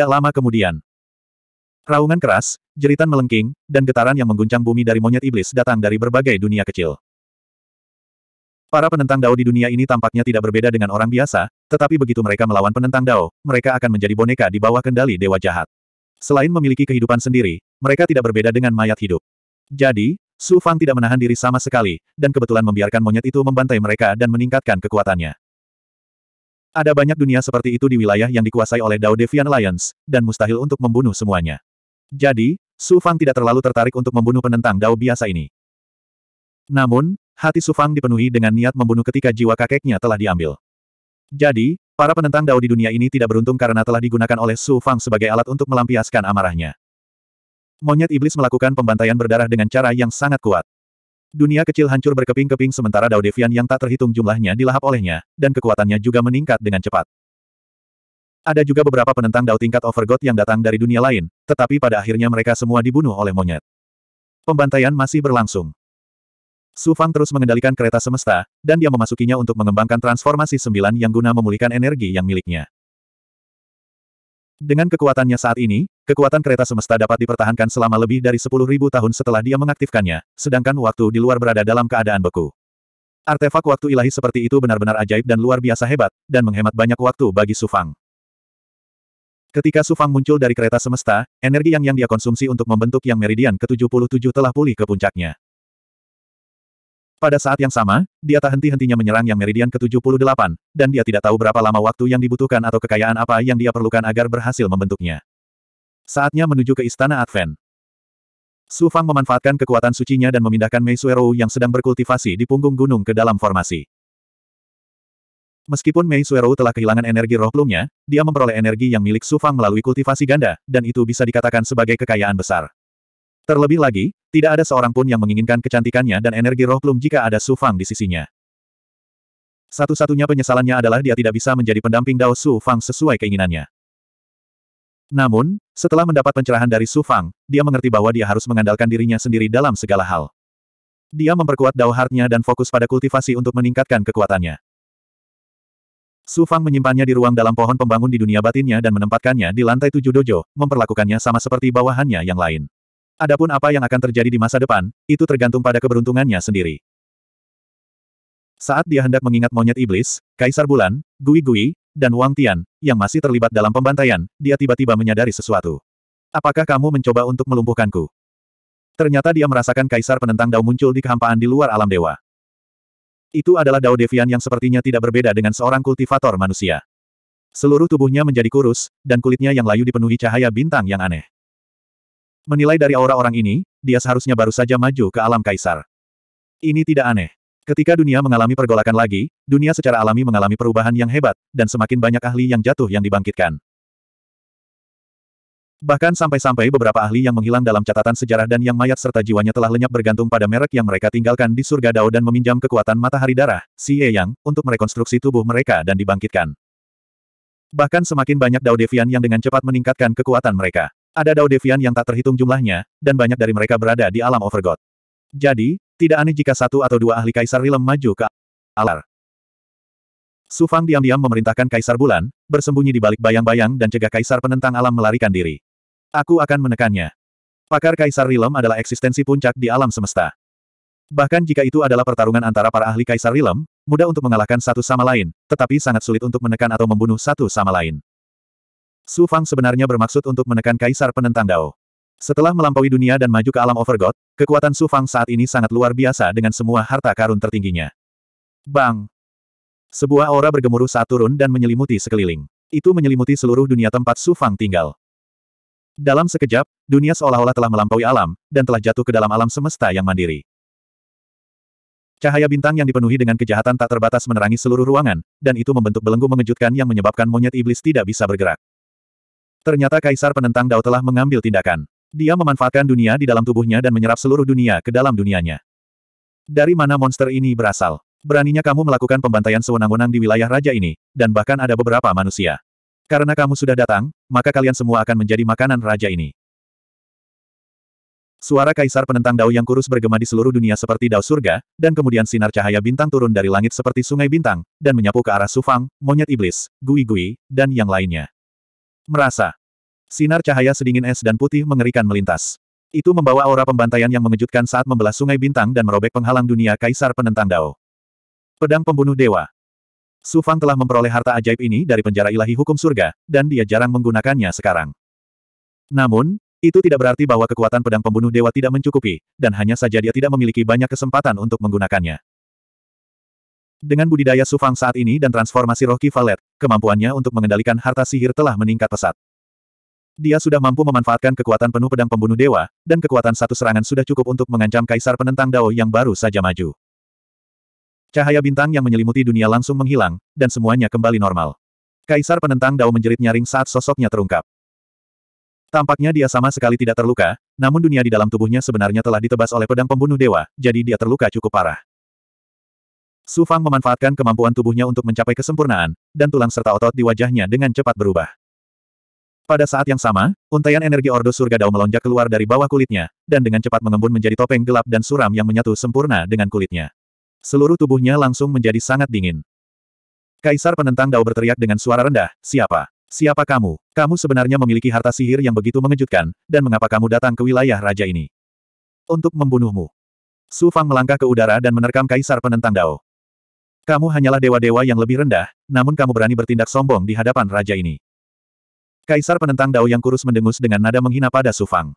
Tidak lama kemudian, raungan keras, jeritan melengking, dan getaran yang mengguncang bumi dari monyet iblis datang dari berbagai dunia kecil. Para penentang Dao di dunia ini tampaknya tidak berbeda dengan orang biasa, tetapi begitu mereka melawan penentang Dao, mereka akan menjadi boneka di bawah kendali dewa jahat. Selain memiliki kehidupan sendiri, mereka tidak berbeda dengan mayat hidup. Jadi, Su Fang tidak menahan diri sama sekali, dan kebetulan membiarkan monyet itu membantai mereka dan meningkatkan kekuatannya. Ada banyak dunia seperti itu di wilayah yang dikuasai oleh Dao Devian Alliance, dan mustahil untuk membunuh semuanya. Jadi, Su Fang tidak terlalu tertarik untuk membunuh penentang Dao biasa ini. Namun, hati Su Fang dipenuhi dengan niat membunuh ketika jiwa kakeknya telah diambil. Jadi, para penentang Dao di dunia ini tidak beruntung karena telah digunakan oleh Su Fang sebagai alat untuk melampiaskan amarahnya. Monyet iblis melakukan pembantaian berdarah dengan cara yang sangat kuat. Dunia kecil hancur berkeping-keping sementara Dao Devian yang tak terhitung jumlahnya dilahap olehnya, dan kekuatannya juga meningkat dengan cepat. Ada juga beberapa penentang Dao tingkat Overgod yang datang dari dunia lain, tetapi pada akhirnya mereka semua dibunuh oleh monyet. Pembantaian masih berlangsung. Su Fang terus mengendalikan kereta semesta, dan dia memasukinya untuk mengembangkan transformasi sembilan yang guna memulihkan energi yang miliknya. Dengan kekuatannya saat ini, Kekuatan kereta semesta dapat dipertahankan selama lebih dari 10.000 tahun setelah dia mengaktifkannya, sedangkan waktu di luar berada dalam keadaan beku. Artefak waktu ilahi seperti itu benar-benar ajaib dan luar biasa hebat, dan menghemat banyak waktu bagi Sufang. Ketika Sufang muncul dari kereta semesta, energi yang yang dia konsumsi untuk membentuk yang meridian ke-77 telah pulih ke puncaknya. Pada saat yang sama, dia tak henti-hentinya menyerang yang meridian ke-78, dan dia tidak tahu berapa lama waktu yang dibutuhkan atau kekayaan apa yang dia perlukan agar berhasil membentuknya. Saatnya menuju ke Istana Advent. Su Fang memanfaatkan kekuatan sucinya dan memindahkan Mei Suero yang sedang berkultivasi di punggung gunung ke dalam formasi. Meskipun Mei Suero telah kehilangan energi roh plumnya, dia memperoleh energi yang milik Su Fang melalui kultivasi ganda, dan itu bisa dikatakan sebagai kekayaan besar. Terlebih lagi, tidak ada seorang pun yang menginginkan kecantikannya dan energi roh plum jika ada Su Fang di sisinya. Satu-satunya penyesalannya adalah dia tidak bisa menjadi pendamping Dao Su Fang sesuai keinginannya. Namun, setelah mendapat pencerahan dari Su Fang, dia mengerti bahwa dia harus mengandalkan dirinya sendiri dalam segala hal. Dia memperkuat Dao Heart-nya dan fokus pada kultivasi untuk meningkatkan kekuatannya. Su Fang menyimpannya di ruang dalam pohon pembangun di dunia batinnya dan menempatkannya di lantai tujuh dojo, memperlakukannya sama seperti bawahannya yang lain. Adapun apa yang akan terjadi di masa depan, itu tergantung pada keberuntungannya sendiri. Saat dia hendak mengingat monyet iblis, Kaisar Bulan, Gui Gui, dan Wang Tian, yang masih terlibat dalam pembantaian, dia tiba-tiba menyadari sesuatu. Apakah kamu mencoba untuk melumpuhkanku? Ternyata dia merasakan kaisar penentang Dao muncul di kehampaan di luar alam dewa. Itu adalah Dao Devian yang sepertinya tidak berbeda dengan seorang kultivator manusia. Seluruh tubuhnya menjadi kurus, dan kulitnya yang layu dipenuhi cahaya bintang yang aneh. Menilai dari aura orang ini, dia seharusnya baru saja maju ke alam kaisar. Ini tidak aneh. Ketika dunia mengalami pergolakan lagi, dunia secara alami mengalami perubahan yang hebat, dan semakin banyak ahli yang jatuh yang dibangkitkan. Bahkan sampai-sampai beberapa ahli yang menghilang dalam catatan sejarah dan yang mayat serta jiwanya telah lenyap bergantung pada merek yang mereka tinggalkan di surga Dao dan meminjam kekuatan matahari darah, Si Ye Yang, untuk merekonstruksi tubuh mereka dan dibangkitkan. Bahkan semakin banyak Dao Devian yang dengan cepat meningkatkan kekuatan mereka. Ada Dao Devian yang tak terhitung jumlahnya, dan banyak dari mereka berada di alam Overgod. Jadi, tidak aneh jika satu atau dua ahli Kaisar Rilem maju ke alar. Su Fang diam-diam memerintahkan Kaisar Bulan, bersembunyi di balik bayang-bayang dan cegah Kaisar Penentang Alam melarikan diri. Aku akan menekannya. Pakar Kaisar Rilem adalah eksistensi puncak di alam semesta. Bahkan jika itu adalah pertarungan antara para ahli Kaisar Rilem, mudah untuk mengalahkan satu sama lain, tetapi sangat sulit untuk menekan atau membunuh satu sama lain. Su Fang sebenarnya bermaksud untuk menekan Kaisar Penentang Dao. Setelah melampaui dunia dan maju ke alam Overgod, kekuatan Su Fang saat ini sangat luar biasa dengan semua harta karun tertingginya. Bang! Sebuah aura bergemuruh saat turun dan menyelimuti sekeliling. Itu menyelimuti seluruh dunia tempat Su Fang tinggal. Dalam sekejap, dunia seolah-olah telah melampaui alam, dan telah jatuh ke dalam alam semesta yang mandiri. Cahaya bintang yang dipenuhi dengan kejahatan tak terbatas menerangi seluruh ruangan, dan itu membentuk belenggu mengejutkan yang menyebabkan monyet iblis tidak bisa bergerak. Ternyata Kaisar Penentang Dao telah mengambil tindakan. Dia memanfaatkan dunia di dalam tubuhnya dan menyerap seluruh dunia ke dalam dunianya. Dari mana monster ini berasal? Beraninya kamu melakukan pembantaian sewenang-wenang di wilayah raja ini, dan bahkan ada beberapa manusia. Karena kamu sudah datang, maka kalian semua akan menjadi makanan raja ini. Suara kaisar penentang dao yang kurus bergema di seluruh dunia seperti dao surga, dan kemudian sinar cahaya bintang turun dari langit seperti sungai bintang, dan menyapu ke arah Sufang, monyet iblis, Gui Gui, dan yang lainnya. Merasa, Sinar cahaya sedingin es dan putih mengerikan melintas. Itu membawa aura pembantaian yang mengejutkan saat membelah sungai bintang dan merobek penghalang dunia Kaisar Penentang Dao. Pedang Pembunuh Dewa Su Fang telah memperoleh harta ajaib ini dari penjara ilahi hukum surga, dan dia jarang menggunakannya sekarang. Namun, itu tidak berarti bahwa kekuatan pedang pembunuh dewa tidak mencukupi, dan hanya saja dia tidak memiliki banyak kesempatan untuk menggunakannya. Dengan budidaya Su Fang saat ini dan transformasi roh Kivalet, kemampuannya untuk mengendalikan harta sihir telah meningkat pesat. Dia sudah mampu memanfaatkan kekuatan penuh pedang pembunuh dewa, dan kekuatan satu serangan sudah cukup untuk mengancam kaisar penentang Dao yang baru saja maju. Cahaya bintang yang menyelimuti dunia langsung menghilang, dan semuanya kembali normal. Kaisar penentang Dao menjerit nyaring saat sosoknya terungkap. Tampaknya dia sama sekali tidak terluka, namun dunia di dalam tubuhnya sebenarnya telah ditebas oleh pedang pembunuh dewa, jadi dia terluka cukup parah. Su Fang memanfaatkan kemampuan tubuhnya untuk mencapai kesempurnaan, dan tulang serta otot di wajahnya dengan cepat berubah. Pada saat yang sama, untaian energi Ordo Surga Dao melonjak keluar dari bawah kulitnya, dan dengan cepat mengembun menjadi topeng gelap dan suram yang menyatu sempurna dengan kulitnya. Seluruh tubuhnya langsung menjadi sangat dingin. Kaisar penentang Dao berteriak dengan suara rendah, siapa? Siapa kamu? Kamu sebenarnya memiliki harta sihir yang begitu mengejutkan, dan mengapa kamu datang ke wilayah raja ini? Untuk membunuhmu. Su Fang melangkah ke udara dan menerkam Kaisar penentang Dao. Kamu hanyalah dewa-dewa yang lebih rendah, namun kamu berani bertindak sombong di hadapan raja ini. Kaisar penentang Dao yang kurus mendengus dengan nada menghina pada Su Fang.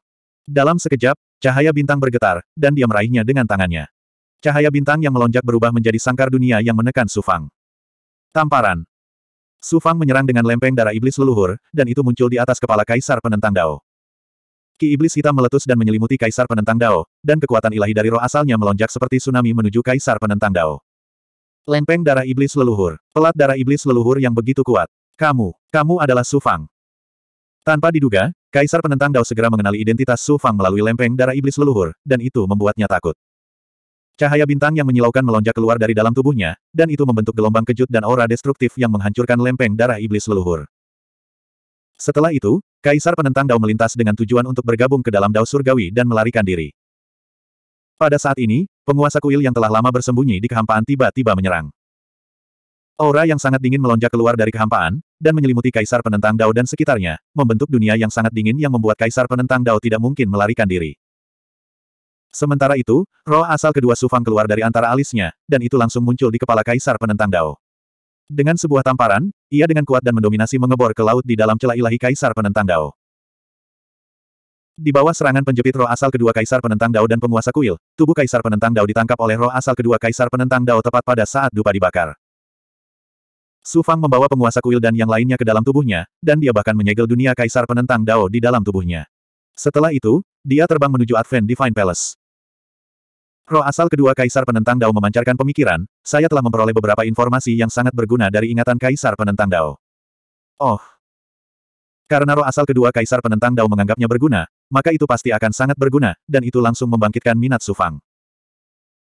Dalam sekejap, cahaya bintang bergetar, dan dia meraihnya dengan tangannya. Cahaya bintang yang melonjak berubah menjadi sangkar dunia yang menekan Su Fang. Tamparan. Su Fang menyerang dengan lempeng darah iblis leluhur, dan itu muncul di atas kepala Kaisar penentang Dao. Ki iblis hitam meletus dan menyelimuti Kaisar penentang Dao, dan kekuatan ilahi dari roh asalnya melonjak seperti tsunami menuju Kaisar penentang Dao. Lempeng darah iblis leluhur. Pelat darah iblis leluhur yang begitu kuat. Kamu, kamu adalah Su Fang. Tanpa diduga, Kaisar Penentang Dao segera mengenali identitas Su Fang melalui lempeng darah iblis leluhur, dan itu membuatnya takut. Cahaya bintang yang menyilaukan melonjak keluar dari dalam tubuhnya, dan itu membentuk gelombang kejut dan aura destruktif yang menghancurkan lempeng darah iblis leluhur. Setelah itu, Kaisar Penentang Dao melintas dengan tujuan untuk bergabung ke dalam Dao Surgawi dan melarikan diri. Pada saat ini, penguasa kuil yang telah lama bersembunyi di kehampaan tiba-tiba menyerang. Aura yang sangat dingin melonjak keluar dari kehampaan, dan menyelimuti Kaisar Penentang Dao dan sekitarnya, membentuk dunia yang sangat dingin yang membuat Kaisar Penentang Dao tidak mungkin melarikan diri. Sementara itu, roh asal kedua Sufang keluar dari antara alisnya, dan itu langsung muncul di kepala Kaisar Penentang Dao. Dengan sebuah tamparan, ia dengan kuat dan mendominasi mengebor ke laut di dalam celah ilahi Kaisar Penentang Dao. Di bawah serangan penjepit roh asal kedua Kaisar Penentang Dao dan penguasa kuil, tubuh Kaisar Penentang Dao ditangkap oleh roh asal kedua Kaisar Penentang Dao tepat pada saat dupa dibakar. Su Fang membawa penguasa kuil dan yang lainnya ke dalam tubuhnya, dan dia bahkan menyegel dunia kaisar penentang Dao di dalam tubuhnya. Setelah itu, dia terbang menuju Advent Divine Palace. Roh asal kedua kaisar penentang Dao memancarkan pemikiran, saya telah memperoleh beberapa informasi yang sangat berguna dari ingatan kaisar penentang Dao. Oh. Karena roh asal kedua kaisar penentang Dao menganggapnya berguna, maka itu pasti akan sangat berguna, dan itu langsung membangkitkan minat Su Fang.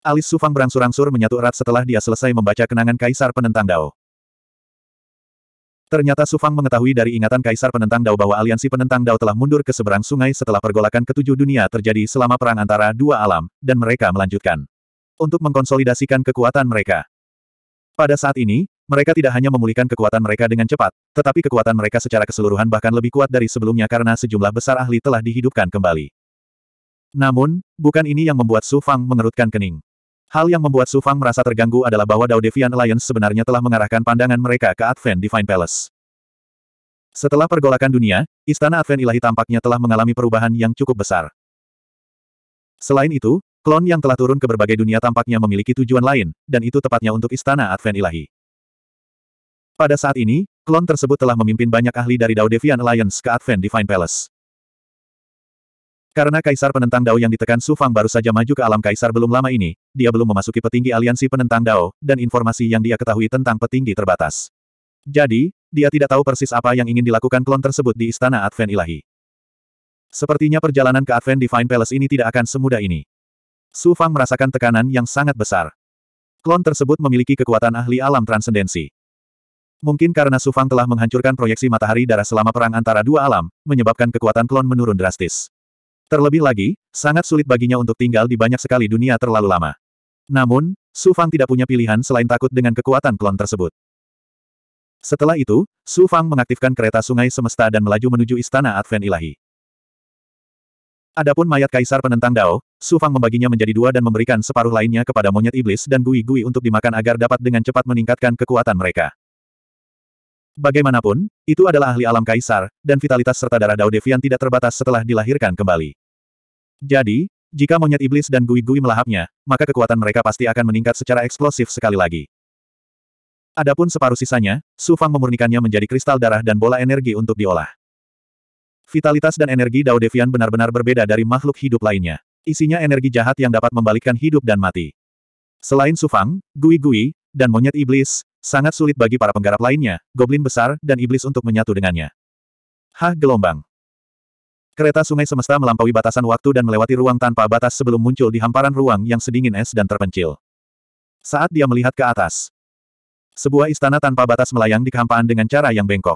Alis Sufang berangsur-angsur menyatu erat setelah dia selesai membaca kenangan Kaisar Penentang Dao. Ternyata Sufang mengetahui dari ingatan Kaisar Penentang Dao bahwa aliansi Penentang Dao telah mundur ke seberang sungai setelah pergolakan ketujuh dunia terjadi selama perang antara dua alam, dan mereka melanjutkan. Untuk mengkonsolidasikan kekuatan mereka. Pada saat ini, mereka tidak hanya memulihkan kekuatan mereka dengan cepat, tetapi kekuatan mereka secara keseluruhan bahkan lebih kuat dari sebelumnya karena sejumlah besar ahli telah dihidupkan kembali. Namun, bukan ini yang membuat Su Fang mengerutkan kening. Hal yang membuat Su Fang merasa terganggu adalah bahwa Dao Devian Alliance sebenarnya telah mengarahkan pandangan mereka ke Advent Divine Palace. Setelah pergolakan dunia, Istana Advent Ilahi tampaknya telah mengalami perubahan yang cukup besar. Selain itu, klon yang telah turun ke berbagai dunia tampaknya memiliki tujuan lain, dan itu tepatnya untuk Istana Advent Ilahi. Pada saat ini, klon tersebut telah memimpin banyak ahli dari Dao Devian Alliance ke Advent Divine Palace. Karena kaisar penentang Dao yang ditekan Su Fang baru saja maju ke alam kaisar belum lama ini, dia belum memasuki petinggi aliansi penentang Dao, dan informasi yang dia ketahui tentang petinggi terbatas. Jadi, dia tidak tahu persis apa yang ingin dilakukan klon tersebut di Istana Advent Ilahi. Sepertinya perjalanan ke Advent Divine Palace ini tidak akan semudah ini. Su Fang merasakan tekanan yang sangat besar. Klon tersebut memiliki kekuatan ahli alam transendensi. Mungkin karena Su Fang telah menghancurkan proyeksi matahari darah selama perang antara dua alam, menyebabkan kekuatan klon menurun drastis. Terlebih lagi, sangat sulit baginya untuk tinggal di banyak sekali dunia terlalu lama. Namun, Su Fang tidak punya pilihan selain takut dengan kekuatan klon tersebut. Setelah itu, Su Fang mengaktifkan kereta sungai semesta dan melaju menuju istana Advent Ilahi. Adapun mayat kaisar penentang Dao, Su Fang membaginya menjadi dua dan memberikan separuh lainnya kepada monyet iblis dan gui-gui untuk dimakan agar dapat dengan cepat meningkatkan kekuatan mereka. Bagaimanapun, itu adalah ahli alam kaisar, dan vitalitas serta darah Dao Devian tidak terbatas setelah dilahirkan kembali. Jadi, jika monyet iblis dan gui-gui melahapnya, maka kekuatan mereka pasti akan meningkat secara eksplosif sekali lagi. Adapun separuh sisanya, Su Fang memurnikannya menjadi kristal darah dan bola energi untuk diolah. Vitalitas dan energi Dao Devian benar-benar berbeda dari makhluk hidup lainnya. Isinya energi jahat yang dapat membalikkan hidup dan mati. Selain Su Fang, Gui Gui, dan monyet iblis, Sangat sulit bagi para penggarap lainnya, goblin besar, dan iblis untuk menyatu dengannya. Hah gelombang. Kereta sungai semesta melampaui batasan waktu dan melewati ruang tanpa batas sebelum muncul di hamparan ruang yang sedingin es dan terpencil. Saat dia melihat ke atas, sebuah istana tanpa batas melayang di kehampaan dengan cara yang bengkok.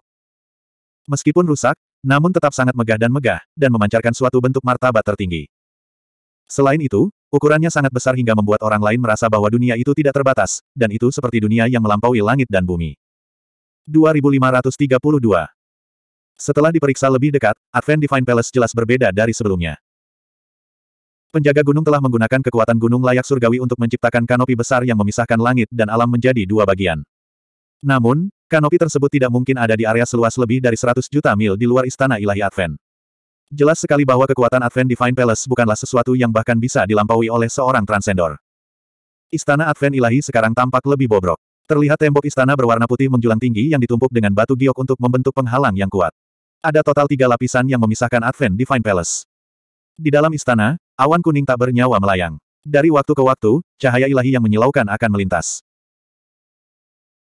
Meskipun rusak, namun tetap sangat megah dan megah, dan memancarkan suatu bentuk martabat tertinggi. Selain itu, Ukurannya sangat besar hingga membuat orang lain merasa bahwa dunia itu tidak terbatas, dan itu seperti dunia yang melampaui langit dan bumi. 2532 Setelah diperiksa lebih dekat, Advent Divine Palace jelas berbeda dari sebelumnya. Penjaga gunung telah menggunakan kekuatan gunung layak surgawi untuk menciptakan kanopi besar yang memisahkan langit dan alam menjadi dua bagian. Namun, kanopi tersebut tidak mungkin ada di area seluas lebih dari 100 juta mil di luar istana ilahi Advent. Jelas sekali bahwa kekuatan Advent Divine Palace bukanlah sesuatu yang bahkan bisa dilampaui oleh seorang Transcendor. Istana Advent Ilahi sekarang tampak lebih bobrok. Terlihat tembok istana berwarna putih menjulang tinggi yang ditumpuk dengan batu giok untuk membentuk penghalang yang kuat. Ada total tiga lapisan yang memisahkan Advent Divine Palace. Di dalam istana, awan kuning tak bernyawa melayang. Dari waktu ke waktu, cahaya ilahi yang menyilaukan akan melintas.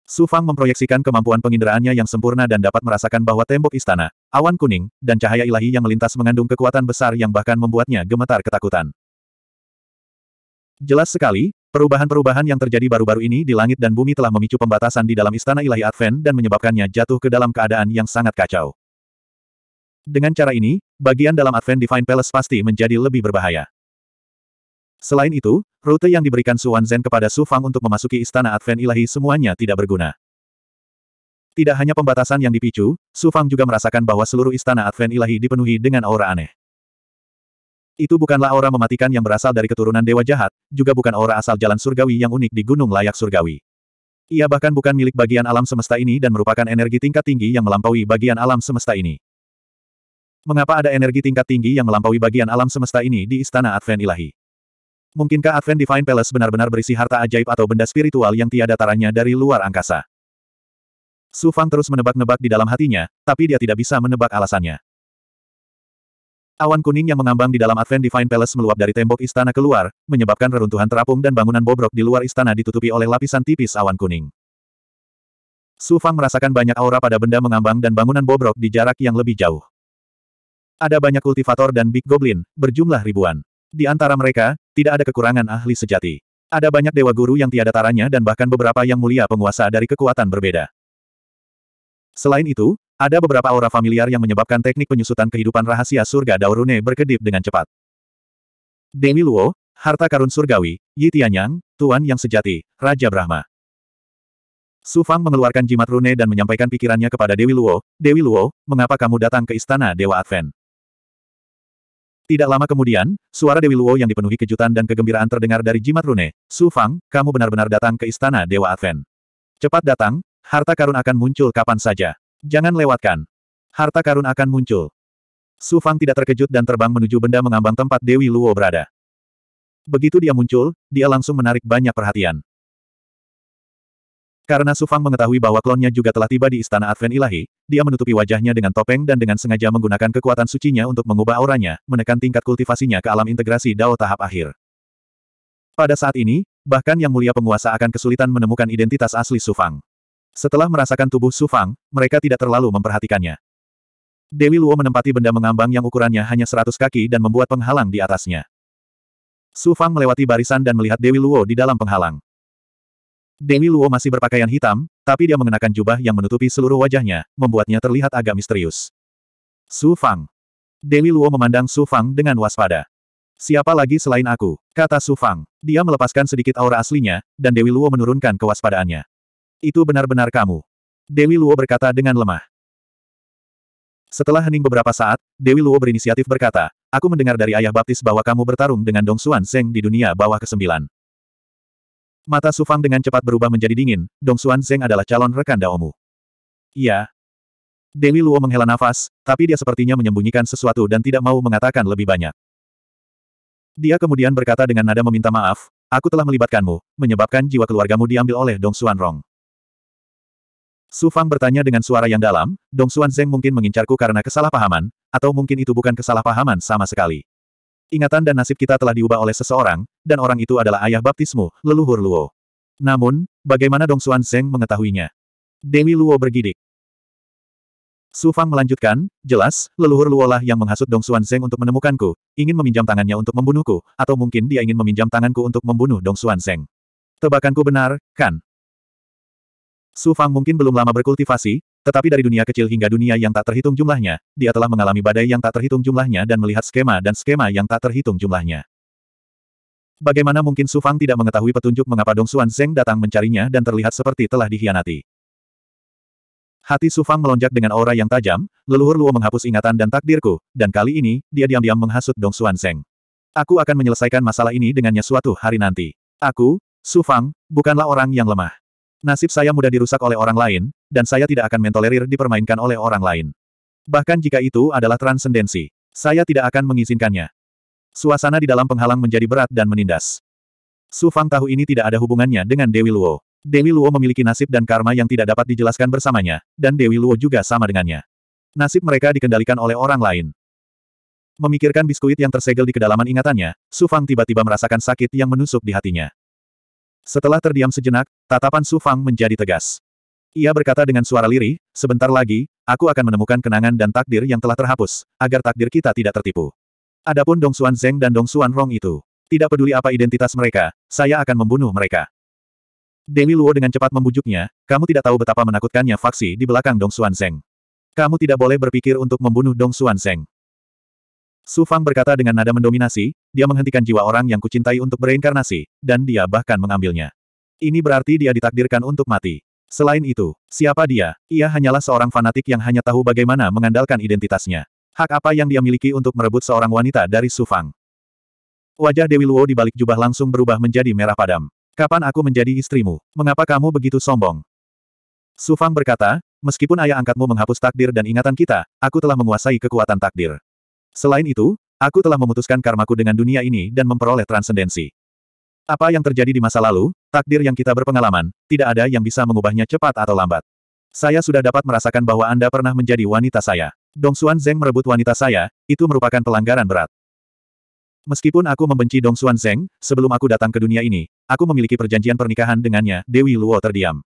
Su Fang memproyeksikan kemampuan penginderaannya yang sempurna dan dapat merasakan bahwa tembok istana, Awan kuning, dan cahaya ilahi yang melintas mengandung kekuatan besar yang bahkan membuatnya gemetar ketakutan. Jelas sekali, perubahan-perubahan yang terjadi baru-baru ini di langit dan bumi telah memicu pembatasan di dalam istana ilahi Advent dan menyebabkannya jatuh ke dalam keadaan yang sangat kacau. Dengan cara ini, bagian dalam Advent Divine Palace pasti menjadi lebih berbahaya. Selain itu, rute yang diberikan Su Zen kepada Su Fang untuk memasuki istana Advent ilahi semuanya tidak berguna. Tidak hanya pembatasan yang dipicu, Su Fang juga merasakan bahwa seluruh istana Advent ilahi dipenuhi dengan aura aneh. Itu bukanlah aura mematikan yang berasal dari keturunan dewa jahat, juga bukan aura asal jalan surgawi yang unik di gunung layak surgawi. Ia bahkan bukan milik bagian alam semesta ini dan merupakan energi tingkat tinggi yang melampaui bagian alam semesta ini. Mengapa ada energi tingkat tinggi yang melampaui bagian alam semesta ini di istana Advent ilahi? Mungkinkah Advent Divine Palace benar-benar berisi harta ajaib atau benda spiritual yang tiada taranya dari luar angkasa? Su Fang terus menebak-nebak di dalam hatinya, tapi dia tidak bisa menebak alasannya. Awan kuning yang mengambang di dalam Advent Divine Palace meluap dari tembok istana keluar, menyebabkan reruntuhan terapung dan bangunan bobrok di luar istana ditutupi oleh lapisan tipis awan kuning. Su Fang merasakan banyak aura pada benda mengambang dan bangunan bobrok di jarak yang lebih jauh. Ada banyak kultivator dan big goblin, berjumlah ribuan. Di antara mereka, tidak ada kekurangan ahli sejati. Ada banyak dewa guru yang tiada taranya dan bahkan beberapa yang mulia penguasa dari kekuatan berbeda. Selain itu, ada beberapa aura familiar yang menyebabkan teknik penyusutan kehidupan rahasia surga Daurune berkedip dengan cepat. Dewi Luo, harta karun surgawi, Yi Tianyang, Tuan yang sejati, Raja Brahma. Su Fang mengeluarkan jimat rune dan menyampaikan pikirannya kepada Dewi Luo, Dewi Luo, mengapa kamu datang ke istana Dewa Advent? Tidak lama kemudian, suara Dewi Luo yang dipenuhi kejutan dan kegembiraan terdengar dari jimat rune, Su Fang, kamu benar-benar datang ke istana Dewa Advent. Cepat datang, Harta karun akan muncul kapan saja. Jangan lewatkan. Harta karun akan muncul. Su Fang tidak terkejut dan terbang menuju benda mengambang tempat Dewi Luo berada. Begitu dia muncul, dia langsung menarik banyak perhatian. Karena Su Fang mengetahui bahwa klonnya juga telah tiba di Istana Advent Ilahi, dia menutupi wajahnya dengan topeng dan dengan sengaja menggunakan kekuatan sucinya untuk mengubah auranya, menekan tingkat kultivasinya ke alam integrasi Dao tahap akhir. Pada saat ini, bahkan Yang Mulia Penguasa akan kesulitan menemukan identitas asli Su Fang. Setelah merasakan tubuh Su Fang, mereka tidak terlalu memperhatikannya. Dewi Luo menempati benda mengambang yang ukurannya hanya seratus kaki dan membuat penghalang di atasnya. Su Fang melewati barisan dan melihat Dewi Luo di dalam penghalang. Dewi Luo masih berpakaian hitam, tapi dia mengenakan jubah yang menutupi seluruh wajahnya, membuatnya terlihat agak misterius. Su Fang. Dewi Luo memandang Su Fang dengan waspada. Siapa lagi selain aku? Kata Su Fang. Dia melepaskan sedikit aura aslinya, dan Dewi Luo menurunkan kewaspadaannya. Itu benar-benar kamu. Dewi Luo berkata dengan lemah. Setelah hening beberapa saat, Dewi Luo berinisiatif berkata, aku mendengar dari ayah baptis bahwa kamu bertarung dengan Dong Xuan Zeng di dunia bawah kesembilan. Mata Sufang dengan cepat berubah menjadi dingin, Dong Xuan Zeng adalah calon rekan Daomu. Iya. Dewi Luo menghela nafas, tapi dia sepertinya menyembunyikan sesuatu dan tidak mau mengatakan lebih banyak. Dia kemudian berkata dengan nada meminta maaf, aku telah melibatkanmu, menyebabkan jiwa keluargamu diambil oleh Dong Xuan Rong. Su Fang bertanya dengan suara yang dalam, Dong Xuan Zeng mungkin mengincarku karena kesalahpahaman, atau mungkin itu bukan kesalahpahaman sama sekali. Ingatan dan nasib kita telah diubah oleh seseorang, dan orang itu adalah ayah baptismu, leluhur Luo. Namun, bagaimana Dong Xuan Zeng mengetahuinya? Dewi Luo bergidik. Su Fang melanjutkan, jelas, leluhur Luo lah yang menghasut Dong Xuan Zeng untuk menemukanku, ingin meminjam tangannya untuk membunuhku, atau mungkin dia ingin meminjam tanganku untuk membunuh Dong Xuan Zeng. Tebakanku benar, kan? Su Fang mungkin belum lama berkultivasi, tetapi dari dunia kecil hingga dunia yang tak terhitung jumlahnya, dia telah mengalami badai yang tak terhitung jumlahnya dan melihat skema dan skema yang tak terhitung jumlahnya. Bagaimana mungkin Su Fang tidak mengetahui petunjuk mengapa Dong Xuan Zeng datang mencarinya dan terlihat seperti telah dihianati. Hati Su Fang melonjak dengan aura yang tajam, leluhur Luo menghapus ingatan dan takdirku, dan kali ini, dia diam-diam menghasut Dong Xuan Zeng. Aku akan menyelesaikan masalah ini dengannya suatu hari nanti. Aku, Su Fang, bukanlah orang yang lemah. Nasib saya mudah dirusak oleh orang lain, dan saya tidak akan mentolerir dipermainkan oleh orang lain. Bahkan jika itu adalah transendensi, saya tidak akan mengizinkannya. Suasana di dalam penghalang menjadi berat dan menindas. Su Fang tahu ini tidak ada hubungannya dengan Dewi Luo. Dewi Luo memiliki nasib dan karma yang tidak dapat dijelaskan bersamanya, dan Dewi Luo juga sama dengannya. Nasib mereka dikendalikan oleh orang lain. Memikirkan biskuit yang tersegel di kedalaman ingatannya, Su Fang tiba-tiba merasakan sakit yang menusuk di hatinya. Setelah terdiam sejenak, tatapan Su Fang menjadi tegas. Ia berkata dengan suara lirih, sebentar lagi, aku akan menemukan kenangan dan takdir yang telah terhapus, agar takdir kita tidak tertipu. Adapun Dong Xuan Zeng dan Dong Xuan Rong itu, tidak peduli apa identitas mereka, saya akan membunuh mereka. Dewi Luo dengan cepat membujuknya, kamu tidak tahu betapa menakutkannya faksi di belakang Dong Xuan Zeng. Kamu tidak boleh berpikir untuk membunuh Dong Xuan Zeng. Su Fang berkata dengan nada mendominasi, dia menghentikan jiwa orang yang kucintai untuk bereinkarnasi, dan dia bahkan mengambilnya. Ini berarti dia ditakdirkan untuk mati. Selain itu, siapa dia? Ia hanyalah seorang fanatik yang hanya tahu bagaimana mengandalkan identitasnya. Hak apa yang dia miliki untuk merebut seorang wanita dari Su Fang? Wajah Dewi Luo di balik jubah langsung berubah menjadi merah padam. Kapan aku menjadi istrimu? Mengapa kamu begitu sombong? Su Fang berkata, meskipun ayah angkatmu menghapus takdir dan ingatan kita, aku telah menguasai kekuatan takdir. Selain itu, aku telah memutuskan karmaku dengan dunia ini dan memperoleh transendensi. Apa yang terjadi di masa lalu, takdir yang kita berpengalaman, tidak ada yang bisa mengubahnya cepat atau lambat. Saya sudah dapat merasakan bahwa Anda pernah menjadi wanita saya. Dong Xuan Zeng merebut wanita saya, itu merupakan pelanggaran berat. Meskipun aku membenci Dong Xuan Zeng, sebelum aku datang ke dunia ini, aku memiliki perjanjian pernikahan dengannya, Dewi Luo terdiam.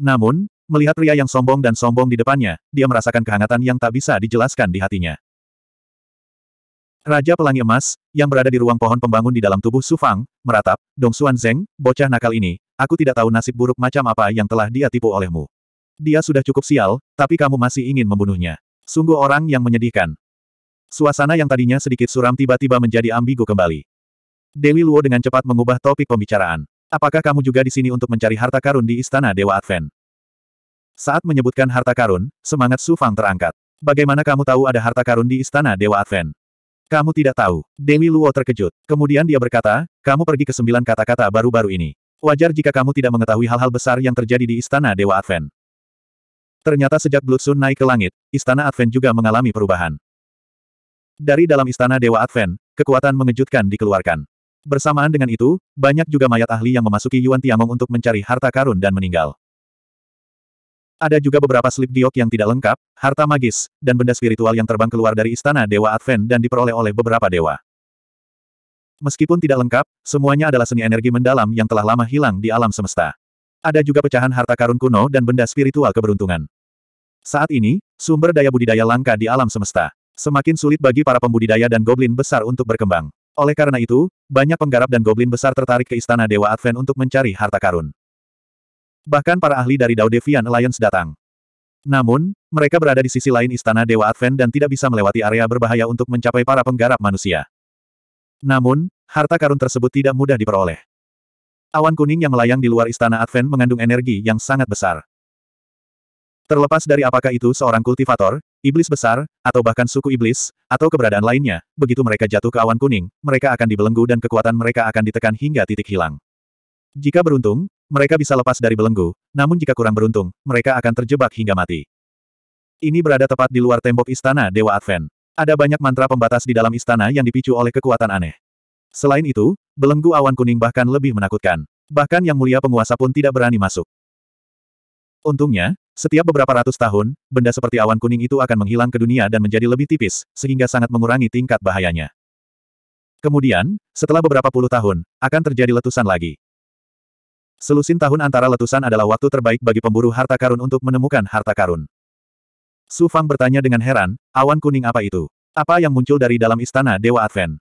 Namun, melihat pria yang sombong dan sombong di depannya, dia merasakan kehangatan yang tak bisa dijelaskan di hatinya. Raja Pelangi Emas, yang berada di ruang pohon pembangun di dalam tubuh Sufang, meratap, Dong Xuan Zeng, bocah nakal ini, aku tidak tahu nasib buruk macam apa yang telah dia tipu olehmu. Dia sudah cukup sial, tapi kamu masih ingin membunuhnya. Sungguh orang yang menyedihkan. Suasana yang tadinya sedikit suram tiba-tiba menjadi ambigu kembali. Dewi Luo dengan cepat mengubah topik pembicaraan. Apakah kamu juga di sini untuk mencari harta karun di Istana Dewa Advent? Saat menyebutkan harta karun, semangat Sufang terangkat. Bagaimana kamu tahu ada harta karun di Istana Dewa Advent? Kamu tidak tahu. Dewi Luo terkejut. Kemudian dia berkata, kamu pergi ke sembilan kata-kata baru-baru ini. Wajar jika kamu tidak mengetahui hal-hal besar yang terjadi di Istana Dewa Advent. Ternyata sejak Blood Sun naik ke langit, Istana Advent juga mengalami perubahan. Dari dalam Istana Dewa Advent, kekuatan mengejutkan dikeluarkan. Bersamaan dengan itu, banyak juga mayat ahli yang memasuki Yuan Tiangong untuk mencari harta karun dan meninggal. Ada juga beberapa slip diok yang tidak lengkap, harta magis, dan benda spiritual yang terbang keluar dari istana Dewa Advent dan diperoleh oleh beberapa dewa. Meskipun tidak lengkap, semuanya adalah seni energi mendalam yang telah lama hilang di alam semesta. Ada juga pecahan harta karun kuno dan benda spiritual keberuntungan. Saat ini, sumber daya budidaya langka di alam semesta. Semakin sulit bagi para pembudidaya dan goblin besar untuk berkembang. Oleh karena itu, banyak penggarap dan goblin besar tertarik ke istana Dewa Advent untuk mencari harta karun bahkan para ahli dari Dao Devian Alliance datang. Namun, mereka berada di sisi lain istana Dewa Advent dan tidak bisa melewati area berbahaya untuk mencapai para penggarap manusia. Namun, harta karun tersebut tidak mudah diperoleh. Awan kuning yang melayang di luar istana Advent mengandung energi yang sangat besar. Terlepas dari apakah itu seorang kultivator, iblis besar, atau bahkan suku iblis, atau keberadaan lainnya, begitu mereka jatuh ke awan kuning, mereka akan dibelenggu dan kekuatan mereka akan ditekan hingga titik hilang. Jika beruntung, mereka bisa lepas dari belenggu, namun jika kurang beruntung, mereka akan terjebak hingga mati. Ini berada tepat di luar tembok istana Dewa Advent. Ada banyak mantra pembatas di dalam istana yang dipicu oleh kekuatan aneh. Selain itu, belenggu awan kuning bahkan lebih menakutkan. Bahkan yang mulia penguasa pun tidak berani masuk. Untungnya, setiap beberapa ratus tahun, benda seperti awan kuning itu akan menghilang ke dunia dan menjadi lebih tipis, sehingga sangat mengurangi tingkat bahayanya. Kemudian, setelah beberapa puluh tahun, akan terjadi letusan lagi. Selusin tahun antara letusan adalah waktu terbaik bagi pemburu harta karun untuk menemukan harta karun. Su Fang bertanya dengan heran, awan kuning apa itu? Apa yang muncul dari dalam istana Dewa Advent?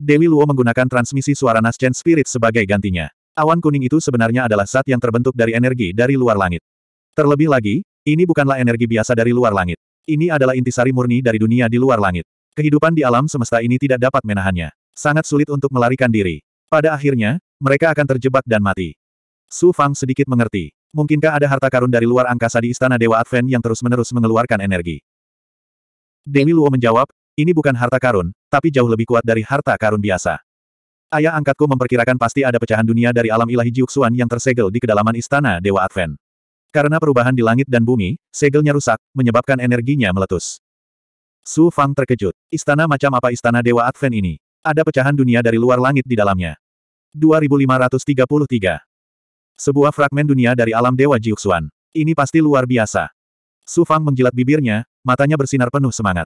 Dewi Luo menggunakan transmisi suara Nascent Spirit sebagai gantinya. Awan kuning itu sebenarnya adalah zat yang terbentuk dari energi dari luar langit. Terlebih lagi, ini bukanlah energi biasa dari luar langit. Ini adalah intisari murni dari dunia di luar langit. Kehidupan di alam semesta ini tidak dapat menahannya. Sangat sulit untuk melarikan diri. Pada akhirnya, mereka akan terjebak dan mati. Su Fang sedikit mengerti. Mungkinkah ada harta karun dari luar angkasa di Istana Dewa Advent yang terus-menerus mengeluarkan energi? Demi Luo menjawab, ini bukan harta karun, tapi jauh lebih kuat dari harta karun biasa. Ayah angkatku memperkirakan pasti ada pecahan dunia dari alam ilahi Jiuxuan yang tersegel di kedalaman Istana Dewa Advent. Karena perubahan di langit dan bumi, segelnya rusak, menyebabkan energinya meletus. Su Fang terkejut. Istana macam apa Istana Dewa Advent ini? Ada pecahan dunia dari luar langit di dalamnya. 2533 sebuah fragmen dunia dari alam Dewa Jiuxuan. Ini pasti luar biasa. Su Fang menjilat bibirnya, matanya bersinar penuh semangat.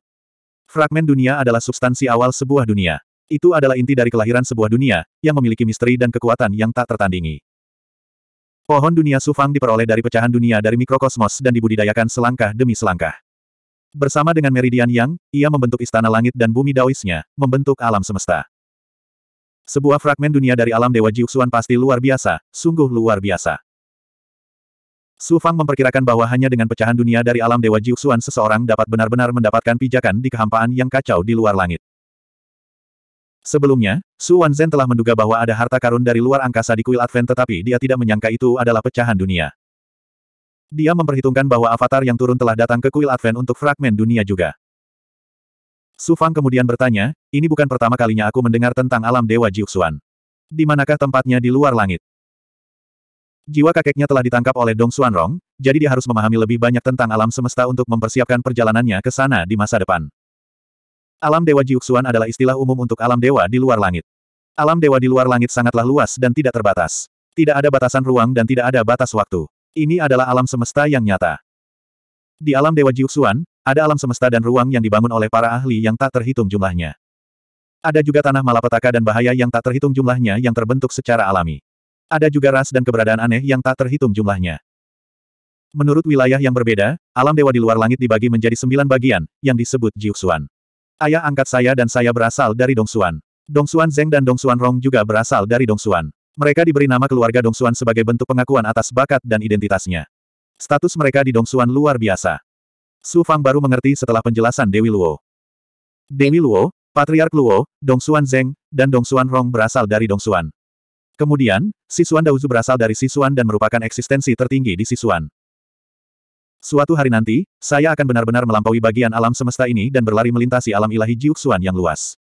Fragmen dunia adalah substansi awal sebuah dunia. Itu adalah inti dari kelahiran sebuah dunia, yang memiliki misteri dan kekuatan yang tak tertandingi. Pohon dunia Su Fang diperoleh dari pecahan dunia dari mikrokosmos dan dibudidayakan selangkah demi selangkah. Bersama dengan Meridian Yang, ia membentuk istana langit dan bumi Daoisnya, membentuk alam semesta. Sebuah fragmen dunia dari alam Dewa Jiuxuan pasti luar biasa, sungguh luar biasa. Su Fang memperkirakan bahwa hanya dengan pecahan dunia dari alam Dewa Jiuxuan seseorang dapat benar-benar mendapatkan pijakan di kehampaan yang kacau di luar langit. Sebelumnya, Su Wanzhen telah menduga bahwa ada harta karun dari luar angkasa di kuil Advent tetapi dia tidak menyangka itu adalah pecahan dunia. Dia memperhitungkan bahwa avatar yang turun telah datang ke kuil Advent untuk fragmen dunia juga. Su Fang kemudian bertanya, ini bukan pertama kalinya aku mendengar tentang alam Dewa Jiuxuan. Di manakah tempatnya di luar langit? Jiwa kakeknya telah ditangkap oleh Dong Xuanrong, jadi dia harus memahami lebih banyak tentang alam semesta untuk mempersiapkan perjalanannya ke sana di masa depan. Alam Dewa Jiuxuan adalah istilah umum untuk alam dewa di luar langit. Alam dewa di luar langit sangatlah luas dan tidak terbatas. Tidak ada batasan ruang dan tidak ada batas waktu. Ini adalah alam semesta yang nyata. Di alam Dewa Jiuxuan, ada alam semesta dan ruang yang dibangun oleh para ahli yang tak terhitung jumlahnya. Ada juga tanah malapetaka dan bahaya yang tak terhitung jumlahnya yang terbentuk secara alami. Ada juga ras dan keberadaan aneh yang tak terhitung jumlahnya. Menurut wilayah yang berbeda, alam dewa di luar langit dibagi menjadi sembilan bagian, yang disebut Jiuxuan. Ayah angkat saya dan saya berasal dari Dongsuan. Dongsuan Zeng dan Dongsuan Rong juga berasal dari Dongsuan. Mereka diberi nama keluarga Dongsuan sebagai bentuk pengakuan atas bakat dan identitasnya. Status mereka di Dongsuan luar biasa. Su Fang baru mengerti setelah penjelasan Dewi Luo. Dewi Luo, Patriark Luo, Dongsuan Zeng, dan Dongsuan Rong berasal dari Dongsuan. Kemudian, Sisuan Dauzu berasal dari Sisuan dan merupakan eksistensi tertinggi di Sisuan. Suatu hari nanti, saya akan benar-benar melampaui bagian alam semesta ini dan berlari melintasi alam ilahi Jiuxuan yang luas.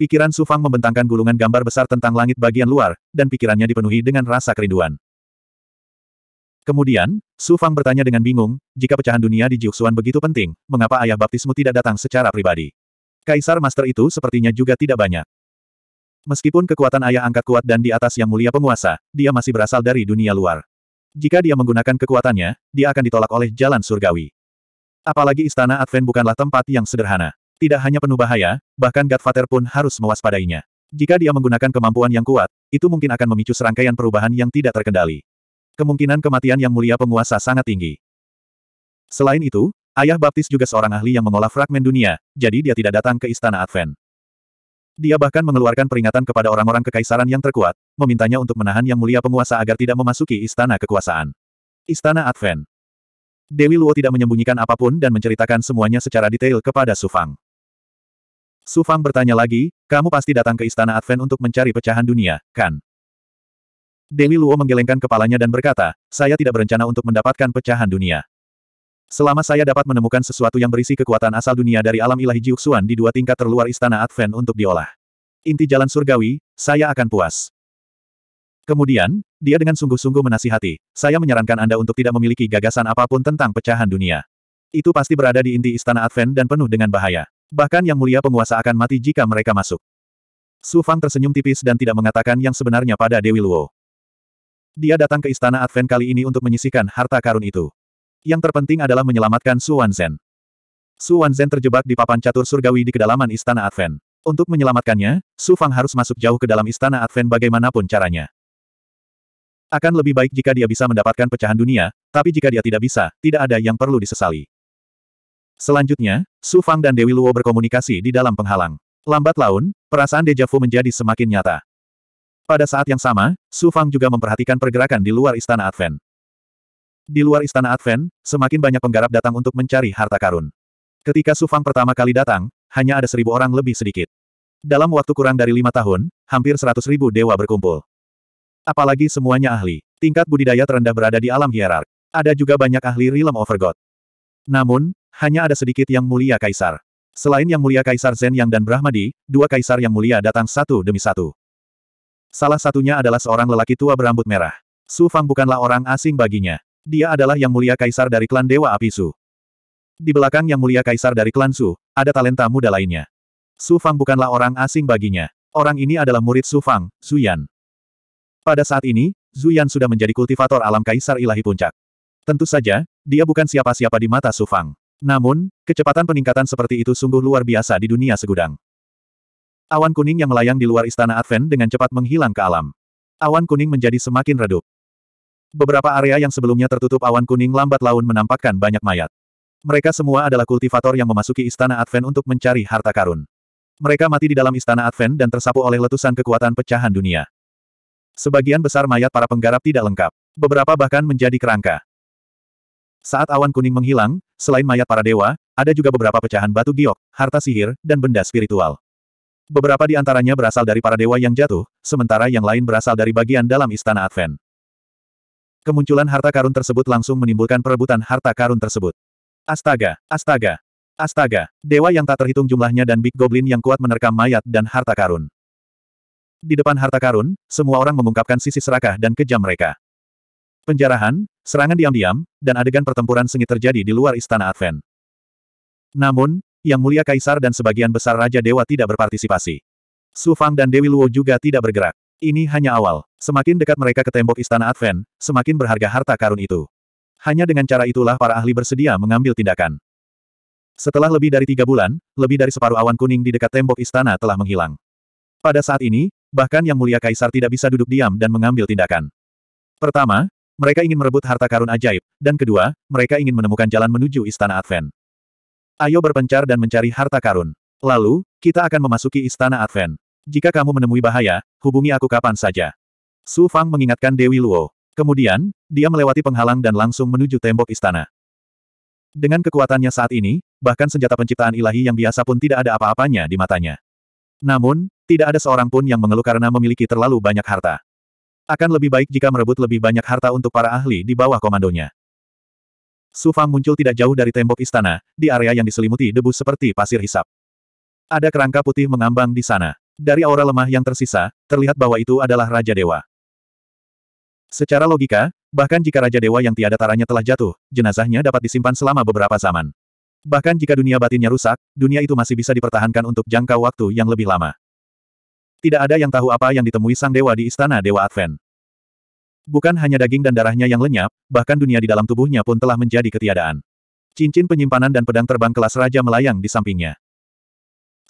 Pikiran Sufang membentangkan gulungan gambar besar tentang langit bagian luar, dan pikirannya dipenuhi dengan rasa kerinduan. Kemudian, Su Fang bertanya dengan bingung, jika pecahan dunia di Jiuxuan begitu penting, mengapa ayah baptismu tidak datang secara pribadi? Kaisar Master itu sepertinya juga tidak banyak. Meskipun kekuatan ayah angkat kuat dan di atas yang mulia penguasa, dia masih berasal dari dunia luar. Jika dia menggunakan kekuatannya, dia akan ditolak oleh jalan surgawi. Apalagi istana Advent bukanlah tempat yang sederhana. Tidak hanya penuh bahaya, bahkan Godfather pun harus mewaspadainya. Jika dia menggunakan kemampuan yang kuat, itu mungkin akan memicu serangkaian perubahan yang tidak terkendali. Kemungkinan kematian yang mulia penguasa sangat tinggi. Selain itu, ayah baptis juga seorang ahli yang mengolah fragmen dunia, jadi dia tidak datang ke istana Advent. Dia bahkan mengeluarkan peringatan kepada orang-orang kekaisaran yang terkuat, memintanya untuk menahan yang mulia penguasa agar tidak memasuki istana kekuasaan. Istana Advent. Dewi Luo tidak menyembunyikan apapun dan menceritakan semuanya secara detail kepada Sufang. Sufang bertanya lagi, kamu pasti datang ke istana Advent untuk mencari pecahan dunia, kan? Dewi Luo menggelengkan kepalanya dan berkata, saya tidak berencana untuk mendapatkan pecahan dunia. Selama saya dapat menemukan sesuatu yang berisi kekuatan asal dunia dari alam ilahi Jiuxuan di dua tingkat terluar istana Advent untuk diolah. Inti jalan surgawi, saya akan puas. Kemudian, dia dengan sungguh-sungguh menasihati, saya menyarankan Anda untuk tidak memiliki gagasan apapun tentang pecahan dunia. Itu pasti berada di inti istana Advent dan penuh dengan bahaya. Bahkan yang mulia penguasa akan mati jika mereka masuk. Su Fang tersenyum tipis dan tidak mengatakan yang sebenarnya pada Dewi Luo. Dia datang ke istana Advent kali ini untuk menyisihkan harta karun itu. Yang terpenting adalah menyelamatkan Su Zhen. Su Zhen terjebak di papan catur surgawi di kedalaman istana Advent. Untuk menyelamatkannya, Su Fang harus masuk jauh ke dalam istana Advent bagaimanapun caranya. Akan lebih baik jika dia bisa mendapatkan pecahan dunia, tapi jika dia tidak bisa, tidak ada yang perlu disesali. Selanjutnya, Su Fang dan Dewi Luo berkomunikasi di dalam penghalang. Lambat laun, perasaan dejavu menjadi semakin nyata. Pada saat yang sama, Su Fang juga memperhatikan pergerakan di luar Istana Advent. Di luar Istana Advent, semakin banyak penggarap datang untuk mencari harta karun. Ketika Su Fang pertama kali datang, hanya ada seribu orang lebih sedikit. Dalam waktu kurang dari lima tahun, hampir seratus ribu dewa berkumpul. Apalagi semuanya ahli. Tingkat budidaya terendah berada di alam hierark. Ada juga banyak ahli Realm Overgod. Namun, hanya ada sedikit yang mulia kaisar. Selain yang mulia Kaisar Zen Yang dan Brahmadi, dua kaisar yang mulia datang satu demi satu. Salah satunya adalah seorang lelaki tua berambut merah. Su Fang bukanlah orang asing baginya. Dia adalah Yang Mulia Kaisar dari klan Dewa Api Su. Di belakang Yang Mulia Kaisar dari klan Su, ada talenta muda lainnya. Su Fang bukanlah orang asing baginya. Orang ini adalah murid Su Fang, Su Yan. Pada saat ini, Zhu Yan sudah menjadi kultivator alam Kaisar Ilahi Puncak. Tentu saja, dia bukan siapa-siapa di mata Su Fang. Namun, kecepatan peningkatan seperti itu sungguh luar biasa di dunia segudang. Awan kuning yang melayang di luar istana Advent dengan cepat menghilang ke alam. Awan kuning menjadi semakin redup. Beberapa area yang sebelumnya tertutup awan kuning lambat laun menampakkan banyak mayat. Mereka semua adalah kultivator yang memasuki istana Advent untuk mencari harta karun. Mereka mati di dalam istana Advent dan tersapu oleh letusan kekuatan pecahan dunia. Sebagian besar mayat para penggarap tidak lengkap. Beberapa bahkan menjadi kerangka. Saat awan kuning menghilang, selain mayat para dewa, ada juga beberapa pecahan batu giok, harta sihir, dan benda spiritual. Beberapa di antaranya berasal dari para dewa yang jatuh, sementara yang lain berasal dari bagian dalam istana Advent. Kemunculan harta karun tersebut langsung menimbulkan perebutan harta karun tersebut. Astaga, astaga, astaga, dewa yang tak terhitung jumlahnya dan Big Goblin yang kuat menerkam mayat dan harta karun. Di depan harta karun, semua orang mengungkapkan sisi serakah dan kejam mereka. Penjarahan, serangan diam-diam, dan adegan pertempuran sengit terjadi di luar istana Advent. Namun, yang Mulia Kaisar dan sebagian besar Raja Dewa tidak berpartisipasi. Su Fang dan Dewi Luo juga tidak bergerak. Ini hanya awal. Semakin dekat mereka ke tembok istana Advent, semakin berharga harta karun itu. Hanya dengan cara itulah para ahli bersedia mengambil tindakan. Setelah lebih dari tiga bulan, lebih dari separuh awan kuning di dekat tembok istana telah menghilang. Pada saat ini, bahkan Yang Mulia Kaisar tidak bisa duduk diam dan mengambil tindakan. Pertama, mereka ingin merebut harta karun ajaib, dan kedua, mereka ingin menemukan jalan menuju istana Advent. Ayo berpencar dan mencari harta karun. Lalu, kita akan memasuki Istana Advent. Jika kamu menemui bahaya, hubungi aku kapan saja. Su Fang mengingatkan Dewi Luo. Kemudian, dia melewati penghalang dan langsung menuju tembok istana. Dengan kekuatannya saat ini, bahkan senjata penciptaan ilahi yang biasa pun tidak ada apa-apanya di matanya. Namun, tidak ada seorang pun yang mengeluh karena memiliki terlalu banyak harta. Akan lebih baik jika merebut lebih banyak harta untuk para ahli di bawah komandonya. Sufang muncul tidak jauh dari tembok istana, di area yang diselimuti debu seperti pasir hisap. Ada kerangka putih mengambang di sana. Dari aura lemah yang tersisa, terlihat bahwa itu adalah Raja Dewa. Secara logika, bahkan jika Raja Dewa yang tiada taranya telah jatuh, jenazahnya dapat disimpan selama beberapa zaman. Bahkan jika dunia batinnya rusak, dunia itu masih bisa dipertahankan untuk jangka waktu yang lebih lama. Tidak ada yang tahu apa yang ditemui sang dewa di istana Dewa Advent. Bukan hanya daging dan darahnya yang lenyap, bahkan dunia di dalam tubuhnya pun telah menjadi ketiadaan. Cincin penyimpanan dan pedang terbang kelas raja melayang di sampingnya.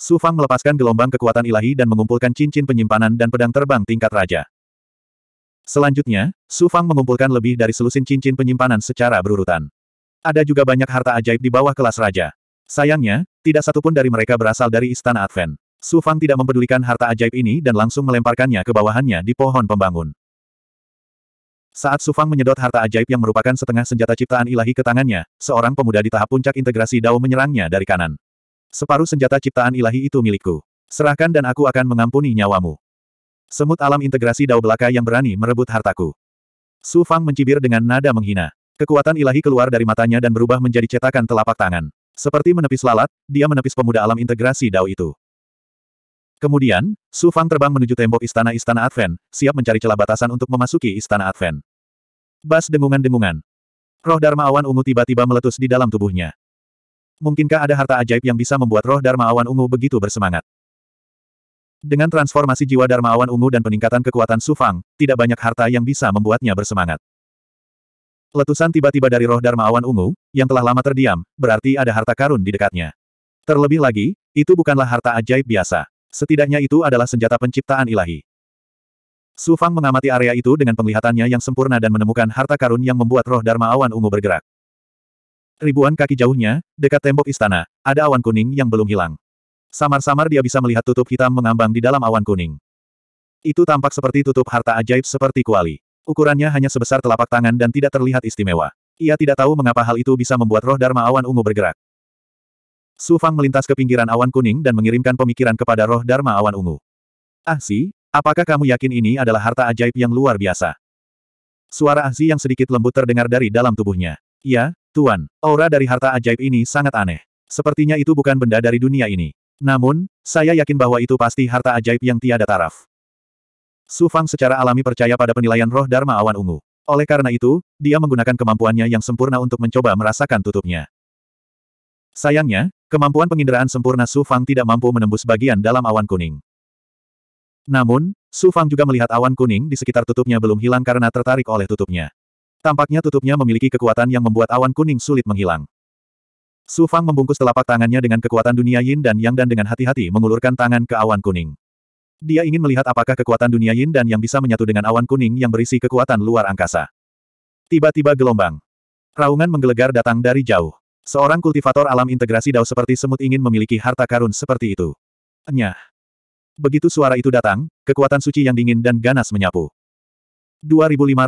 Su Fang melepaskan gelombang kekuatan ilahi dan mengumpulkan cincin penyimpanan dan pedang terbang tingkat raja. Selanjutnya, Su Fang mengumpulkan lebih dari selusin cincin penyimpanan secara berurutan. Ada juga banyak harta ajaib di bawah kelas raja. Sayangnya, tidak satupun dari mereka berasal dari Istana Advent. Su Fang tidak mempedulikan harta ajaib ini dan langsung melemparkannya ke bawahannya di pohon pembangun. Saat Sufang menyedot harta ajaib yang merupakan setengah senjata ciptaan ilahi ke tangannya, seorang pemuda di tahap puncak integrasi Dao menyerangnya dari kanan. Separuh senjata ciptaan ilahi itu milikku. Serahkan dan aku akan mengampuni nyawamu. Semut alam integrasi Dao belaka yang berani merebut hartaku. Sufang mencibir dengan nada menghina. Kekuatan ilahi keluar dari matanya dan berubah menjadi cetakan telapak tangan. Seperti menepis lalat, dia menepis pemuda alam integrasi Dao itu. Kemudian, Su Fang terbang menuju tembok istana-istana Advent, siap mencari celah batasan untuk memasuki istana Advent. Bas dengungan-dengungan. Roh Dharma Awan Ungu tiba-tiba meletus di dalam tubuhnya. Mungkinkah ada harta ajaib yang bisa membuat roh Dharma Awan Ungu begitu bersemangat? Dengan transformasi jiwa Dharma Awan Ungu dan peningkatan kekuatan Su Fang, tidak banyak harta yang bisa membuatnya bersemangat. Letusan tiba-tiba dari roh Dharma Awan Ungu, yang telah lama terdiam, berarti ada harta karun di dekatnya. Terlebih lagi, itu bukanlah harta ajaib biasa. Setidaknya itu adalah senjata penciptaan ilahi. Su Fang mengamati area itu dengan penglihatannya yang sempurna dan menemukan harta karun yang membuat roh Dharma awan ungu bergerak. Ribuan kaki jauhnya, dekat tembok istana, ada awan kuning yang belum hilang. Samar-samar dia bisa melihat tutup hitam mengambang di dalam awan kuning. Itu tampak seperti tutup harta ajaib seperti kuali. Ukurannya hanya sebesar telapak tangan dan tidak terlihat istimewa. Ia tidak tahu mengapa hal itu bisa membuat roh Dharma awan ungu bergerak. Su Fang melintas ke pinggiran awan kuning dan mengirimkan pemikiran kepada roh Dharma awan ungu. Ah Ahsi, apakah kamu yakin ini adalah harta ajaib yang luar biasa? Suara Ahsi yang sedikit lembut terdengar dari dalam tubuhnya. Ya, Tuan, aura dari harta ajaib ini sangat aneh. Sepertinya itu bukan benda dari dunia ini. Namun, saya yakin bahwa itu pasti harta ajaib yang tiada taraf. Su Fang secara alami percaya pada penilaian roh Dharma awan ungu. Oleh karena itu, dia menggunakan kemampuannya yang sempurna untuk mencoba merasakan tutupnya. Sayangnya, Kemampuan penginderaan sempurna Su Fang tidak mampu menembus bagian dalam awan kuning. Namun, Su Fang juga melihat awan kuning di sekitar tutupnya belum hilang karena tertarik oleh tutupnya. Tampaknya tutupnya memiliki kekuatan yang membuat awan kuning sulit menghilang. Su Fang membungkus telapak tangannya dengan kekuatan dunia yin dan yang dan dengan hati-hati mengulurkan tangan ke awan kuning. Dia ingin melihat apakah kekuatan dunia yin dan yang bisa menyatu dengan awan kuning yang berisi kekuatan luar angkasa. Tiba-tiba gelombang. Raungan menggelegar datang dari jauh. Seorang kultivator alam integrasi dao seperti semut ingin memiliki harta karun seperti itu. Enyah. Begitu suara itu datang, kekuatan suci yang dingin dan ganas menyapu. 2534.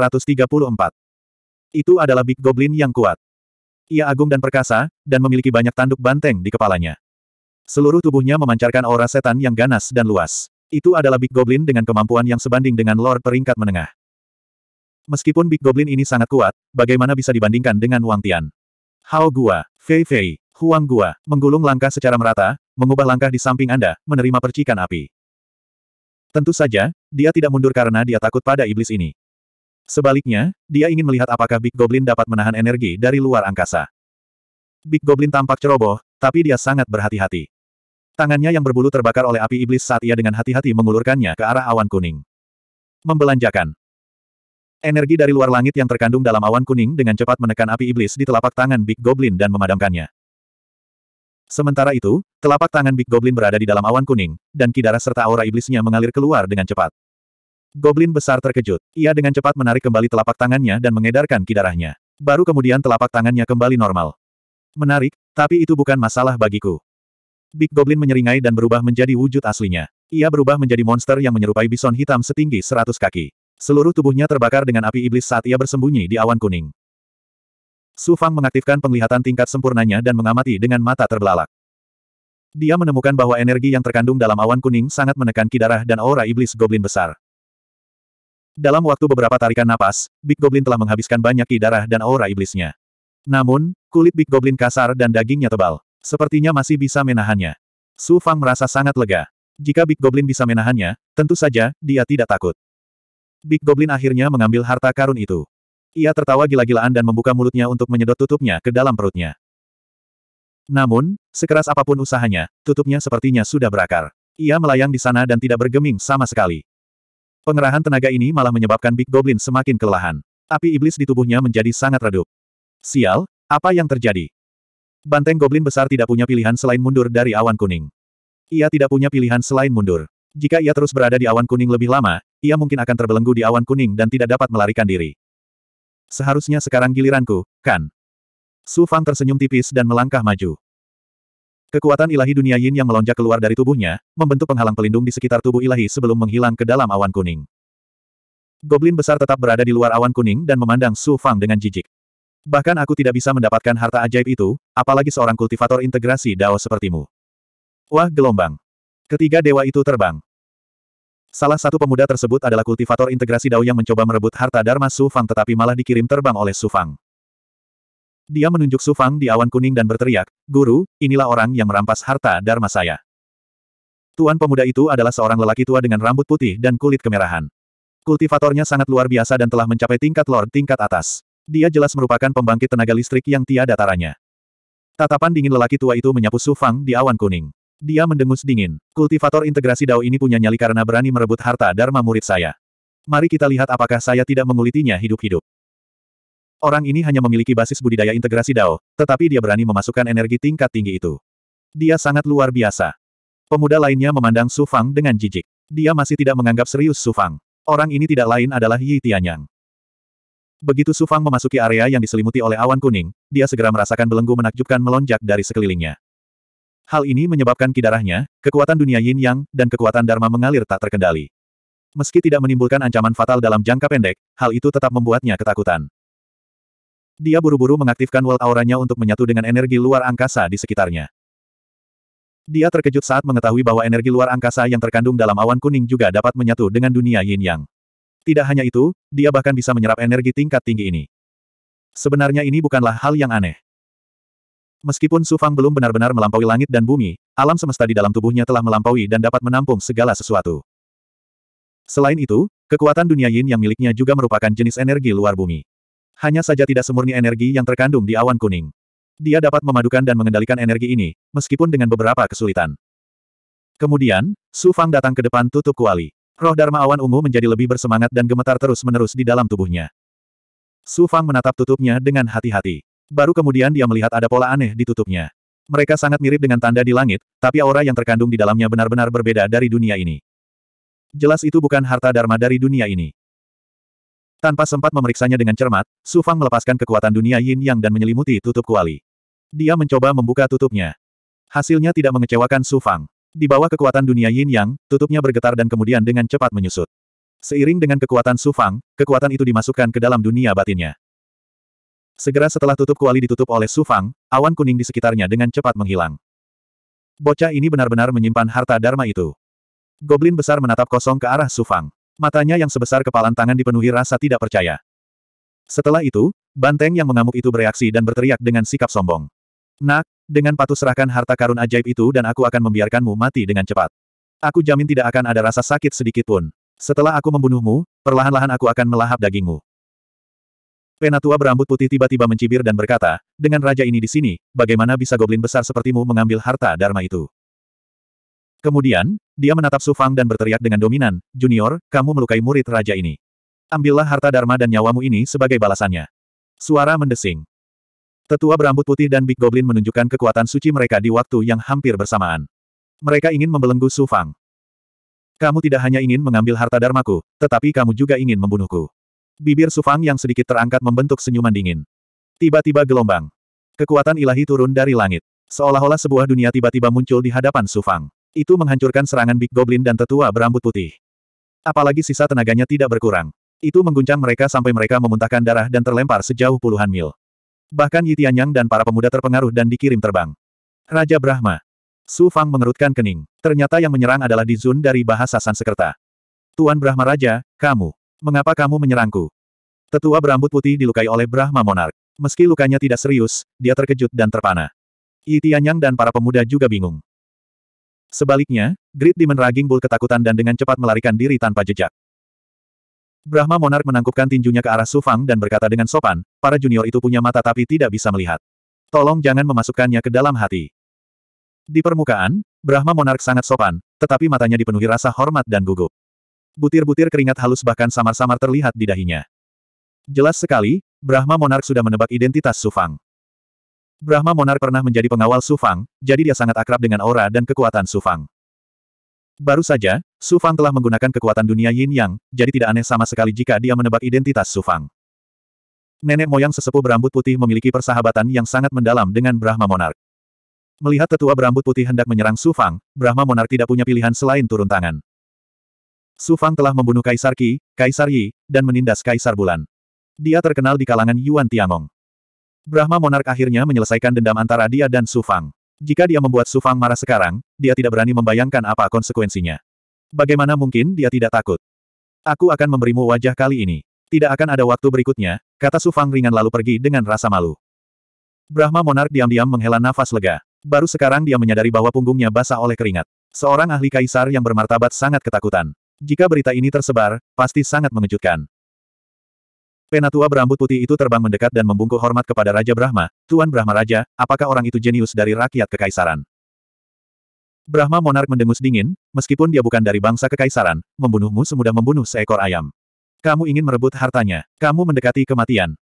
Itu adalah Big Goblin yang kuat. Ia agung dan perkasa, dan memiliki banyak tanduk banteng di kepalanya. Seluruh tubuhnya memancarkan aura setan yang ganas dan luas. Itu adalah Big Goblin dengan kemampuan yang sebanding dengan Lord peringkat menengah. Meskipun Big Goblin ini sangat kuat, bagaimana bisa dibandingkan dengan Wang Tian? Hao Gua. Fei Fei, Huang Gua, menggulung langkah secara merata, mengubah langkah di samping Anda, menerima percikan api. Tentu saja, dia tidak mundur karena dia takut pada iblis ini. Sebaliknya, dia ingin melihat apakah Big Goblin dapat menahan energi dari luar angkasa. Big Goblin tampak ceroboh, tapi dia sangat berhati-hati. Tangannya yang berbulu terbakar oleh api iblis saat ia dengan hati-hati mengulurkannya ke arah awan kuning. Membelanjakan. Energi dari luar langit yang terkandung dalam awan kuning dengan cepat menekan api iblis di telapak tangan Big Goblin dan memadamkannya. Sementara itu, telapak tangan Big Goblin berada di dalam awan kuning, dan kidara serta aura iblisnya mengalir keluar dengan cepat. Goblin besar terkejut. Ia dengan cepat menarik kembali telapak tangannya dan mengedarkan kidarahnya. Baru kemudian telapak tangannya kembali normal. Menarik, tapi itu bukan masalah bagiku. Big Goblin menyeringai dan berubah menjadi wujud aslinya. Ia berubah menjadi monster yang menyerupai bison hitam setinggi 100 kaki. Seluruh tubuhnya terbakar dengan api iblis saat ia bersembunyi di awan kuning. Su Fang mengaktifkan penglihatan tingkat sempurnanya dan mengamati dengan mata terbelalak. Dia menemukan bahwa energi yang terkandung dalam awan kuning sangat menekan kidarah dan aura iblis goblin besar. Dalam waktu beberapa tarikan napas, Big Goblin telah menghabiskan banyak kidarah dan aura iblisnya. Namun, kulit Big Goblin kasar dan dagingnya tebal. Sepertinya masih bisa menahannya. Su Fang merasa sangat lega. Jika Big Goblin bisa menahannya, tentu saja, dia tidak takut. Big Goblin akhirnya mengambil harta karun itu. Ia tertawa gila-gilaan dan membuka mulutnya untuk menyedot tutupnya ke dalam perutnya. Namun, sekeras apapun usahanya, tutupnya sepertinya sudah berakar. Ia melayang di sana dan tidak bergeming sama sekali. Pengerahan tenaga ini malah menyebabkan Big Goblin semakin kelelahan. Api iblis di tubuhnya menjadi sangat redup. Sial, apa yang terjadi? Banteng Goblin besar tidak punya pilihan selain mundur dari awan kuning. Ia tidak punya pilihan selain mundur. Jika ia terus berada di awan kuning lebih lama, ia mungkin akan terbelenggu di awan kuning dan tidak dapat melarikan diri. Seharusnya sekarang giliranku, kan? Su Fang tersenyum tipis dan melangkah maju. Kekuatan ilahi dunia yin yang melonjak keluar dari tubuhnya, membentuk penghalang pelindung di sekitar tubuh ilahi sebelum menghilang ke dalam awan kuning. Goblin besar tetap berada di luar awan kuning dan memandang Su Fang dengan jijik. Bahkan aku tidak bisa mendapatkan harta ajaib itu, apalagi seorang kultivator integrasi Dao sepertimu. Wah gelombang. Ketiga dewa itu terbang. Salah satu pemuda tersebut adalah kultivator integrasi Dao yang mencoba merebut harta Dharma Su Fang tetapi malah dikirim terbang oleh Su Fang. Dia menunjuk Su Fang di awan kuning dan berteriak, Guru, inilah orang yang merampas harta Dharma saya. Tuan pemuda itu adalah seorang lelaki tua dengan rambut putih dan kulit kemerahan. Kultivatornya sangat luar biasa dan telah mencapai tingkat lord tingkat atas. Dia jelas merupakan pembangkit tenaga listrik yang tiada taranya. Tatapan dingin lelaki tua itu menyapu Su Fang di awan kuning. Dia mendengus dingin. Kultivator integrasi Dao ini punya nyali karena berani merebut harta Dharma murid saya. Mari kita lihat apakah saya tidak mengulitinya hidup-hidup. Orang ini hanya memiliki basis budidaya integrasi Dao, tetapi dia berani memasukkan energi tingkat tinggi itu. Dia sangat luar biasa. Pemuda lainnya memandang Su Fang dengan jijik. Dia masih tidak menganggap serius Su Fang. Orang ini tidak lain adalah Yi Tianyang. Begitu Su Fang memasuki area yang diselimuti oleh awan kuning, dia segera merasakan belenggu menakjubkan melonjak dari sekelilingnya. Hal ini menyebabkan kidarahnya, kekuatan dunia yin yang, dan kekuatan dharma mengalir tak terkendali. Meski tidak menimbulkan ancaman fatal dalam jangka pendek, hal itu tetap membuatnya ketakutan. Dia buru-buru mengaktifkan world auranya untuk menyatu dengan energi luar angkasa di sekitarnya. Dia terkejut saat mengetahui bahwa energi luar angkasa yang terkandung dalam awan kuning juga dapat menyatu dengan dunia yin yang. Tidak hanya itu, dia bahkan bisa menyerap energi tingkat tinggi ini. Sebenarnya ini bukanlah hal yang aneh. Meskipun Su Fang belum benar-benar melampaui langit dan bumi, alam semesta di dalam tubuhnya telah melampaui dan dapat menampung segala sesuatu. Selain itu, kekuatan dunia yin yang miliknya juga merupakan jenis energi luar bumi. Hanya saja tidak semurni energi yang terkandung di awan kuning. Dia dapat memadukan dan mengendalikan energi ini, meskipun dengan beberapa kesulitan. Kemudian, Su Fang datang ke depan tutup kuali. Roh Dharma Awan Ungu menjadi lebih bersemangat dan gemetar terus-menerus di dalam tubuhnya. Su Fang menatap tutupnya dengan hati-hati. Baru kemudian dia melihat ada pola aneh di tutupnya. Mereka sangat mirip dengan tanda di langit, tapi aura yang terkandung di dalamnya benar-benar berbeda dari dunia ini. Jelas itu bukan harta dharma dari dunia ini. Tanpa sempat memeriksanya dengan cermat, Su Fang melepaskan kekuatan dunia yin yang dan menyelimuti tutup kuali. Dia mencoba membuka tutupnya. Hasilnya tidak mengecewakan Su Fang. Di bawah kekuatan dunia yin yang, tutupnya bergetar dan kemudian dengan cepat menyusut. Seiring dengan kekuatan Su Fang, kekuatan itu dimasukkan ke dalam dunia batinnya. Segera setelah tutup kuali ditutup oleh Su Fang, awan kuning di sekitarnya dengan cepat menghilang. Bocah ini benar-benar menyimpan harta Dharma itu. Goblin besar menatap kosong ke arah Su Fang. Matanya yang sebesar kepalan tangan dipenuhi rasa tidak percaya. Setelah itu, banteng yang mengamuk itu bereaksi dan berteriak dengan sikap sombong. Nak, dengan patuh serahkan harta karun ajaib itu dan aku akan membiarkanmu mati dengan cepat. Aku jamin tidak akan ada rasa sakit sedikit pun. Setelah aku membunuhmu, perlahan-lahan aku akan melahap dagingmu. Penatua berambut putih tiba-tiba mencibir dan berkata, dengan raja ini di sini, bagaimana bisa goblin besar sepertimu mengambil harta Dharma itu? Kemudian, dia menatap Su Fang dan berteriak dengan dominan, Junior, kamu melukai murid raja ini. Ambillah harta Dharma dan nyawamu ini sebagai balasannya. Suara mendesing. Tetua berambut putih dan Big Goblin menunjukkan kekuatan suci mereka di waktu yang hampir bersamaan. Mereka ingin membelenggu Su Fang. Kamu tidak hanya ingin mengambil harta Dharmaku, tetapi kamu juga ingin membunuhku. Bibir Sufang yang sedikit terangkat membentuk senyuman dingin. Tiba-tiba gelombang. Kekuatan ilahi turun dari langit. Seolah-olah sebuah dunia tiba-tiba muncul di hadapan Sufang. Itu menghancurkan serangan Big Goblin dan tetua berambut putih. Apalagi sisa tenaganya tidak berkurang. Itu mengguncang mereka sampai mereka memuntahkan darah dan terlempar sejauh puluhan mil. Bahkan Yi Tianyang dan para pemuda terpengaruh dan dikirim terbang. Raja Brahma. Su Fang mengerutkan kening. Ternyata yang menyerang adalah Dizun dari bahasa Sansekerta. Tuan Brahma Raja, kamu. Mengapa kamu menyerangku? Tetua berambut putih dilukai oleh Brahma Monarch. Meski lukanya tidak serius, dia terkejut dan terpana. Yi dan para pemuda juga bingung. Sebaliknya, Grid Demon Raging Bull ketakutan dan dengan cepat melarikan diri tanpa jejak. Brahma Monarch menangkupkan tinjunya ke arah Sufang dan berkata dengan sopan, para junior itu punya mata tapi tidak bisa melihat. Tolong jangan memasukkannya ke dalam hati. Di permukaan, Brahma Monarch sangat sopan, tetapi matanya dipenuhi rasa hormat dan gugup butir-butir keringat halus bahkan samar-samar terlihat di dahinya. Jelas sekali, Brahma Monark sudah menebak identitas Sufang. Brahma Monark pernah menjadi pengawal Sufang, jadi dia sangat akrab dengan aura dan kekuatan Sufang. Baru saja, Sufang telah menggunakan kekuatan dunia Yin Yang, jadi tidak aneh sama sekali jika dia menebak identitas Sufang. Nenek moyang sesepuh berambut putih memiliki persahabatan yang sangat mendalam dengan Brahma Monark. Melihat tetua berambut putih hendak menyerang Sufang, Brahma Monark tidak punya pilihan selain turun tangan. Su Fang telah membunuh Kaisar Qi, Kaisar Yi, dan menindas Kaisar Bulan. Dia terkenal di kalangan Yuan Tiangong. Brahma Monark akhirnya menyelesaikan dendam antara dia dan Su Fang. Jika dia membuat Su Fang marah sekarang, dia tidak berani membayangkan apa konsekuensinya. Bagaimana mungkin dia tidak takut? Aku akan memberimu wajah kali ini. Tidak akan ada waktu berikutnya, kata Su Fang ringan lalu pergi dengan rasa malu. Brahma Monark diam-diam menghela nafas lega. Baru sekarang dia menyadari bahwa punggungnya basah oleh keringat. Seorang ahli kaisar yang bermartabat sangat ketakutan. Jika berita ini tersebar, pasti sangat mengejutkan. Penatua berambut putih itu terbang mendekat dan membungkuk hormat kepada Raja Brahma, Tuan Brahma Raja, apakah orang itu jenius dari rakyat kekaisaran? Brahma Monark mendengus dingin, meskipun dia bukan dari bangsa kekaisaran, membunuhmu semudah membunuh seekor ayam. Kamu ingin merebut hartanya, kamu mendekati kematian.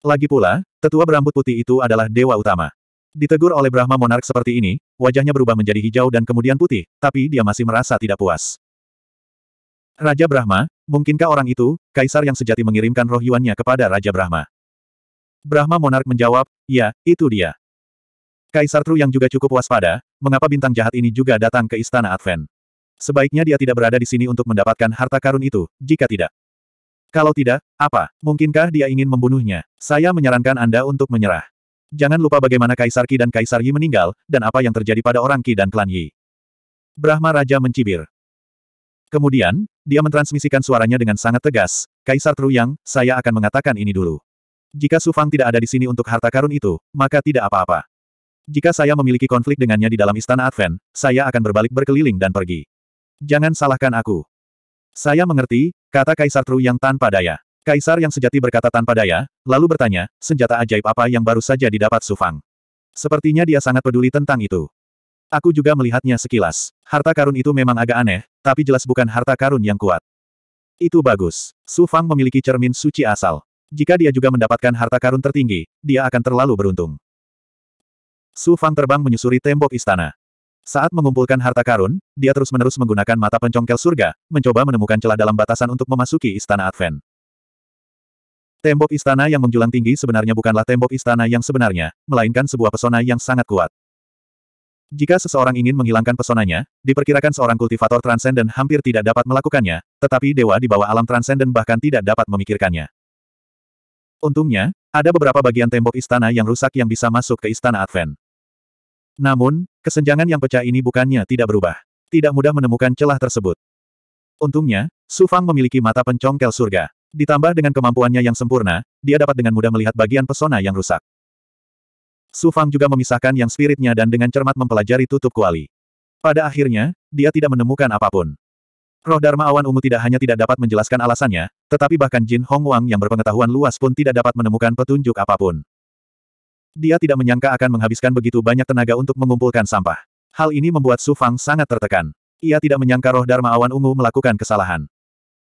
Lagi pula, tetua berambut putih itu adalah dewa utama. Ditegur oleh Brahma Monark seperti ini, wajahnya berubah menjadi hijau dan kemudian putih, tapi dia masih merasa tidak puas. Raja Brahma, mungkinkah orang itu, kaisar yang sejati mengirimkan roh Yuannya kepada Raja Brahma? Brahma Monark menjawab, ya, itu dia. Kaisar Tru yang juga cukup waspada, mengapa bintang jahat ini juga datang ke Istana Advent? Sebaiknya dia tidak berada di sini untuk mendapatkan harta karun itu, jika tidak. Kalau tidak, apa? Mungkinkah dia ingin membunuhnya? Saya menyarankan Anda untuk menyerah. Jangan lupa bagaimana Kaisar Ki dan Kaisar Yi meninggal, dan apa yang terjadi pada orang Ki dan klan Yi. Brahma Raja mencibir. Kemudian, dia mentransmisikan suaranya dengan sangat tegas, Kaisar Truyang, saya akan mengatakan ini dulu. Jika Sufang tidak ada di sini untuk harta karun itu, maka tidak apa-apa. Jika saya memiliki konflik dengannya di dalam istana Advent, saya akan berbalik berkeliling dan pergi. Jangan salahkan aku. Saya mengerti, kata Kaisar yang tanpa daya. Kaisar yang sejati berkata tanpa daya, lalu bertanya, senjata ajaib apa yang baru saja didapat Sufang? Sepertinya dia sangat peduli tentang itu. Aku juga melihatnya sekilas. Harta karun itu memang agak aneh, tapi jelas bukan harta karun yang kuat. Itu bagus. Su Fang memiliki cermin suci asal. Jika dia juga mendapatkan harta karun tertinggi, dia akan terlalu beruntung. Su Fang terbang menyusuri tembok istana. Saat mengumpulkan harta karun, dia terus-menerus menggunakan mata pencongkel surga, mencoba menemukan celah dalam batasan untuk memasuki istana Advent. Tembok istana yang menjulang tinggi sebenarnya bukanlah tembok istana yang sebenarnya, melainkan sebuah pesona yang sangat kuat. Jika seseorang ingin menghilangkan pesonanya, diperkirakan seorang kultivator transenden hampir tidak dapat melakukannya, tetapi dewa di bawah alam transenden bahkan tidak dapat memikirkannya. Untungnya, ada beberapa bagian tembok istana yang rusak yang bisa masuk ke istana Advent. Namun, kesenjangan yang pecah ini bukannya tidak berubah. Tidak mudah menemukan celah tersebut. Untungnya, Sufang memiliki mata pencongkel surga. Ditambah dengan kemampuannya yang sempurna, dia dapat dengan mudah melihat bagian pesona yang rusak. Su Fang juga memisahkan yang spiritnya dan dengan cermat mempelajari tutup kuali. Pada akhirnya, dia tidak menemukan apapun. Roh Dharma Awan Ungu tidak hanya tidak dapat menjelaskan alasannya, tetapi bahkan Jin Hong Wang yang berpengetahuan luas pun tidak dapat menemukan petunjuk apapun. Dia tidak menyangka akan menghabiskan begitu banyak tenaga untuk mengumpulkan sampah. Hal ini membuat Su Fang sangat tertekan. Ia tidak menyangka roh Dharma Awan Ungu melakukan kesalahan.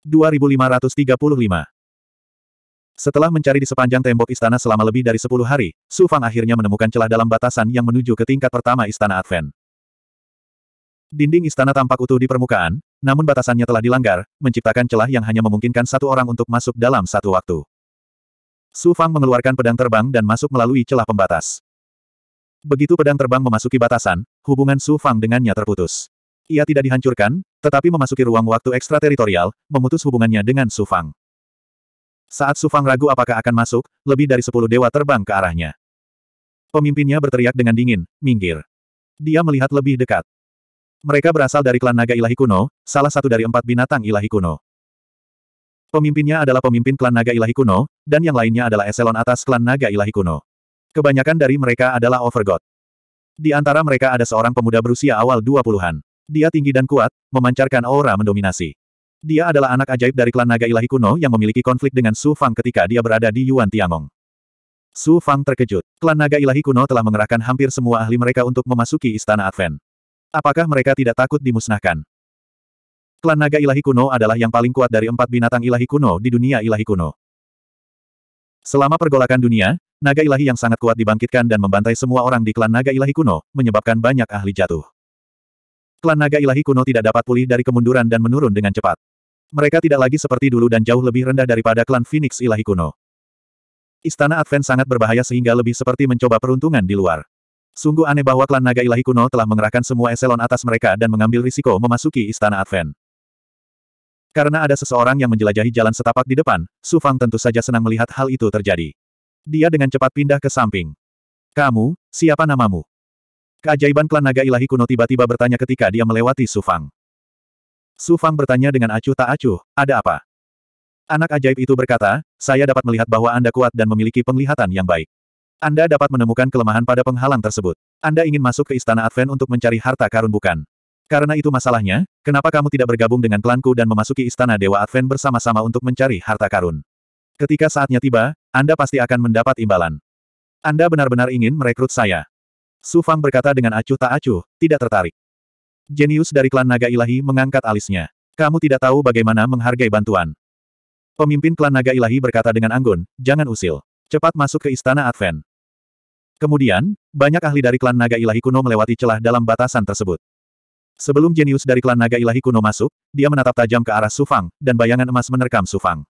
2535 setelah mencari di sepanjang tembok istana selama lebih dari sepuluh hari, Su Fang akhirnya menemukan celah dalam batasan yang menuju ke tingkat pertama istana Advent. Dinding istana tampak utuh di permukaan, namun batasannya telah dilanggar, menciptakan celah yang hanya memungkinkan satu orang untuk masuk dalam satu waktu. Su Fang mengeluarkan pedang terbang dan masuk melalui celah pembatas. Begitu pedang terbang memasuki batasan, hubungan Su Fang dengannya terputus. Ia tidak dihancurkan, tetapi memasuki ruang waktu ekstrateritorial, memutus hubungannya dengan Su Fang. Saat Sufang ragu apakah akan masuk, lebih dari sepuluh dewa terbang ke arahnya. Pemimpinnya berteriak dengan dingin, minggir. Dia melihat lebih dekat. Mereka berasal dari klan naga ilahi kuno, salah satu dari empat binatang ilahi kuno. Pemimpinnya adalah pemimpin klan naga ilahi kuno, dan yang lainnya adalah eselon atas klan naga ilahi kuno. Kebanyakan dari mereka adalah overgod. Di antara mereka ada seorang pemuda berusia awal 20-an. Dia tinggi dan kuat, memancarkan aura mendominasi. Dia adalah anak ajaib dari klan naga ilahi kuno yang memiliki konflik dengan Su Fang ketika dia berada di Yuan Tiangong. Su Fang terkejut. Klan naga ilahi kuno telah mengerahkan hampir semua ahli mereka untuk memasuki istana Advent. Apakah mereka tidak takut dimusnahkan? Klan naga ilahi kuno adalah yang paling kuat dari empat binatang ilahi kuno di dunia ilahi kuno. Selama pergolakan dunia, naga ilahi yang sangat kuat dibangkitkan dan membantai semua orang di klan naga ilahi kuno, menyebabkan banyak ahli jatuh. Klan naga ilahi kuno tidak dapat pulih dari kemunduran dan menurun dengan cepat. Mereka tidak lagi seperti dulu dan jauh lebih rendah daripada klan Phoenix ilahi kuno. Istana Advent sangat berbahaya sehingga lebih seperti mencoba peruntungan di luar. Sungguh aneh bahwa klan naga ilahi kuno telah mengerahkan semua eselon atas mereka dan mengambil risiko memasuki Istana Advent. Karena ada seseorang yang menjelajahi jalan setapak di depan, Su Fang tentu saja senang melihat hal itu terjadi. Dia dengan cepat pindah ke samping. Kamu, siapa namamu? Keajaiban klan naga ilahi kuno tiba-tiba bertanya ketika dia melewati Su Fang. Su Fang bertanya dengan acuh tak acuh, ada apa? Anak ajaib itu berkata, saya dapat melihat bahwa Anda kuat dan memiliki penglihatan yang baik. Anda dapat menemukan kelemahan pada penghalang tersebut. Anda ingin masuk ke istana Advent untuk mencari harta karun bukan? Karena itu masalahnya, kenapa kamu tidak bergabung dengan klanku dan memasuki istana Dewa Advent bersama-sama untuk mencari harta karun? Ketika saatnya tiba, Anda pasti akan mendapat imbalan. Anda benar-benar ingin merekrut saya. Su Fang berkata dengan acuh tak acuh, tidak tertarik. Jenius dari klan naga ilahi mengangkat alisnya. Kamu tidak tahu bagaimana menghargai bantuan. Pemimpin klan naga ilahi berkata dengan anggun, jangan usil. Cepat masuk ke istana Advent. Kemudian, banyak ahli dari klan naga ilahi kuno melewati celah dalam batasan tersebut. Sebelum jenius dari klan naga ilahi kuno masuk, dia menatap tajam ke arah Sufang, dan bayangan emas menerkam Sufang.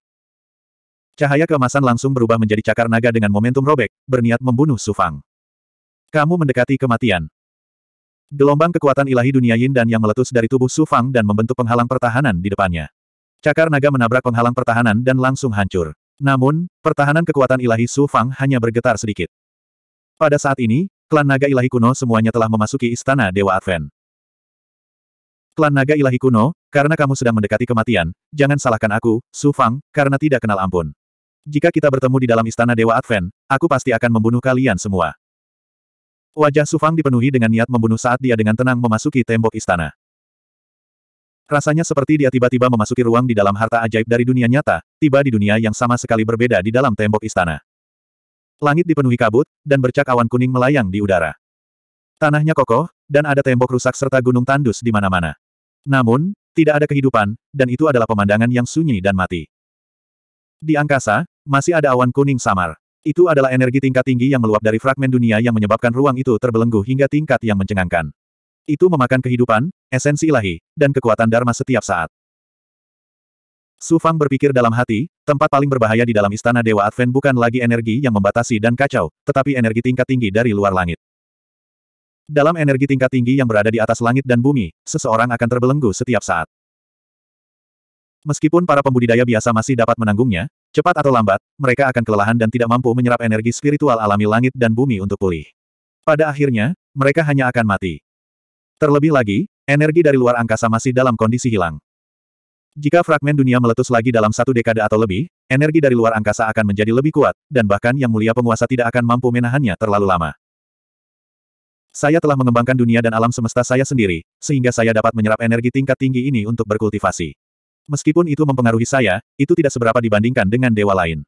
Cahaya keemasan langsung berubah menjadi cakar naga dengan momentum robek, berniat membunuh Sufang. Kamu mendekati kematian. Gelombang kekuatan ilahi dunia yin dan yang meletus dari tubuh Su Fang dan membentuk penghalang pertahanan di depannya. Cakar naga menabrak penghalang pertahanan dan langsung hancur. Namun, pertahanan kekuatan ilahi Su Fang hanya bergetar sedikit. Pada saat ini, klan naga ilahi kuno semuanya telah memasuki istana Dewa Advent. Klan naga ilahi kuno, karena kamu sedang mendekati kematian, jangan salahkan aku, Su Fang, karena tidak kenal ampun. Jika kita bertemu di dalam istana Dewa Advent, aku pasti akan membunuh kalian semua. Wajah Sufang dipenuhi dengan niat membunuh saat dia dengan tenang memasuki tembok istana. Rasanya seperti dia tiba-tiba memasuki ruang di dalam harta ajaib dari dunia nyata, tiba di dunia yang sama sekali berbeda di dalam tembok istana. Langit dipenuhi kabut, dan bercak awan kuning melayang di udara. Tanahnya kokoh, dan ada tembok rusak serta gunung tandus di mana-mana. Namun, tidak ada kehidupan, dan itu adalah pemandangan yang sunyi dan mati. Di angkasa, masih ada awan kuning samar. Itu adalah energi tingkat tinggi yang meluap dari fragmen dunia yang menyebabkan ruang itu terbelenggu hingga tingkat yang mencengangkan. Itu memakan kehidupan, esensi ilahi, dan kekuatan Dharma setiap saat. Su Fang berpikir dalam hati, tempat paling berbahaya di dalam istana Dewa Advent bukan lagi energi yang membatasi dan kacau, tetapi energi tingkat tinggi dari luar langit. Dalam energi tingkat tinggi yang berada di atas langit dan bumi, seseorang akan terbelenggu setiap saat. Meskipun para pembudidaya biasa masih dapat menanggungnya, cepat atau lambat, mereka akan kelelahan dan tidak mampu menyerap energi spiritual alami langit dan bumi untuk pulih. Pada akhirnya, mereka hanya akan mati. Terlebih lagi, energi dari luar angkasa masih dalam kondisi hilang. Jika fragmen dunia meletus lagi dalam satu dekade atau lebih, energi dari luar angkasa akan menjadi lebih kuat, dan bahkan yang mulia penguasa tidak akan mampu menahannya terlalu lama. Saya telah mengembangkan dunia dan alam semesta saya sendiri, sehingga saya dapat menyerap energi tingkat tinggi ini untuk berkultivasi. Meskipun itu mempengaruhi saya, itu tidak seberapa dibandingkan dengan dewa lain.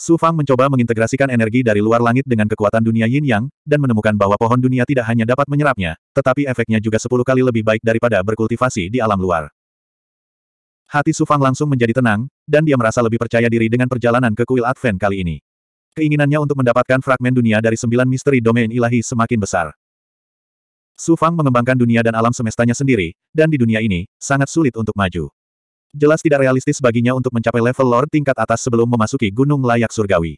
Su Fang mencoba mengintegrasikan energi dari luar langit dengan kekuatan dunia yin yang, dan menemukan bahwa pohon dunia tidak hanya dapat menyerapnya, tetapi efeknya juga sepuluh kali lebih baik daripada berkultivasi di alam luar. Hati Su Fang langsung menjadi tenang, dan dia merasa lebih percaya diri dengan perjalanan ke kuil Advent kali ini. Keinginannya untuk mendapatkan fragmen dunia dari sembilan misteri domain ilahi semakin besar. Su Fang mengembangkan dunia dan alam semestanya sendiri, dan di dunia ini, sangat sulit untuk maju. Jelas tidak realistis baginya untuk mencapai level Lord tingkat atas sebelum memasuki gunung layak surgawi.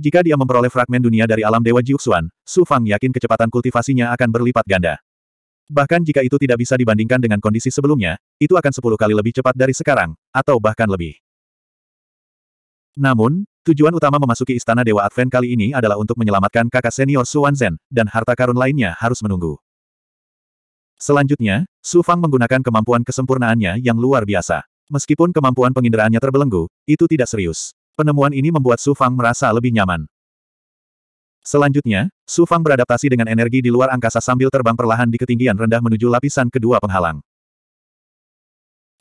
Jika dia memperoleh fragmen dunia dari alam Dewa Jiuxuan, Su Fang yakin kecepatan kultivasinya akan berlipat ganda. Bahkan jika itu tidak bisa dibandingkan dengan kondisi sebelumnya, itu akan sepuluh kali lebih cepat dari sekarang, atau bahkan lebih. Namun, Tujuan utama memasuki Istana Dewa Advent kali ini adalah untuk menyelamatkan kakak senior Su Wanzhen, dan harta karun lainnya harus menunggu. Selanjutnya, Su Fang menggunakan kemampuan kesempurnaannya yang luar biasa. Meskipun kemampuan penginderaannya terbelenggu, itu tidak serius. Penemuan ini membuat Su Fang merasa lebih nyaman. Selanjutnya, Su Fang beradaptasi dengan energi di luar angkasa sambil terbang perlahan di ketinggian rendah menuju lapisan kedua penghalang.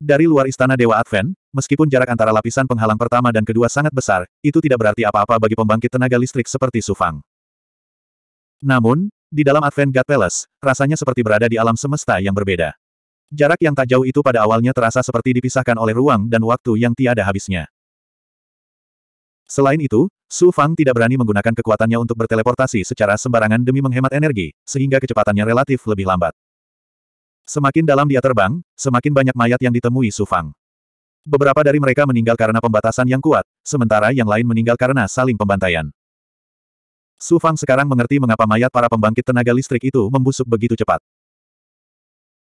Dari luar istana Dewa Advent, meskipun jarak antara lapisan penghalang pertama dan kedua sangat besar, itu tidak berarti apa-apa bagi pembangkit tenaga listrik seperti Sufang. Namun, di dalam Advent God Palace, rasanya seperti berada di alam semesta yang berbeda. Jarak yang tak jauh itu pada awalnya terasa seperti dipisahkan oleh ruang dan waktu yang tiada habisnya. Selain itu, Su Fang tidak berani menggunakan kekuatannya untuk berteleportasi secara sembarangan demi menghemat energi, sehingga kecepatannya relatif lebih lambat. Semakin dalam dia terbang, semakin banyak mayat yang ditemui Su Fang. Beberapa dari mereka meninggal karena pembatasan yang kuat, sementara yang lain meninggal karena saling pembantaian. Su Fang sekarang mengerti mengapa mayat para pembangkit tenaga listrik itu membusuk begitu cepat.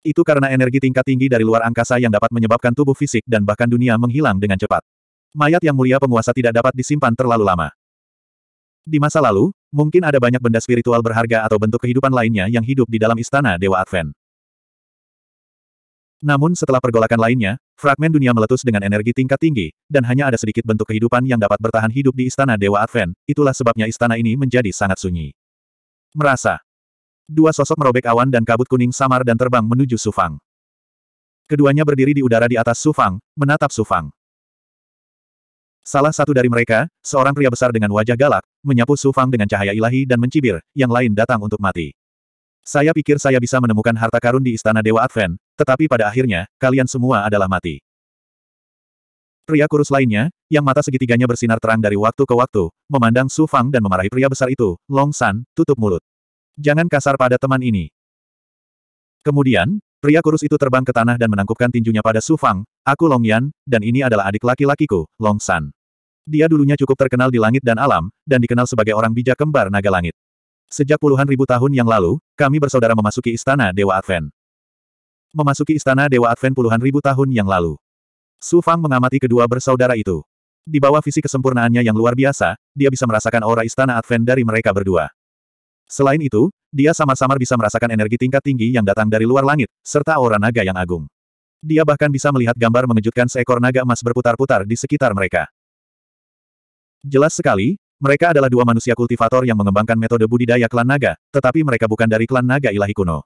Itu karena energi tingkat tinggi dari luar angkasa yang dapat menyebabkan tubuh fisik dan bahkan dunia menghilang dengan cepat. Mayat yang mulia penguasa tidak dapat disimpan terlalu lama. Di masa lalu, mungkin ada banyak benda spiritual berharga atau bentuk kehidupan lainnya yang hidup di dalam istana Dewa Advent. Namun setelah pergolakan lainnya, fragmen dunia meletus dengan energi tingkat tinggi, dan hanya ada sedikit bentuk kehidupan yang dapat bertahan hidup di istana Dewa Advent, itulah sebabnya istana ini menjadi sangat sunyi. Merasa. Dua sosok merobek awan dan kabut kuning samar dan terbang menuju Sufang. Keduanya berdiri di udara di atas Sufang, menatap Sufang. Salah satu dari mereka, seorang pria besar dengan wajah galak, menyapu Sufang dengan cahaya ilahi dan mencibir, yang lain datang untuk mati. Saya pikir saya bisa menemukan harta karun di Istana Dewa Advent, tetapi pada akhirnya, kalian semua adalah mati. Pria kurus lainnya, yang mata segitiganya bersinar terang dari waktu ke waktu, memandang Su Fang dan memarahi pria besar itu, Long San, tutup mulut. Jangan kasar pada teman ini. Kemudian, pria kurus itu terbang ke tanah dan menangkupkan tinjunya pada Su Fang, aku Long Yan, dan ini adalah adik laki-lakiku, Long San. Dia dulunya cukup terkenal di langit dan alam, dan dikenal sebagai orang bijak kembar naga langit. Sejak puluhan ribu tahun yang lalu, kami bersaudara memasuki Istana Dewa Advent. Memasuki Istana Dewa Advent puluhan ribu tahun yang lalu. Su Fang mengamati kedua bersaudara itu. Di bawah visi kesempurnaannya yang luar biasa, dia bisa merasakan aura Istana Advent dari mereka berdua. Selain itu, dia samar-samar bisa merasakan energi tingkat tinggi yang datang dari luar langit, serta aura naga yang agung. Dia bahkan bisa melihat gambar mengejutkan seekor naga emas berputar-putar di sekitar mereka. Jelas sekali, mereka adalah dua manusia kultivator yang mengembangkan metode budidaya klan naga, tetapi mereka bukan dari klan naga ilahi kuno.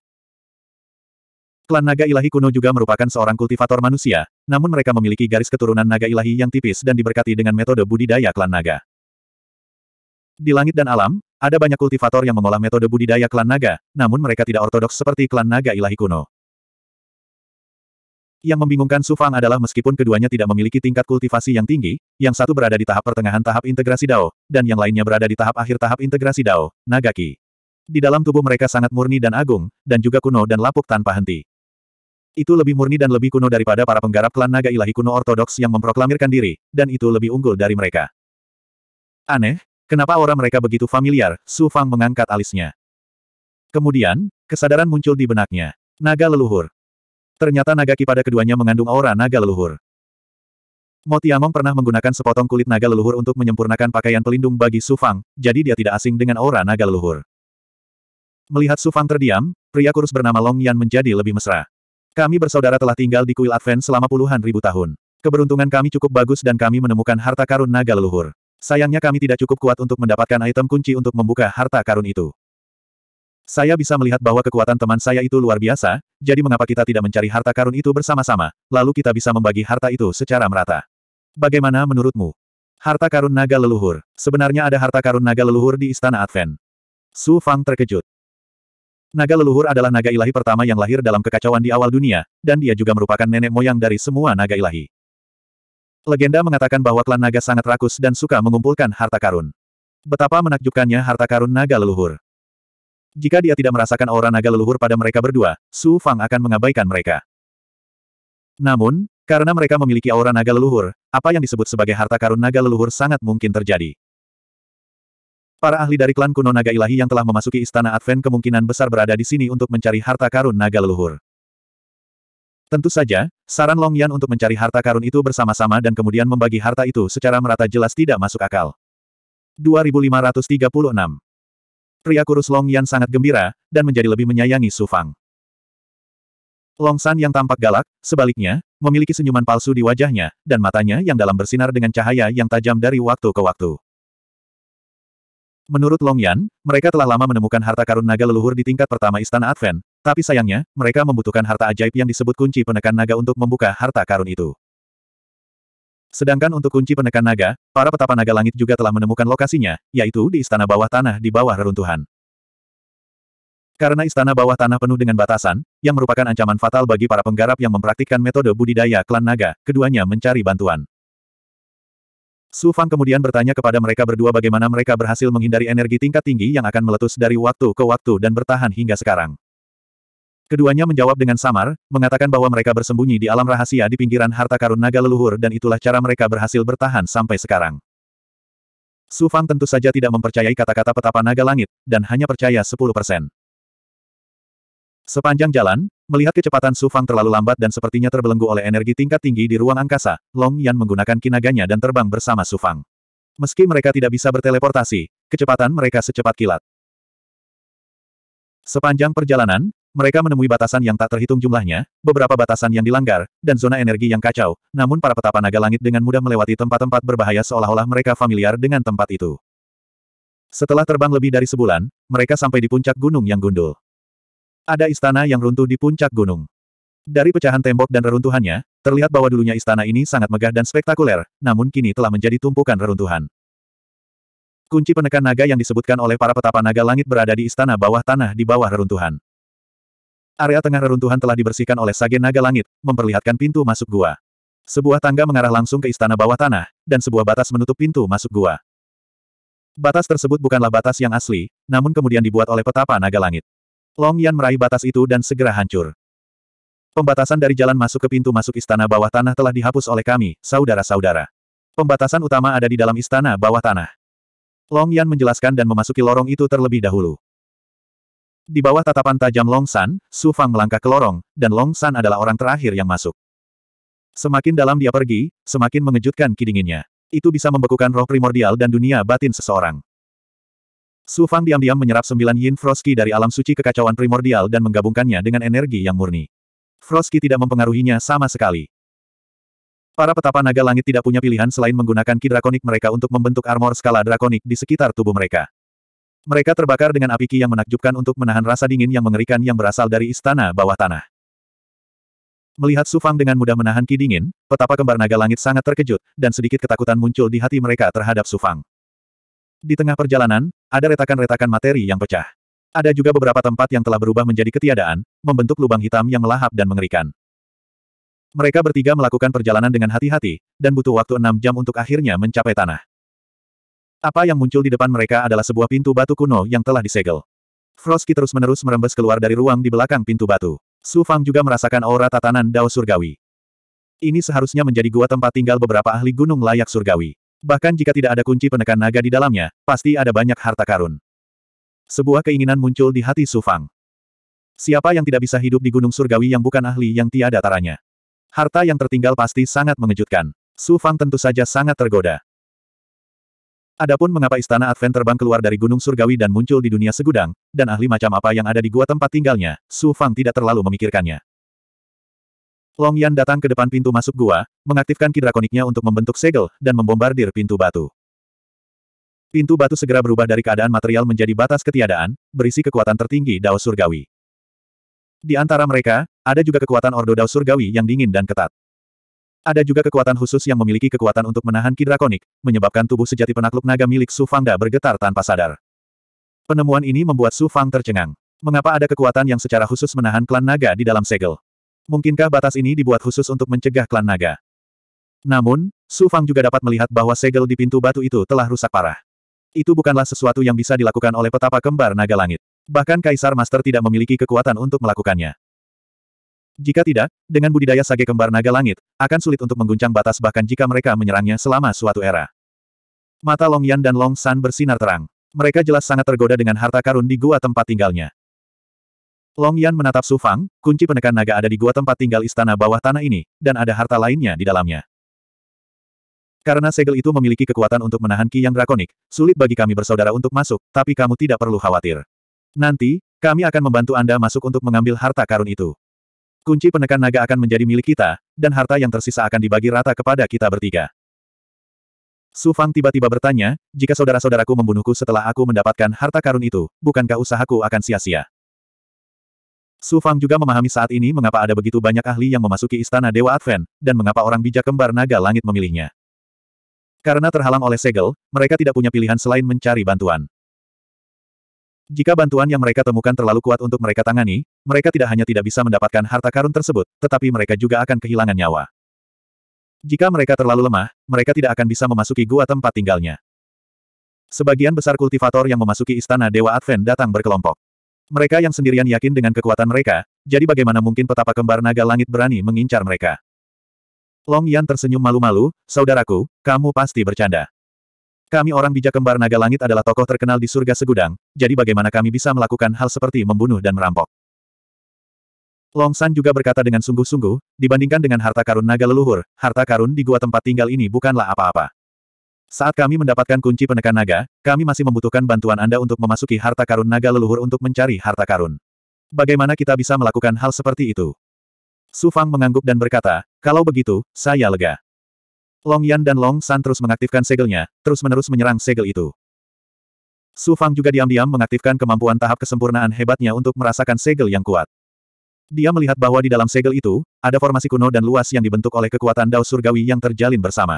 Klan naga ilahi kuno juga merupakan seorang kultivator manusia, namun mereka memiliki garis keturunan naga ilahi yang tipis dan diberkati dengan metode budidaya klan naga. Di langit dan alam, ada banyak kultivator yang mengolah metode budidaya klan naga, namun mereka tidak ortodoks seperti klan naga ilahi kuno. Yang membingungkan Su Fang adalah meskipun keduanya tidak memiliki tingkat kultivasi yang tinggi, yang satu berada di tahap pertengahan tahap integrasi Dao, dan yang lainnya berada di tahap akhir tahap integrasi Dao, Nagaki. Di dalam tubuh mereka sangat murni dan agung, dan juga kuno dan lapuk tanpa henti. Itu lebih murni dan lebih kuno daripada para penggarap klan naga ilahi kuno ortodoks yang memproklamirkan diri, dan itu lebih unggul dari mereka. Aneh, kenapa orang mereka begitu familiar, Su Fang mengangkat alisnya. Kemudian, kesadaran muncul di benaknya. Naga leluhur, Ternyata naga ki pada keduanya mengandung aura naga leluhur. Motiamong pernah menggunakan sepotong kulit naga leluhur untuk menyempurnakan pakaian pelindung bagi Sufang, jadi dia tidak asing dengan aura naga leluhur. Melihat Sufang terdiam, pria kurus bernama Long Yan menjadi lebih mesra. Kami bersaudara telah tinggal di kuil Advent selama puluhan ribu tahun. Keberuntungan kami cukup bagus dan kami menemukan harta karun naga leluhur. Sayangnya kami tidak cukup kuat untuk mendapatkan item kunci untuk membuka harta karun itu. Saya bisa melihat bahwa kekuatan teman saya itu luar biasa, jadi mengapa kita tidak mencari harta karun itu bersama-sama, lalu kita bisa membagi harta itu secara merata. Bagaimana menurutmu? Harta karun naga leluhur. Sebenarnya ada harta karun naga leluhur di Istana Advent. Su Fang terkejut. Naga leluhur adalah naga ilahi pertama yang lahir dalam kekacauan di awal dunia, dan dia juga merupakan nenek moyang dari semua naga ilahi. Legenda mengatakan bahwa klan naga sangat rakus dan suka mengumpulkan harta karun. Betapa menakjubkannya harta karun naga leluhur. Jika dia tidak merasakan aura naga leluhur pada mereka berdua, Su Fang akan mengabaikan mereka. Namun, karena mereka memiliki aura naga leluhur, apa yang disebut sebagai harta karun naga leluhur sangat mungkin terjadi. Para ahli dari klan kuno naga ilahi yang telah memasuki istana Advent kemungkinan besar berada di sini untuk mencari harta karun naga leluhur. Tentu saja, saran Long Yan untuk mencari harta karun itu bersama-sama dan kemudian membagi harta itu secara merata jelas tidak masuk akal. 2536 pria kurus Long Yan sangat gembira, dan menjadi lebih menyayangi Su Fang. Long San yang tampak galak, sebaliknya, memiliki senyuman palsu di wajahnya, dan matanya yang dalam bersinar dengan cahaya yang tajam dari waktu ke waktu. Menurut Long Yan, mereka telah lama menemukan harta karun naga leluhur di tingkat pertama Istana Advent, tapi sayangnya, mereka membutuhkan harta ajaib yang disebut kunci penekan naga untuk membuka harta karun itu. Sedangkan untuk kunci penekan naga, para petapa naga langit juga telah menemukan lokasinya, yaitu di istana bawah tanah di bawah reruntuhan. Karena istana bawah tanah penuh dengan batasan, yang merupakan ancaman fatal bagi para penggarap yang mempraktikkan metode budidaya klan naga, keduanya mencari bantuan. Su Fang kemudian bertanya kepada mereka berdua bagaimana mereka berhasil menghindari energi tingkat tinggi yang akan meletus dari waktu ke waktu dan bertahan hingga sekarang. Keduanya menjawab dengan samar, mengatakan bahwa mereka bersembunyi di alam rahasia di pinggiran harta karun naga leluhur dan itulah cara mereka berhasil bertahan sampai sekarang. Su Fang tentu saja tidak mempercayai kata-kata petapa naga langit, dan hanya percaya 10 persen. Sepanjang jalan, melihat kecepatan Su Fang terlalu lambat dan sepertinya terbelenggu oleh energi tingkat tinggi di ruang angkasa, Long Yan menggunakan kinaganya dan terbang bersama Su Fang. Meski mereka tidak bisa berteleportasi, kecepatan mereka secepat kilat. Sepanjang perjalanan, mereka menemui batasan yang tak terhitung jumlahnya, beberapa batasan yang dilanggar, dan zona energi yang kacau, namun para petapa naga langit dengan mudah melewati tempat-tempat berbahaya seolah-olah mereka familiar dengan tempat itu. Setelah terbang lebih dari sebulan, mereka sampai di puncak gunung yang gundul. Ada istana yang runtuh di puncak gunung. Dari pecahan tembok dan reruntuhannya, terlihat bahwa dulunya istana ini sangat megah dan spektakuler, namun kini telah menjadi tumpukan reruntuhan. Kunci penekan naga yang disebutkan oleh para petapa naga langit berada di istana bawah tanah di bawah reruntuhan. Area tengah reruntuhan telah dibersihkan oleh sage naga langit, memperlihatkan pintu masuk gua. Sebuah tangga mengarah langsung ke istana bawah tanah, dan sebuah batas menutup pintu masuk gua. Batas tersebut bukanlah batas yang asli, namun kemudian dibuat oleh petapa naga langit. Long Yan meraih batas itu dan segera hancur. Pembatasan dari jalan masuk ke pintu masuk istana bawah tanah telah dihapus oleh kami, saudara-saudara. Pembatasan utama ada di dalam istana bawah tanah. Long Yan menjelaskan dan memasuki lorong itu terlebih dahulu. Di bawah tatapan tajam Long San, Su Fang melangkah ke lorong, dan Long San adalah orang terakhir yang masuk. Semakin dalam dia pergi, semakin mengejutkan kidinginnya. Itu bisa membekukan roh primordial dan dunia batin seseorang. Su Fang diam-diam menyerap sembilan yin Frosky dari alam suci kekacauan primordial dan menggabungkannya dengan energi yang murni. Frosky tidak mempengaruhinya sama sekali. Para petapa naga langit tidak punya pilihan selain menggunakan ki drakonik mereka untuk membentuk armor skala drakonik di sekitar tubuh mereka. Mereka terbakar dengan api ki yang menakjubkan untuk menahan rasa dingin yang mengerikan yang berasal dari istana bawah tanah. Melihat Sufang dengan mudah menahan ki dingin, petapa kembar naga langit sangat terkejut, dan sedikit ketakutan muncul di hati mereka terhadap Sufang. Di tengah perjalanan, ada retakan-retakan materi yang pecah. Ada juga beberapa tempat yang telah berubah menjadi ketiadaan, membentuk lubang hitam yang melahap dan mengerikan. Mereka bertiga melakukan perjalanan dengan hati-hati, dan butuh waktu enam jam untuk akhirnya mencapai tanah. Apa yang muncul di depan mereka adalah sebuah pintu batu kuno yang telah disegel. Frosky terus-menerus merembes keluar dari ruang di belakang pintu batu. Su Fang juga merasakan aura tatanan dao surgawi. Ini seharusnya menjadi gua tempat tinggal beberapa ahli gunung layak surgawi. Bahkan jika tidak ada kunci penekan naga di dalamnya, pasti ada banyak harta karun. Sebuah keinginan muncul di hati Su Fang. Siapa yang tidak bisa hidup di gunung surgawi yang bukan ahli yang tiada taranya? Harta yang tertinggal pasti sangat mengejutkan. Su Fang tentu saja sangat tergoda. Adapun mengapa istana Advent terbang keluar dari Gunung Surgawi dan muncul di dunia segudang, dan ahli macam apa yang ada di gua tempat tinggalnya, Su Fang tidak terlalu memikirkannya. Long Yan datang ke depan pintu masuk gua, mengaktifkan kidrakoniknya untuk membentuk segel, dan membombardir pintu batu. Pintu batu segera berubah dari keadaan material menjadi batas ketiadaan, berisi kekuatan tertinggi Dao Surgawi. Di antara mereka, ada juga kekuatan Ordo Dao Surgawi yang dingin dan ketat. Ada juga kekuatan khusus yang memiliki kekuatan untuk menahan ki drakonik, menyebabkan tubuh sejati penakluk naga milik Su Fangda bergetar tanpa sadar. Penemuan ini membuat Su Fang tercengang. Mengapa ada kekuatan yang secara khusus menahan klan naga di dalam segel? Mungkinkah batas ini dibuat khusus untuk mencegah klan naga? Namun, Su Fang juga dapat melihat bahwa segel di pintu batu itu telah rusak parah. Itu bukanlah sesuatu yang bisa dilakukan oleh petapa kembar naga langit. Bahkan Kaisar Master tidak memiliki kekuatan untuk melakukannya. Jika tidak, dengan budidaya sage kembar naga langit, akan sulit untuk mengguncang batas bahkan jika mereka menyerangnya selama suatu era. Mata Long Yan dan Long San bersinar terang. Mereka jelas sangat tergoda dengan harta karun di gua tempat tinggalnya. Long Yan menatap Su Fang, kunci penekan naga ada di gua tempat tinggal istana bawah tanah ini, dan ada harta lainnya di dalamnya. Karena segel itu memiliki kekuatan untuk menahan ki yang drakonik, sulit bagi kami bersaudara untuk masuk, tapi kamu tidak perlu khawatir. Nanti, kami akan membantu Anda masuk untuk mengambil harta karun itu. Kunci penekan naga akan menjadi milik kita, dan harta yang tersisa akan dibagi rata kepada kita bertiga. Su Fang tiba-tiba bertanya, jika saudara-saudaraku membunuhku setelah aku mendapatkan harta karun itu, bukankah usahaku akan sia-sia? Su Fang juga memahami saat ini mengapa ada begitu banyak ahli yang memasuki istana Dewa Advent, dan mengapa orang bijak kembar naga langit memilihnya. Karena terhalang oleh segel, mereka tidak punya pilihan selain mencari bantuan. Jika bantuan yang mereka temukan terlalu kuat untuk mereka tangani, mereka tidak hanya tidak bisa mendapatkan harta karun tersebut, tetapi mereka juga akan kehilangan nyawa. Jika mereka terlalu lemah, mereka tidak akan bisa memasuki gua tempat tinggalnya. Sebagian besar kultivator yang memasuki istana Dewa Advent datang berkelompok. Mereka yang sendirian yakin dengan kekuatan mereka, jadi bagaimana mungkin petapa kembar naga langit berani mengincar mereka. Long Yan tersenyum malu-malu, saudaraku, kamu pasti bercanda. Kami orang bijak kembar naga langit adalah tokoh terkenal di surga segudang, jadi bagaimana kami bisa melakukan hal seperti membunuh dan merampok? Long San juga berkata dengan sungguh-sungguh, dibandingkan dengan harta karun naga leluhur, harta karun di gua tempat tinggal ini bukanlah apa-apa. Saat kami mendapatkan kunci penekan naga, kami masih membutuhkan bantuan Anda untuk memasuki harta karun naga leluhur untuk mencari harta karun. Bagaimana kita bisa melakukan hal seperti itu? Su Fang mengangguk dan berkata, kalau begitu, saya lega. Long Yan dan Long San terus mengaktifkan segelnya, terus-menerus menyerang segel itu. Su Fang juga diam-diam mengaktifkan kemampuan tahap kesempurnaan hebatnya untuk merasakan segel yang kuat. Dia melihat bahwa di dalam segel itu, ada formasi kuno dan luas yang dibentuk oleh kekuatan dao surgawi yang terjalin bersama.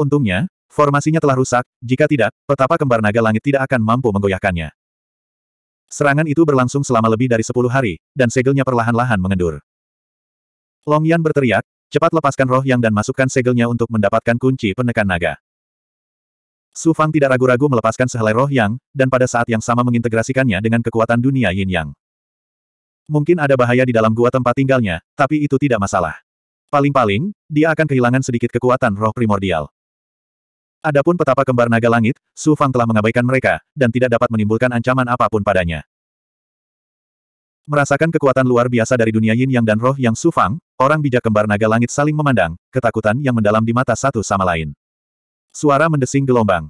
Untungnya, formasinya telah rusak, jika tidak, petapa kembar naga langit tidak akan mampu menggoyahkannya. Serangan itu berlangsung selama lebih dari 10 hari, dan segelnya perlahan-lahan mengendur. Long Yan berteriak, Cepat lepaskan roh yang dan masukkan segelnya untuk mendapatkan kunci penekan naga. Su Fang tidak ragu-ragu melepaskan sehelai roh yang, dan pada saat yang sama mengintegrasikannya dengan kekuatan dunia yin yang. Mungkin ada bahaya di dalam gua tempat tinggalnya, tapi itu tidak masalah. Paling-paling, dia akan kehilangan sedikit kekuatan roh primordial. Adapun petapa kembar naga langit, Su Fang telah mengabaikan mereka, dan tidak dapat menimbulkan ancaman apapun padanya. Merasakan kekuatan luar biasa dari dunia yin yang dan roh yang Su Fang, Orang bijak kembar naga langit saling memandang, ketakutan yang mendalam di mata satu sama lain. Suara mendesing gelombang.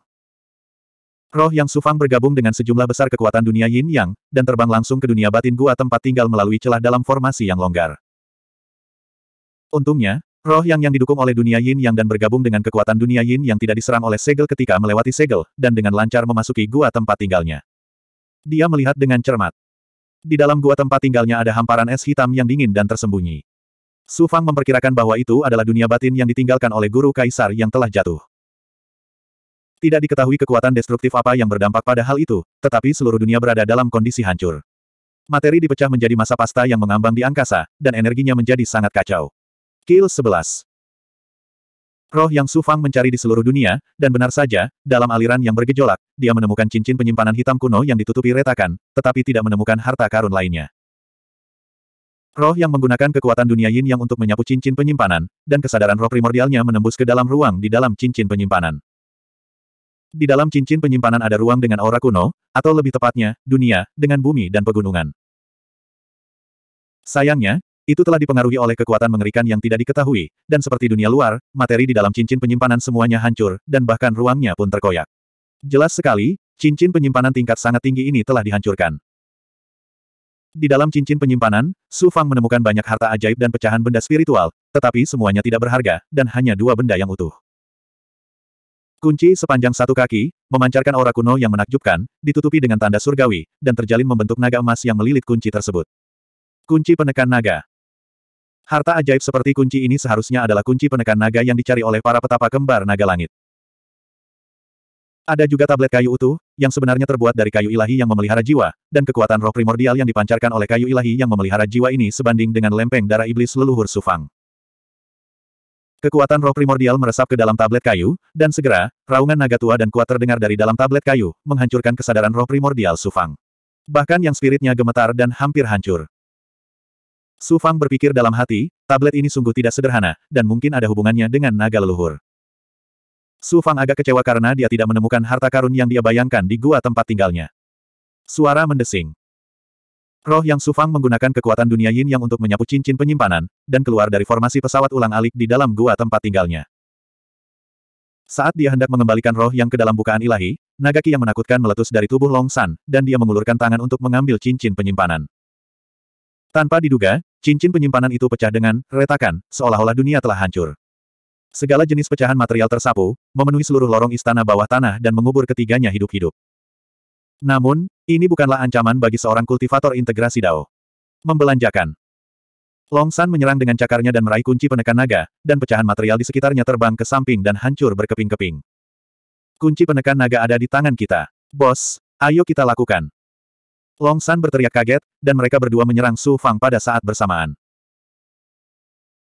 Roh yang Sufang bergabung dengan sejumlah besar kekuatan dunia yin yang, dan terbang langsung ke dunia batin gua tempat tinggal melalui celah dalam formasi yang longgar. Untungnya, roh yang yang didukung oleh dunia yin yang dan bergabung dengan kekuatan dunia yin yang tidak diserang oleh segel ketika melewati segel, dan dengan lancar memasuki gua tempat tinggalnya. Dia melihat dengan cermat. Di dalam gua tempat tinggalnya ada hamparan es hitam yang dingin dan tersembunyi. Su Fang memperkirakan bahwa itu adalah dunia batin yang ditinggalkan oleh guru kaisar yang telah jatuh. Tidak diketahui kekuatan destruktif apa yang berdampak pada hal itu, tetapi seluruh dunia berada dalam kondisi hancur. Materi dipecah menjadi masa pasta yang mengambang di angkasa, dan energinya menjadi sangat kacau. Kill 11 Roh yang Su Fang mencari di seluruh dunia, dan benar saja, dalam aliran yang bergejolak, dia menemukan cincin penyimpanan hitam kuno yang ditutupi retakan, tetapi tidak menemukan harta karun lainnya. Roh yang menggunakan kekuatan dunia yin yang untuk menyapu cincin penyimpanan, dan kesadaran roh primordialnya menembus ke dalam ruang di dalam cincin penyimpanan. Di dalam cincin penyimpanan ada ruang dengan aura kuno, atau lebih tepatnya, dunia, dengan bumi dan pegunungan. Sayangnya, itu telah dipengaruhi oleh kekuatan mengerikan yang tidak diketahui, dan seperti dunia luar, materi di dalam cincin penyimpanan semuanya hancur, dan bahkan ruangnya pun terkoyak. Jelas sekali, cincin penyimpanan tingkat sangat tinggi ini telah dihancurkan. Di dalam cincin penyimpanan, Su Fang menemukan banyak harta ajaib dan pecahan benda spiritual, tetapi semuanya tidak berharga, dan hanya dua benda yang utuh. Kunci sepanjang satu kaki, memancarkan aura kuno yang menakjubkan, ditutupi dengan tanda surgawi, dan terjalin membentuk naga emas yang melilit kunci tersebut. Kunci penekan naga, Harta ajaib seperti kunci ini seharusnya adalah kunci penekan naga yang dicari oleh para petapa kembar naga langit. Ada juga tablet kayu utuh, yang sebenarnya terbuat dari kayu ilahi yang memelihara jiwa, dan kekuatan roh primordial yang dipancarkan oleh kayu ilahi yang memelihara jiwa ini sebanding dengan lempeng darah iblis leluhur Sufang. Kekuatan roh primordial meresap ke dalam tablet kayu, dan segera, raungan naga tua dan kuat terdengar dari dalam tablet kayu, menghancurkan kesadaran roh primordial Sufang. Bahkan yang spiritnya gemetar dan hampir hancur. Sufang berpikir dalam hati, tablet ini sungguh tidak sederhana, dan mungkin ada hubungannya dengan naga leluhur. Su Fang agak kecewa karena dia tidak menemukan harta karun yang dia bayangkan di gua tempat tinggalnya. Suara mendesing. Roh yang Su Fang menggunakan kekuatan dunia yin yang untuk menyapu cincin penyimpanan, dan keluar dari formasi pesawat ulang-alik di dalam gua tempat tinggalnya. Saat dia hendak mengembalikan roh yang ke dalam bukaan ilahi, Nagaki yang menakutkan meletus dari tubuh Long San, dan dia mengulurkan tangan untuk mengambil cincin penyimpanan. Tanpa diduga, cincin penyimpanan itu pecah dengan retakan, seolah-olah dunia telah hancur. Segala jenis pecahan material tersapu, memenuhi seluruh lorong istana bawah tanah dan mengubur ketiganya hidup-hidup. Namun, ini bukanlah ancaman bagi seorang kultivator integrasi Dao. Membelanjakan. Long San menyerang dengan cakarnya dan meraih kunci penekan naga, dan pecahan material di sekitarnya terbang ke samping dan hancur berkeping-keping. Kunci penekan naga ada di tangan kita. Bos, ayo kita lakukan. Long San berteriak kaget, dan mereka berdua menyerang Su Fang pada saat bersamaan.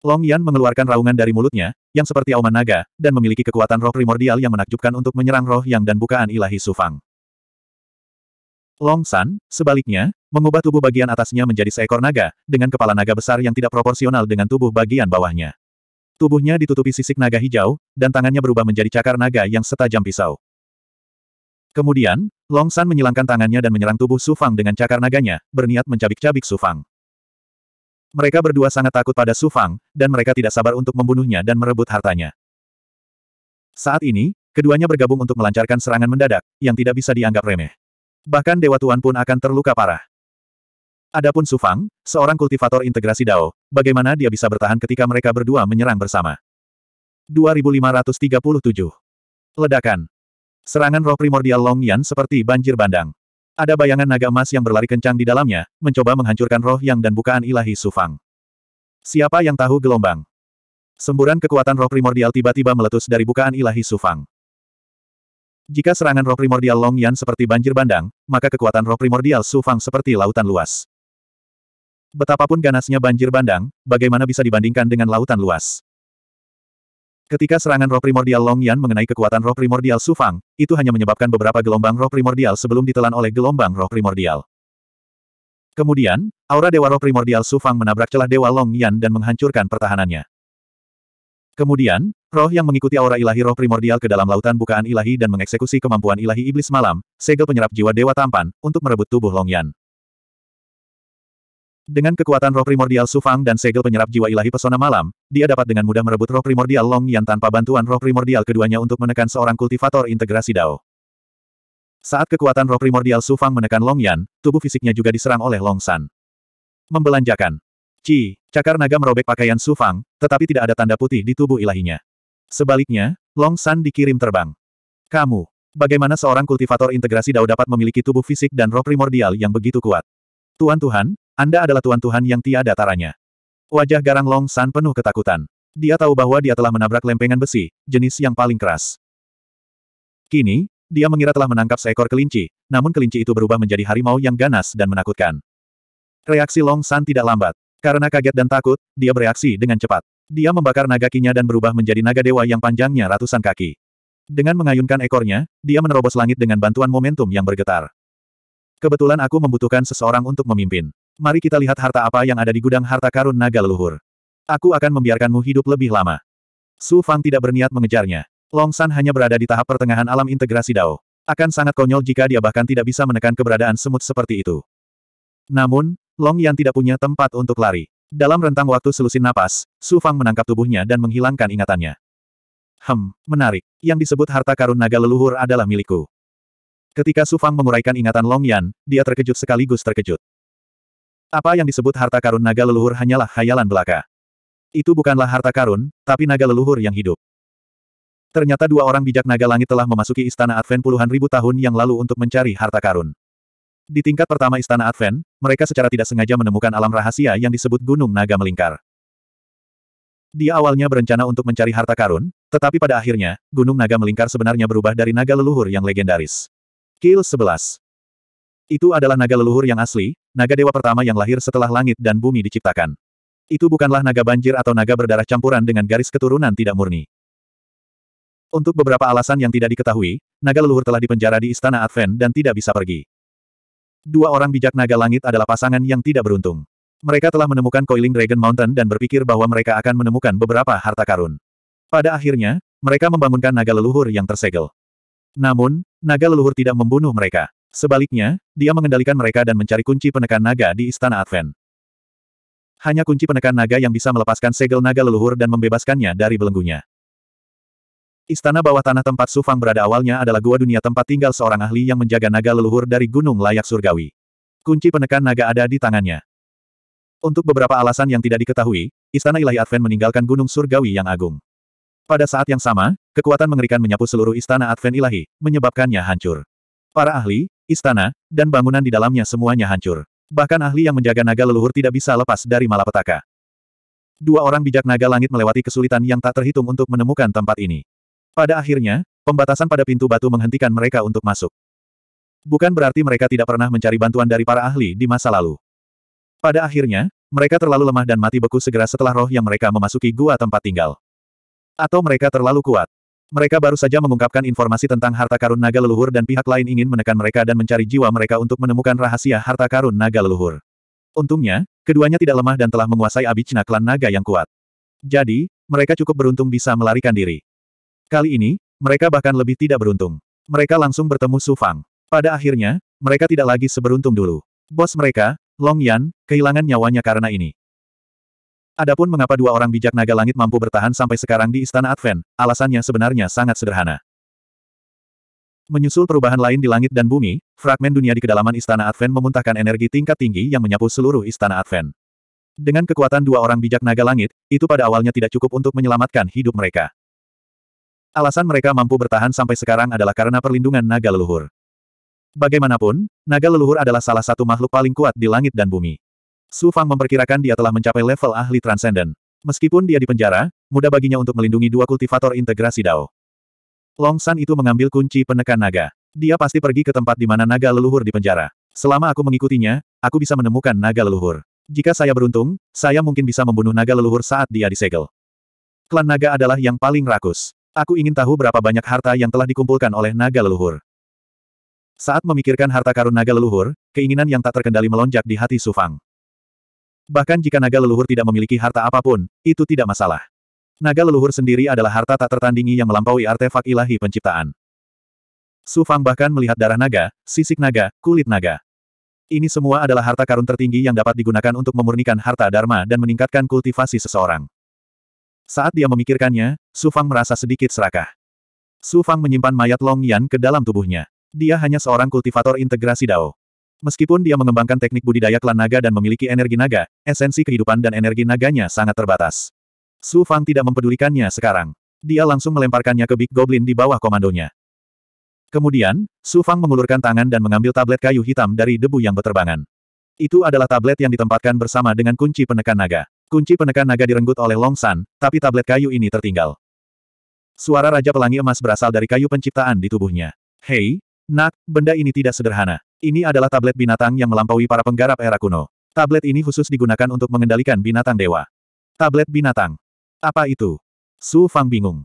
Long Yan mengeluarkan raungan dari mulutnya, yang seperti auman naga, dan memiliki kekuatan roh primordial yang menakjubkan untuk menyerang roh yang dan bukaan ilahi Sufang. Long San, sebaliknya, mengubah tubuh bagian atasnya menjadi seekor naga, dengan kepala naga besar yang tidak proporsional dengan tubuh bagian bawahnya. Tubuhnya ditutupi sisik naga hijau, dan tangannya berubah menjadi cakar naga yang setajam pisau. Kemudian, Long San menyilangkan tangannya dan menyerang tubuh Sufang dengan cakar naganya, berniat mencabik-cabik Sufang. Mereka berdua sangat takut pada Su Fang, dan mereka tidak sabar untuk membunuhnya dan merebut hartanya. Saat ini, keduanya bergabung untuk melancarkan serangan mendadak, yang tidak bisa dianggap remeh. Bahkan Dewa Tuan pun akan terluka parah. Adapun Su Fang, seorang kultivator integrasi Dao, bagaimana dia bisa bertahan ketika mereka berdua menyerang bersama? 2537. Ledakan. Serangan roh primordial Long Yan seperti banjir bandang. Ada bayangan naga emas yang berlari kencang di dalamnya, mencoba menghancurkan roh yang dan bukaan ilahi Sufang. Siapa yang tahu gelombang? Semburan kekuatan roh primordial tiba-tiba meletus dari bukaan ilahi Sufang. Jika serangan roh primordial Long Yan seperti banjir bandang, maka kekuatan roh primordial Sufang seperti lautan luas. Betapapun ganasnya banjir bandang, bagaimana bisa dibandingkan dengan lautan luas? Ketika serangan roh primordial Long Yan mengenai kekuatan roh primordial Su Fang, itu hanya menyebabkan beberapa gelombang roh primordial sebelum ditelan oleh gelombang roh primordial. Kemudian, aura dewa roh primordial Su Fang menabrak celah dewa Long Yan dan menghancurkan pertahanannya. Kemudian, roh yang mengikuti aura ilahi roh primordial ke dalam lautan bukaan ilahi dan mengeksekusi kemampuan ilahi iblis malam, segel penyerap jiwa dewa tampan, untuk merebut tubuh Long Yan. Dengan kekuatan roh primordial Sufang dan segel penyerap jiwa ilahi pesona malam, dia dapat dengan mudah merebut roh primordial Long Yan tanpa bantuan roh primordial keduanya untuk menekan seorang kultivator integrasi Dao. Saat kekuatan roh primordial Sufang menekan Long Yan, tubuh fisiknya juga diserang oleh Long San. Membelanjakan. Ci, cakar naga merobek pakaian Sufang, tetapi tidak ada tanda putih di tubuh ilahinya. Sebaliknya, Long San dikirim terbang. Kamu, bagaimana seorang kultivator integrasi Dao dapat memiliki tubuh fisik dan roh primordial yang begitu kuat? Tuan-tuhan, anda adalah tuan Tuhan yang tiada taranya. Wajah garang Long San penuh ketakutan. Dia tahu bahwa dia telah menabrak lempengan besi, jenis yang paling keras. Kini, dia mengira telah menangkap seekor kelinci, namun kelinci itu berubah menjadi harimau yang ganas dan menakutkan. Reaksi Long San tidak lambat. Karena kaget dan takut, dia bereaksi dengan cepat. Dia membakar naga kinya dan berubah menjadi naga dewa yang panjangnya ratusan kaki. Dengan mengayunkan ekornya, dia menerobos langit dengan bantuan momentum yang bergetar. Kebetulan aku membutuhkan seseorang untuk memimpin. Mari kita lihat harta apa yang ada di gudang harta karun naga leluhur. Aku akan membiarkanmu hidup lebih lama. Su Fang tidak berniat mengejarnya. Long San hanya berada di tahap pertengahan alam integrasi Dao. Akan sangat konyol jika dia bahkan tidak bisa menekan keberadaan semut seperti itu. Namun, Long Yan tidak punya tempat untuk lari. Dalam rentang waktu selusin napas, Su Fang menangkap tubuhnya dan menghilangkan ingatannya. Hem, menarik. Yang disebut harta karun naga leluhur adalah milikku. Ketika Su Fang menguraikan ingatan Long Yan, dia terkejut sekaligus terkejut. Apa yang disebut harta karun naga leluhur hanyalah khayalan belaka. Itu bukanlah harta karun, tapi naga leluhur yang hidup. Ternyata dua orang bijak naga langit telah memasuki istana Advent puluhan ribu tahun yang lalu untuk mencari harta karun. Di tingkat pertama istana Advent, mereka secara tidak sengaja menemukan alam rahasia yang disebut Gunung Naga Melingkar. Dia awalnya berencana untuk mencari harta karun, tetapi pada akhirnya, Gunung Naga Melingkar sebenarnya berubah dari naga leluhur yang legendaris. Kill 11 Itu adalah naga leluhur yang asli, naga dewa pertama yang lahir setelah langit dan bumi diciptakan. Itu bukanlah naga banjir atau naga berdarah campuran dengan garis keturunan tidak murni. Untuk beberapa alasan yang tidak diketahui, naga leluhur telah dipenjara di Istana Advent dan tidak bisa pergi. Dua orang bijak naga langit adalah pasangan yang tidak beruntung. Mereka telah menemukan Coiling Dragon Mountain dan berpikir bahwa mereka akan menemukan beberapa harta karun. Pada akhirnya, mereka membangunkan naga leluhur yang tersegel. Namun, naga leluhur tidak membunuh mereka. Sebaliknya, dia mengendalikan mereka dan mencari kunci penekan naga di Istana Advent. Hanya kunci penekan naga yang bisa melepaskan segel naga leluhur dan membebaskannya dari belenggunya. Istana bawah tanah tempat Sufang berada awalnya adalah gua dunia tempat tinggal seorang ahli yang menjaga naga leluhur dari gunung layak surgawi. Kunci penekan naga ada di tangannya. Untuk beberapa alasan yang tidak diketahui, Istana Ilahi Advent meninggalkan gunung surgawi yang agung. Pada saat yang sama, kekuatan mengerikan menyapu seluruh istana Advent Ilahi, menyebabkannya hancur. Para ahli, istana, dan bangunan di dalamnya semuanya hancur. Bahkan ahli yang menjaga naga leluhur tidak bisa lepas dari malapetaka. Dua orang bijak naga langit melewati kesulitan yang tak terhitung untuk menemukan tempat ini. Pada akhirnya, pembatasan pada pintu batu menghentikan mereka untuk masuk. Bukan berarti mereka tidak pernah mencari bantuan dari para ahli di masa lalu. Pada akhirnya, mereka terlalu lemah dan mati beku segera setelah roh yang mereka memasuki gua tempat tinggal. Atau mereka terlalu kuat. Mereka baru saja mengungkapkan informasi tentang harta karun naga leluhur dan pihak lain ingin menekan mereka dan mencari jiwa mereka untuk menemukan rahasia harta karun naga leluhur. Untungnya, keduanya tidak lemah dan telah menguasai abicna klan naga yang kuat. Jadi, mereka cukup beruntung bisa melarikan diri. Kali ini, mereka bahkan lebih tidak beruntung. Mereka langsung bertemu Su Fang. Pada akhirnya, mereka tidak lagi seberuntung dulu. Bos mereka, Long Yan, kehilangan nyawanya karena ini. Adapun mengapa dua orang bijak naga langit mampu bertahan sampai sekarang di Istana Advent, alasannya sebenarnya sangat sederhana. Menyusul perubahan lain di langit dan bumi, fragmen dunia di kedalaman Istana Advent memuntahkan energi tingkat tinggi yang menyapu seluruh Istana Advent. Dengan kekuatan dua orang bijak naga langit, itu pada awalnya tidak cukup untuk menyelamatkan hidup mereka. Alasan mereka mampu bertahan sampai sekarang adalah karena perlindungan naga leluhur. Bagaimanapun, naga leluhur adalah salah satu makhluk paling kuat di langit dan bumi. Su Fang memperkirakan dia telah mencapai level ahli transenden. Meskipun dia dipenjara, mudah baginya untuk melindungi dua kultivator integrasi Dao. Long San itu mengambil kunci penekan naga. Dia pasti pergi ke tempat di mana naga leluhur dipenjara. Selama aku mengikutinya, aku bisa menemukan naga leluhur. Jika saya beruntung, saya mungkin bisa membunuh naga leluhur saat dia disegel. Klan naga adalah yang paling rakus. Aku ingin tahu berapa banyak harta yang telah dikumpulkan oleh naga leluhur. Saat memikirkan harta karun naga leluhur, keinginan yang tak terkendali melonjak di hati Sufang. Bahkan jika naga leluhur tidak memiliki harta apapun, itu tidak masalah. Naga leluhur sendiri adalah harta tak tertandingi yang melampaui artefak ilahi penciptaan. Su Fang bahkan melihat darah naga, sisik naga, kulit naga. Ini semua adalah harta karun tertinggi yang dapat digunakan untuk memurnikan harta dharma dan meningkatkan kultivasi seseorang. Saat dia memikirkannya, Su Fang merasa sedikit serakah. Su Fang menyimpan mayat Long Yan ke dalam tubuhnya. Dia hanya seorang kultivator integrasi Dao. Meskipun dia mengembangkan teknik budidaya klan naga dan memiliki energi naga, esensi kehidupan dan energi naganya sangat terbatas. Su Fang tidak mempedulikannya sekarang. Dia langsung melemparkannya ke Big Goblin di bawah komandonya. Kemudian, Su Fang mengulurkan tangan dan mengambil tablet kayu hitam dari debu yang berterbangan. Itu adalah tablet yang ditempatkan bersama dengan kunci penekan naga. Kunci penekan naga direnggut oleh Long San, tapi tablet kayu ini tertinggal. Suara Raja Pelangi Emas berasal dari kayu penciptaan di tubuhnya. Hei, Nak, benda ini tidak sederhana. Ini adalah tablet binatang yang melampaui para penggarap era kuno. Tablet ini khusus digunakan untuk mengendalikan binatang dewa. Tablet binatang. Apa itu? Su Fang bingung.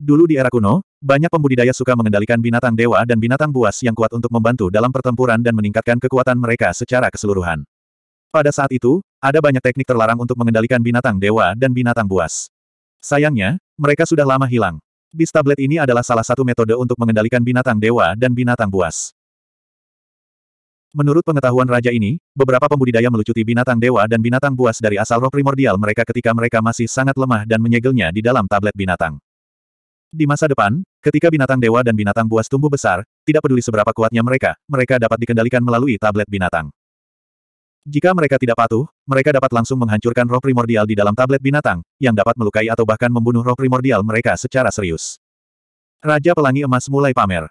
Dulu di era kuno, banyak pembudidaya suka mengendalikan binatang dewa dan binatang buas yang kuat untuk membantu dalam pertempuran dan meningkatkan kekuatan mereka secara keseluruhan. Pada saat itu, ada banyak teknik terlarang untuk mengendalikan binatang dewa dan binatang buas. Sayangnya, mereka sudah lama hilang. Beast Tablet ini adalah salah satu metode untuk mengendalikan binatang dewa dan binatang buas. Menurut pengetahuan raja ini, beberapa pembudidaya melucuti binatang dewa dan binatang buas dari asal roh primordial mereka ketika mereka masih sangat lemah dan menyegelnya di dalam tablet binatang. Di masa depan, ketika binatang dewa dan binatang buas tumbuh besar, tidak peduli seberapa kuatnya mereka, mereka dapat dikendalikan melalui tablet binatang. Jika mereka tidak patuh, mereka dapat langsung menghancurkan roh primordial di dalam tablet binatang, yang dapat melukai atau bahkan membunuh roh primordial mereka secara serius. Raja Pelangi Emas mulai pamer.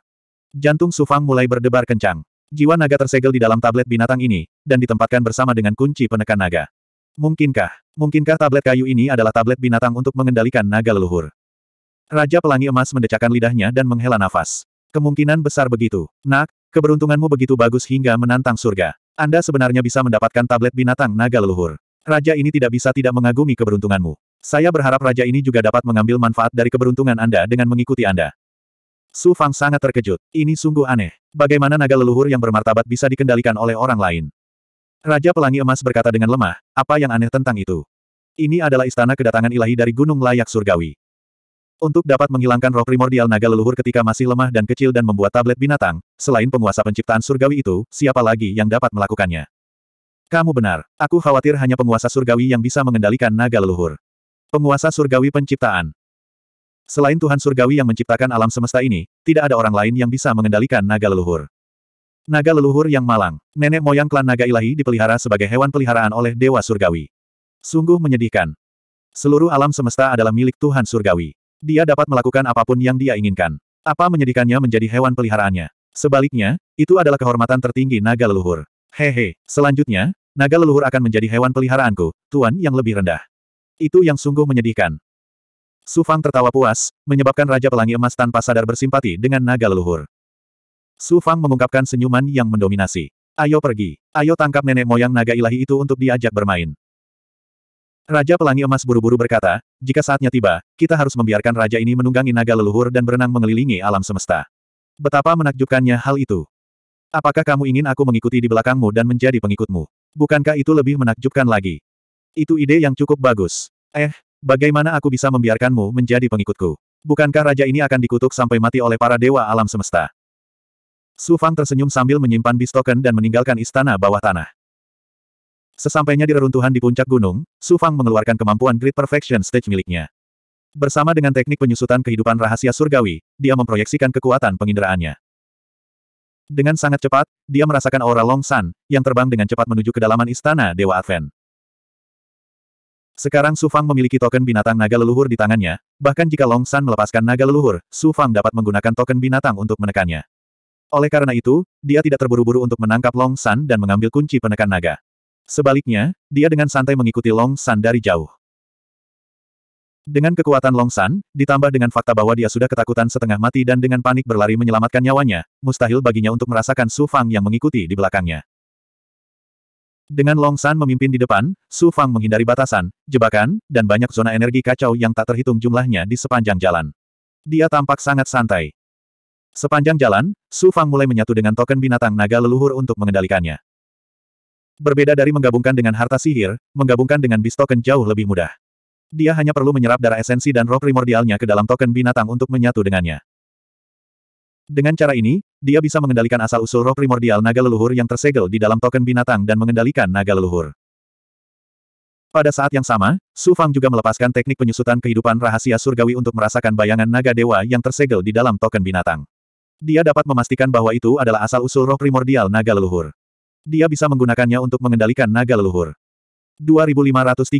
Jantung Sufang mulai berdebar kencang. Jiwa naga tersegel di dalam tablet binatang ini, dan ditempatkan bersama dengan kunci penekan naga. Mungkinkah, mungkinkah tablet kayu ini adalah tablet binatang untuk mengendalikan naga leluhur? Raja Pelangi Emas mendecakkan lidahnya dan menghela nafas. Kemungkinan besar begitu. Nak, keberuntunganmu begitu bagus hingga menantang surga. Anda sebenarnya bisa mendapatkan tablet binatang naga leluhur. Raja ini tidak bisa tidak mengagumi keberuntunganmu. Saya berharap raja ini juga dapat mengambil manfaat dari keberuntungan Anda dengan mengikuti Anda. Su Fang sangat terkejut. Ini sungguh aneh. Bagaimana naga leluhur yang bermartabat bisa dikendalikan oleh orang lain? Raja Pelangi Emas berkata dengan lemah, apa yang aneh tentang itu? Ini adalah istana kedatangan ilahi dari Gunung Layak Surgawi. Untuk dapat menghilangkan roh primordial naga leluhur ketika masih lemah dan kecil dan membuat tablet binatang, selain penguasa penciptaan surgawi itu, siapa lagi yang dapat melakukannya? Kamu benar, aku khawatir hanya penguasa surgawi yang bisa mengendalikan naga leluhur. Penguasa surgawi penciptaan. Selain Tuhan surgawi yang menciptakan alam semesta ini, tidak ada orang lain yang bisa mengendalikan naga leluhur. Naga leluhur yang malang, nenek moyang klan naga ilahi dipelihara sebagai hewan peliharaan oleh dewa surgawi. Sungguh menyedihkan. Seluruh alam semesta adalah milik Tuhan surgawi. Dia dapat melakukan apapun yang dia inginkan. Apa menyedihkannya menjadi hewan peliharaannya? Sebaliknya, itu adalah kehormatan tertinggi naga leluhur. Hehe, selanjutnya, naga leluhur akan menjadi hewan peliharaanku, tuan yang lebih rendah. Itu yang sungguh menyedihkan. Su Fang tertawa puas, menyebabkan Raja Pelangi Emas tanpa sadar bersimpati dengan naga leluhur. Su Fang mengungkapkan senyuman yang mendominasi. Ayo pergi, ayo tangkap nenek moyang naga ilahi itu untuk diajak bermain. Raja Pelangi Emas buru-buru berkata, jika saatnya tiba, kita harus membiarkan raja ini menunggangi naga leluhur dan berenang mengelilingi alam semesta. Betapa menakjubkannya hal itu. Apakah kamu ingin aku mengikuti di belakangmu dan menjadi pengikutmu? Bukankah itu lebih menakjubkan lagi? Itu ide yang cukup bagus. Eh, bagaimana aku bisa membiarkanmu menjadi pengikutku? Bukankah raja ini akan dikutuk sampai mati oleh para dewa alam semesta? Su Fang tersenyum sambil menyimpan bistoken dan meninggalkan istana bawah tanah. Sesampainya di reruntuhan di puncak gunung, Su Fang mengeluarkan kemampuan Great Perfection Stage miliknya. Bersama dengan teknik penyusutan kehidupan rahasia surgawi, dia memproyeksikan kekuatan penginderaannya. Dengan sangat cepat, dia merasakan aura Long San, yang terbang dengan cepat menuju kedalaman istana Dewa Advent. Sekarang Su Fang memiliki token binatang naga leluhur di tangannya, bahkan jika Long San melepaskan naga leluhur, Su Fang dapat menggunakan token binatang untuk menekannya. Oleh karena itu, dia tidak terburu-buru untuk menangkap Long San dan mengambil kunci penekan naga. Sebaliknya, dia dengan santai mengikuti Long San dari jauh. Dengan kekuatan Long San, ditambah dengan fakta bahwa dia sudah ketakutan setengah mati dan dengan panik berlari menyelamatkan nyawanya, mustahil baginya untuk merasakan Su Fang yang mengikuti di belakangnya. Dengan Long San memimpin di depan, Su Fang menghindari batasan, jebakan, dan banyak zona energi kacau yang tak terhitung jumlahnya di sepanjang jalan. Dia tampak sangat santai. Sepanjang jalan, Su Fang mulai menyatu dengan token binatang naga leluhur untuk mengendalikannya. Berbeda dari menggabungkan dengan harta sihir, menggabungkan dengan bis token jauh lebih mudah. Dia hanya perlu menyerap darah esensi dan roh primordialnya ke dalam token binatang untuk menyatu dengannya. Dengan cara ini, dia bisa mengendalikan asal-usul roh primordial naga leluhur yang tersegel di dalam token binatang dan mengendalikan naga leluhur. Pada saat yang sama, Su Fang juga melepaskan teknik penyusutan kehidupan rahasia surgawi untuk merasakan bayangan naga dewa yang tersegel di dalam token binatang. Dia dapat memastikan bahwa itu adalah asal-usul roh primordial naga leluhur dia bisa menggunakannya untuk mengendalikan naga leluhur. 2538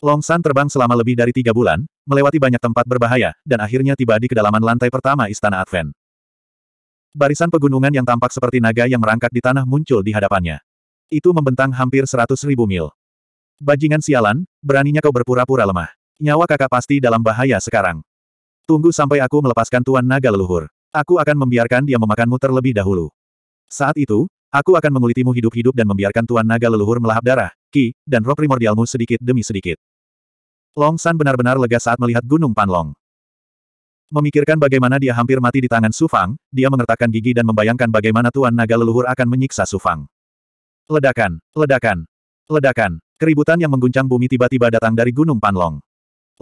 Long San terbang selama lebih dari tiga bulan, melewati banyak tempat berbahaya, dan akhirnya tiba di kedalaman lantai pertama Istana Advent. Barisan pegunungan yang tampak seperti naga yang merangkak di tanah muncul di hadapannya. Itu membentang hampir seratus ribu mil. Bajingan sialan, beraninya kau berpura-pura lemah. Nyawa kakak pasti dalam bahaya sekarang. Tunggu sampai aku melepaskan tuan naga leluhur. Aku akan membiarkan dia memakanmu terlebih dahulu. Saat itu, aku akan mengulitimu hidup-hidup dan membiarkan Tuan Naga leluhur melahap darah, ki, dan roh primordialmu sedikit demi sedikit. Long San benar-benar lega saat melihat Gunung Panlong. Memikirkan bagaimana dia hampir mati di tangan Sufang, dia mengertakkan gigi dan membayangkan bagaimana Tuan Naga leluhur akan menyiksa Sufang. Ledakan, ledakan, ledakan, keributan yang mengguncang bumi tiba-tiba datang dari Gunung Panlong.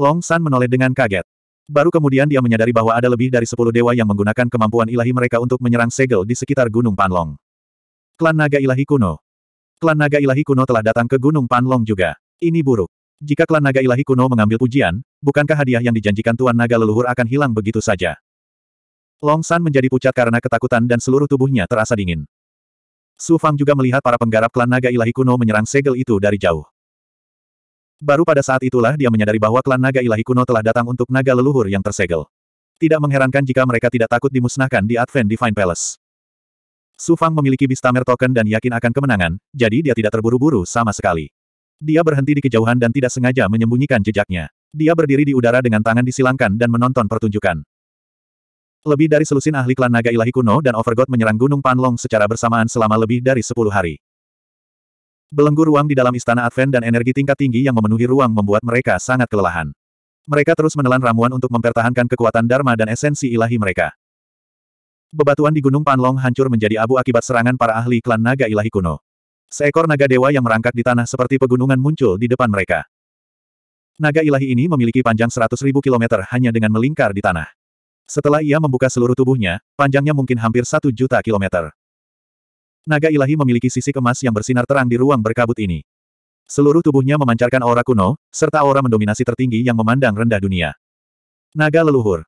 Long San menoleh dengan kaget. Baru kemudian dia menyadari bahwa ada lebih dari sepuluh dewa yang menggunakan kemampuan ilahi mereka untuk menyerang segel di sekitar Gunung Panlong. Klan Naga Ilahi Kuno Klan Naga Ilahi Kuno telah datang ke Gunung Panlong juga. Ini buruk. Jika klan Naga Ilahi Kuno mengambil pujian, bukankah hadiah yang dijanjikan Tuan Naga Leluhur akan hilang begitu saja? Long San menjadi pucat karena ketakutan dan seluruh tubuhnya terasa dingin. Su Fang juga melihat para penggarap klan Naga Ilahi Kuno menyerang segel itu dari jauh. Baru pada saat itulah dia menyadari bahwa klan naga ilahi kuno telah datang untuk naga leluhur yang tersegel. Tidak mengherankan jika mereka tidak takut dimusnahkan di Advent Divine Palace. Su Fang memiliki Bistamer Token dan yakin akan kemenangan, jadi dia tidak terburu-buru sama sekali. Dia berhenti di kejauhan dan tidak sengaja menyembunyikan jejaknya. Dia berdiri di udara dengan tangan disilangkan dan menonton pertunjukan. Lebih dari selusin ahli klan naga ilahi kuno dan Overgod menyerang Gunung Panlong secara bersamaan selama lebih dari 10 hari. Belenggu ruang di dalam istana Advent dan energi tingkat tinggi yang memenuhi ruang membuat mereka sangat kelelahan. Mereka terus menelan ramuan untuk mempertahankan kekuatan Dharma dan esensi ilahi mereka. Bebatuan di Gunung Panlong hancur menjadi abu akibat serangan para ahli klan naga ilahi kuno. Seekor naga dewa yang merangkak di tanah seperti pegunungan muncul di depan mereka. Naga ilahi ini memiliki panjang 100.000 km hanya dengan melingkar di tanah. Setelah ia membuka seluruh tubuhnya, panjangnya mungkin hampir satu juta kilometer. Naga ilahi memiliki sisi kemas yang bersinar terang di ruang berkabut ini. Seluruh tubuhnya memancarkan aura kuno, serta aura mendominasi tertinggi yang memandang rendah dunia. Naga leluhur.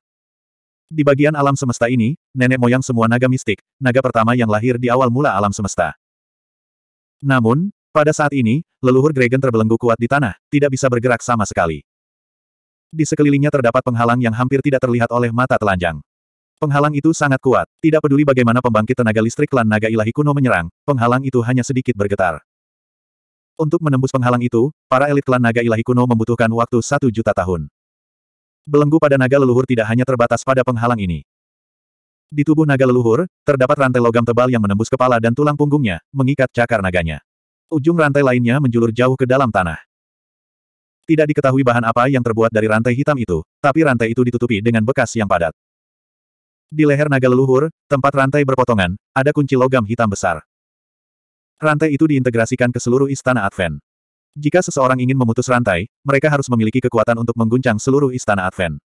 Di bagian alam semesta ini, nenek moyang semua naga mistik, naga pertama yang lahir di awal mula alam semesta. Namun, pada saat ini, leluhur Dragon terbelenggu kuat di tanah, tidak bisa bergerak sama sekali. Di sekelilingnya terdapat penghalang yang hampir tidak terlihat oleh mata telanjang. Penghalang itu sangat kuat. Tidak peduli bagaimana pembangkit tenaga listrik klan naga ilahi kuno menyerang, penghalang itu hanya sedikit bergetar. Untuk menembus penghalang itu, para elit klan naga ilahi kuno membutuhkan waktu satu juta tahun. Belenggu pada naga leluhur tidak hanya terbatas pada penghalang ini. Di tubuh naga leluhur, terdapat rantai logam tebal yang menembus kepala dan tulang punggungnya, mengikat cakar naganya. Ujung rantai lainnya menjulur jauh ke dalam tanah. Tidak diketahui bahan apa yang terbuat dari rantai hitam itu, tapi rantai itu ditutupi dengan bekas yang padat. Di leher naga leluhur, tempat rantai berpotongan, ada kunci logam hitam besar. Rantai itu diintegrasikan ke seluruh istana Advent. Jika seseorang ingin memutus rantai, mereka harus memiliki kekuatan untuk mengguncang seluruh istana Advent.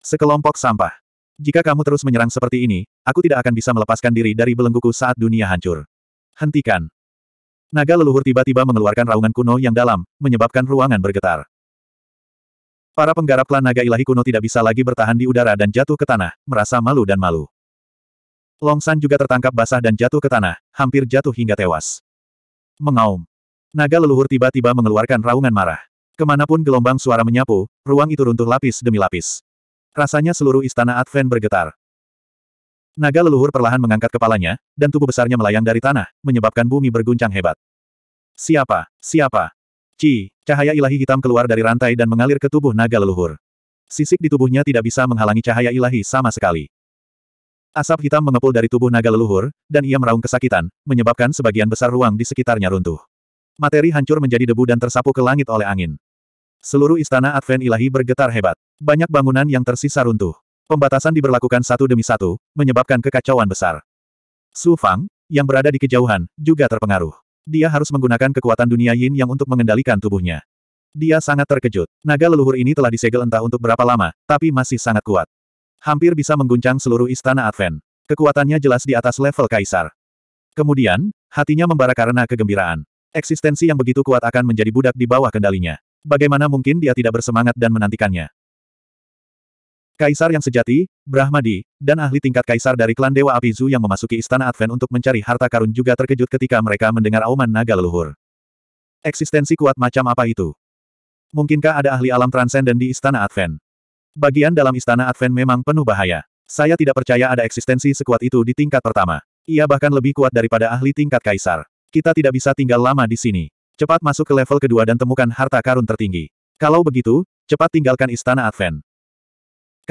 Sekelompok sampah. Jika kamu terus menyerang seperti ini, aku tidak akan bisa melepaskan diri dari belengguku saat dunia hancur. Hentikan. Naga leluhur tiba-tiba mengeluarkan raungan kuno yang dalam, menyebabkan ruangan bergetar. Para penggarap klan naga ilahi kuno tidak bisa lagi bertahan di udara dan jatuh ke tanah, merasa malu dan malu. Long juga tertangkap basah dan jatuh ke tanah, hampir jatuh hingga tewas. Mengaum. Naga leluhur tiba-tiba mengeluarkan raungan marah. Kemanapun gelombang suara menyapu, ruang itu runtuh lapis demi lapis. Rasanya seluruh istana Advent bergetar. Naga leluhur perlahan mengangkat kepalanya, dan tubuh besarnya melayang dari tanah, menyebabkan bumi berguncang hebat. Siapa? Siapa? Ci, cahaya ilahi hitam keluar dari rantai dan mengalir ke tubuh naga leluhur. Sisik di tubuhnya tidak bisa menghalangi cahaya ilahi sama sekali. Asap hitam mengepul dari tubuh naga leluhur, dan ia meraung kesakitan, menyebabkan sebagian besar ruang di sekitarnya runtuh. Materi hancur menjadi debu dan tersapu ke langit oleh angin. Seluruh istana Advent ilahi bergetar hebat. Banyak bangunan yang tersisa runtuh. Pembatasan diberlakukan satu demi satu, menyebabkan kekacauan besar. Su Fang, yang berada di kejauhan, juga terpengaruh. Dia harus menggunakan kekuatan dunia yin yang untuk mengendalikan tubuhnya. Dia sangat terkejut. Naga leluhur ini telah disegel entah untuk berapa lama, tapi masih sangat kuat. Hampir bisa mengguncang seluruh istana Advent. Kekuatannya jelas di atas level kaisar. Kemudian, hatinya membara karena kegembiraan. Eksistensi yang begitu kuat akan menjadi budak di bawah kendalinya. Bagaimana mungkin dia tidak bersemangat dan menantikannya? Kaisar yang sejati, Brahmadi, dan ahli tingkat kaisar dari klan Dewa Api Zu yang memasuki istana Advent untuk mencari harta karun juga terkejut ketika mereka mendengar auman naga leluhur. Eksistensi kuat macam apa itu? Mungkinkah ada ahli alam transenden di istana Advent? Bagian dalam istana Advent memang penuh bahaya. Saya tidak percaya ada eksistensi sekuat itu di tingkat pertama. Ia bahkan lebih kuat daripada ahli tingkat kaisar. Kita tidak bisa tinggal lama di sini. Cepat masuk ke level kedua dan temukan harta karun tertinggi. Kalau begitu, cepat tinggalkan istana Advent.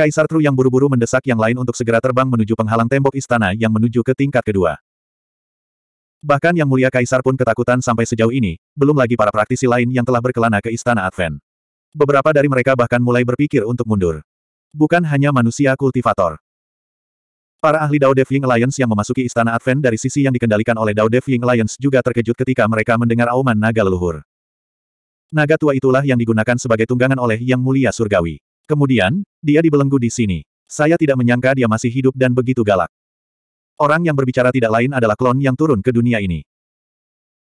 Kaisar Tru yang buru-buru mendesak yang lain untuk segera terbang menuju penghalang tembok istana yang menuju ke tingkat kedua. Bahkan Yang Mulia Kaisar pun ketakutan sampai sejauh ini, belum lagi para praktisi lain yang telah berkelana ke istana Advent. Beberapa dari mereka bahkan mulai berpikir untuk mundur. Bukan hanya manusia kultivator. Para ahli Dao Devling Alliance yang memasuki istana Advent dari sisi yang dikendalikan oleh Dao Devling Alliance juga terkejut ketika mereka mendengar auman naga leluhur. Naga tua itulah yang digunakan sebagai tunggangan oleh Yang Mulia Surgawi. Kemudian, dia dibelenggu di sini. Saya tidak menyangka dia masih hidup dan begitu galak. Orang yang berbicara tidak lain adalah klon yang turun ke dunia ini.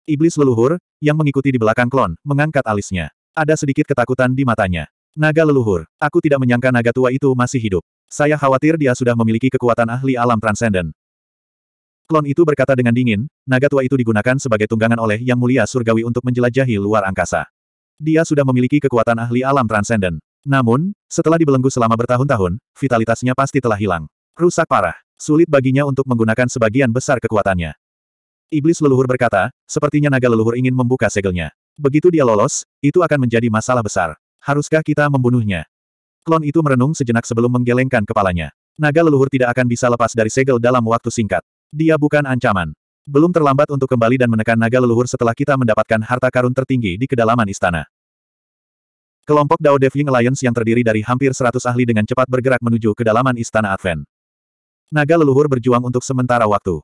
Iblis leluhur, yang mengikuti di belakang klon, mengangkat alisnya. Ada sedikit ketakutan di matanya. Naga leluhur, aku tidak menyangka naga tua itu masih hidup. Saya khawatir dia sudah memiliki kekuatan ahli alam transenden. Klon itu berkata dengan dingin, naga tua itu digunakan sebagai tunggangan oleh Yang Mulia Surgawi untuk menjelajahi luar angkasa. Dia sudah memiliki kekuatan ahli alam transenden. Namun, setelah dibelenggu selama bertahun-tahun, vitalitasnya pasti telah hilang. Rusak parah. Sulit baginya untuk menggunakan sebagian besar kekuatannya. Iblis leluhur berkata, sepertinya naga leluhur ingin membuka segelnya. Begitu dia lolos, itu akan menjadi masalah besar. Haruskah kita membunuhnya? Klon itu merenung sejenak sebelum menggelengkan kepalanya. Naga leluhur tidak akan bisa lepas dari segel dalam waktu singkat. Dia bukan ancaman. Belum terlambat untuk kembali dan menekan naga leluhur setelah kita mendapatkan harta karun tertinggi di kedalaman istana. Kelompok Dao Devying Alliance yang terdiri dari hampir 100 ahli dengan cepat bergerak menuju kedalaman Istana Advent. Naga leluhur berjuang untuk sementara waktu.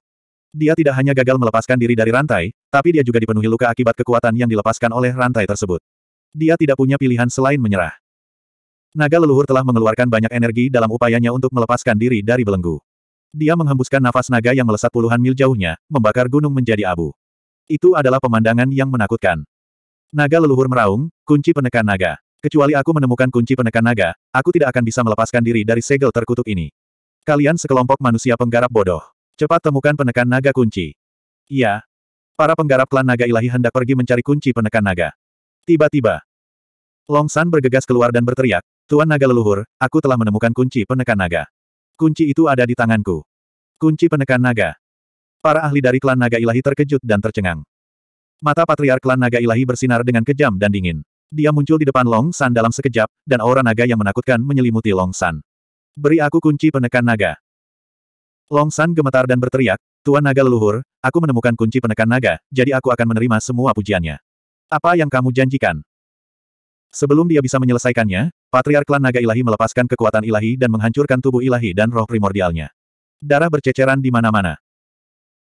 Dia tidak hanya gagal melepaskan diri dari rantai, tapi dia juga dipenuhi luka akibat kekuatan yang dilepaskan oleh rantai tersebut. Dia tidak punya pilihan selain menyerah. Naga leluhur telah mengeluarkan banyak energi dalam upayanya untuk melepaskan diri dari belenggu. Dia menghembuskan nafas naga yang melesat puluhan mil jauhnya, membakar gunung menjadi abu. Itu adalah pemandangan yang menakutkan. Naga leluhur meraung, kunci penekan naga. Kecuali aku menemukan kunci penekan naga, aku tidak akan bisa melepaskan diri dari segel terkutuk ini. Kalian sekelompok manusia penggarap bodoh. Cepat temukan penekan naga kunci. Iya. Para penggarap klan naga ilahi hendak pergi mencari kunci penekan naga. Tiba-tiba. Long San bergegas keluar dan berteriak, Tuan Naga Leluhur, aku telah menemukan kunci penekan naga. Kunci itu ada di tanganku. Kunci penekan naga. Para ahli dari klan naga ilahi terkejut dan tercengang. Mata patriar klan naga ilahi bersinar dengan kejam dan dingin. Dia muncul di depan Long San dalam sekejap, dan aura naga yang menakutkan menyelimuti Long San. Beri aku kunci penekan naga. Long San gemetar dan berteriak, Tuan Naga Leluhur, aku menemukan kunci penekan naga, jadi aku akan menerima semua pujiannya. Apa yang kamu janjikan? Sebelum dia bisa menyelesaikannya, Patriark Klan Naga Ilahi melepaskan kekuatan ilahi dan menghancurkan tubuh ilahi dan roh primordialnya. Darah berceceran di mana-mana.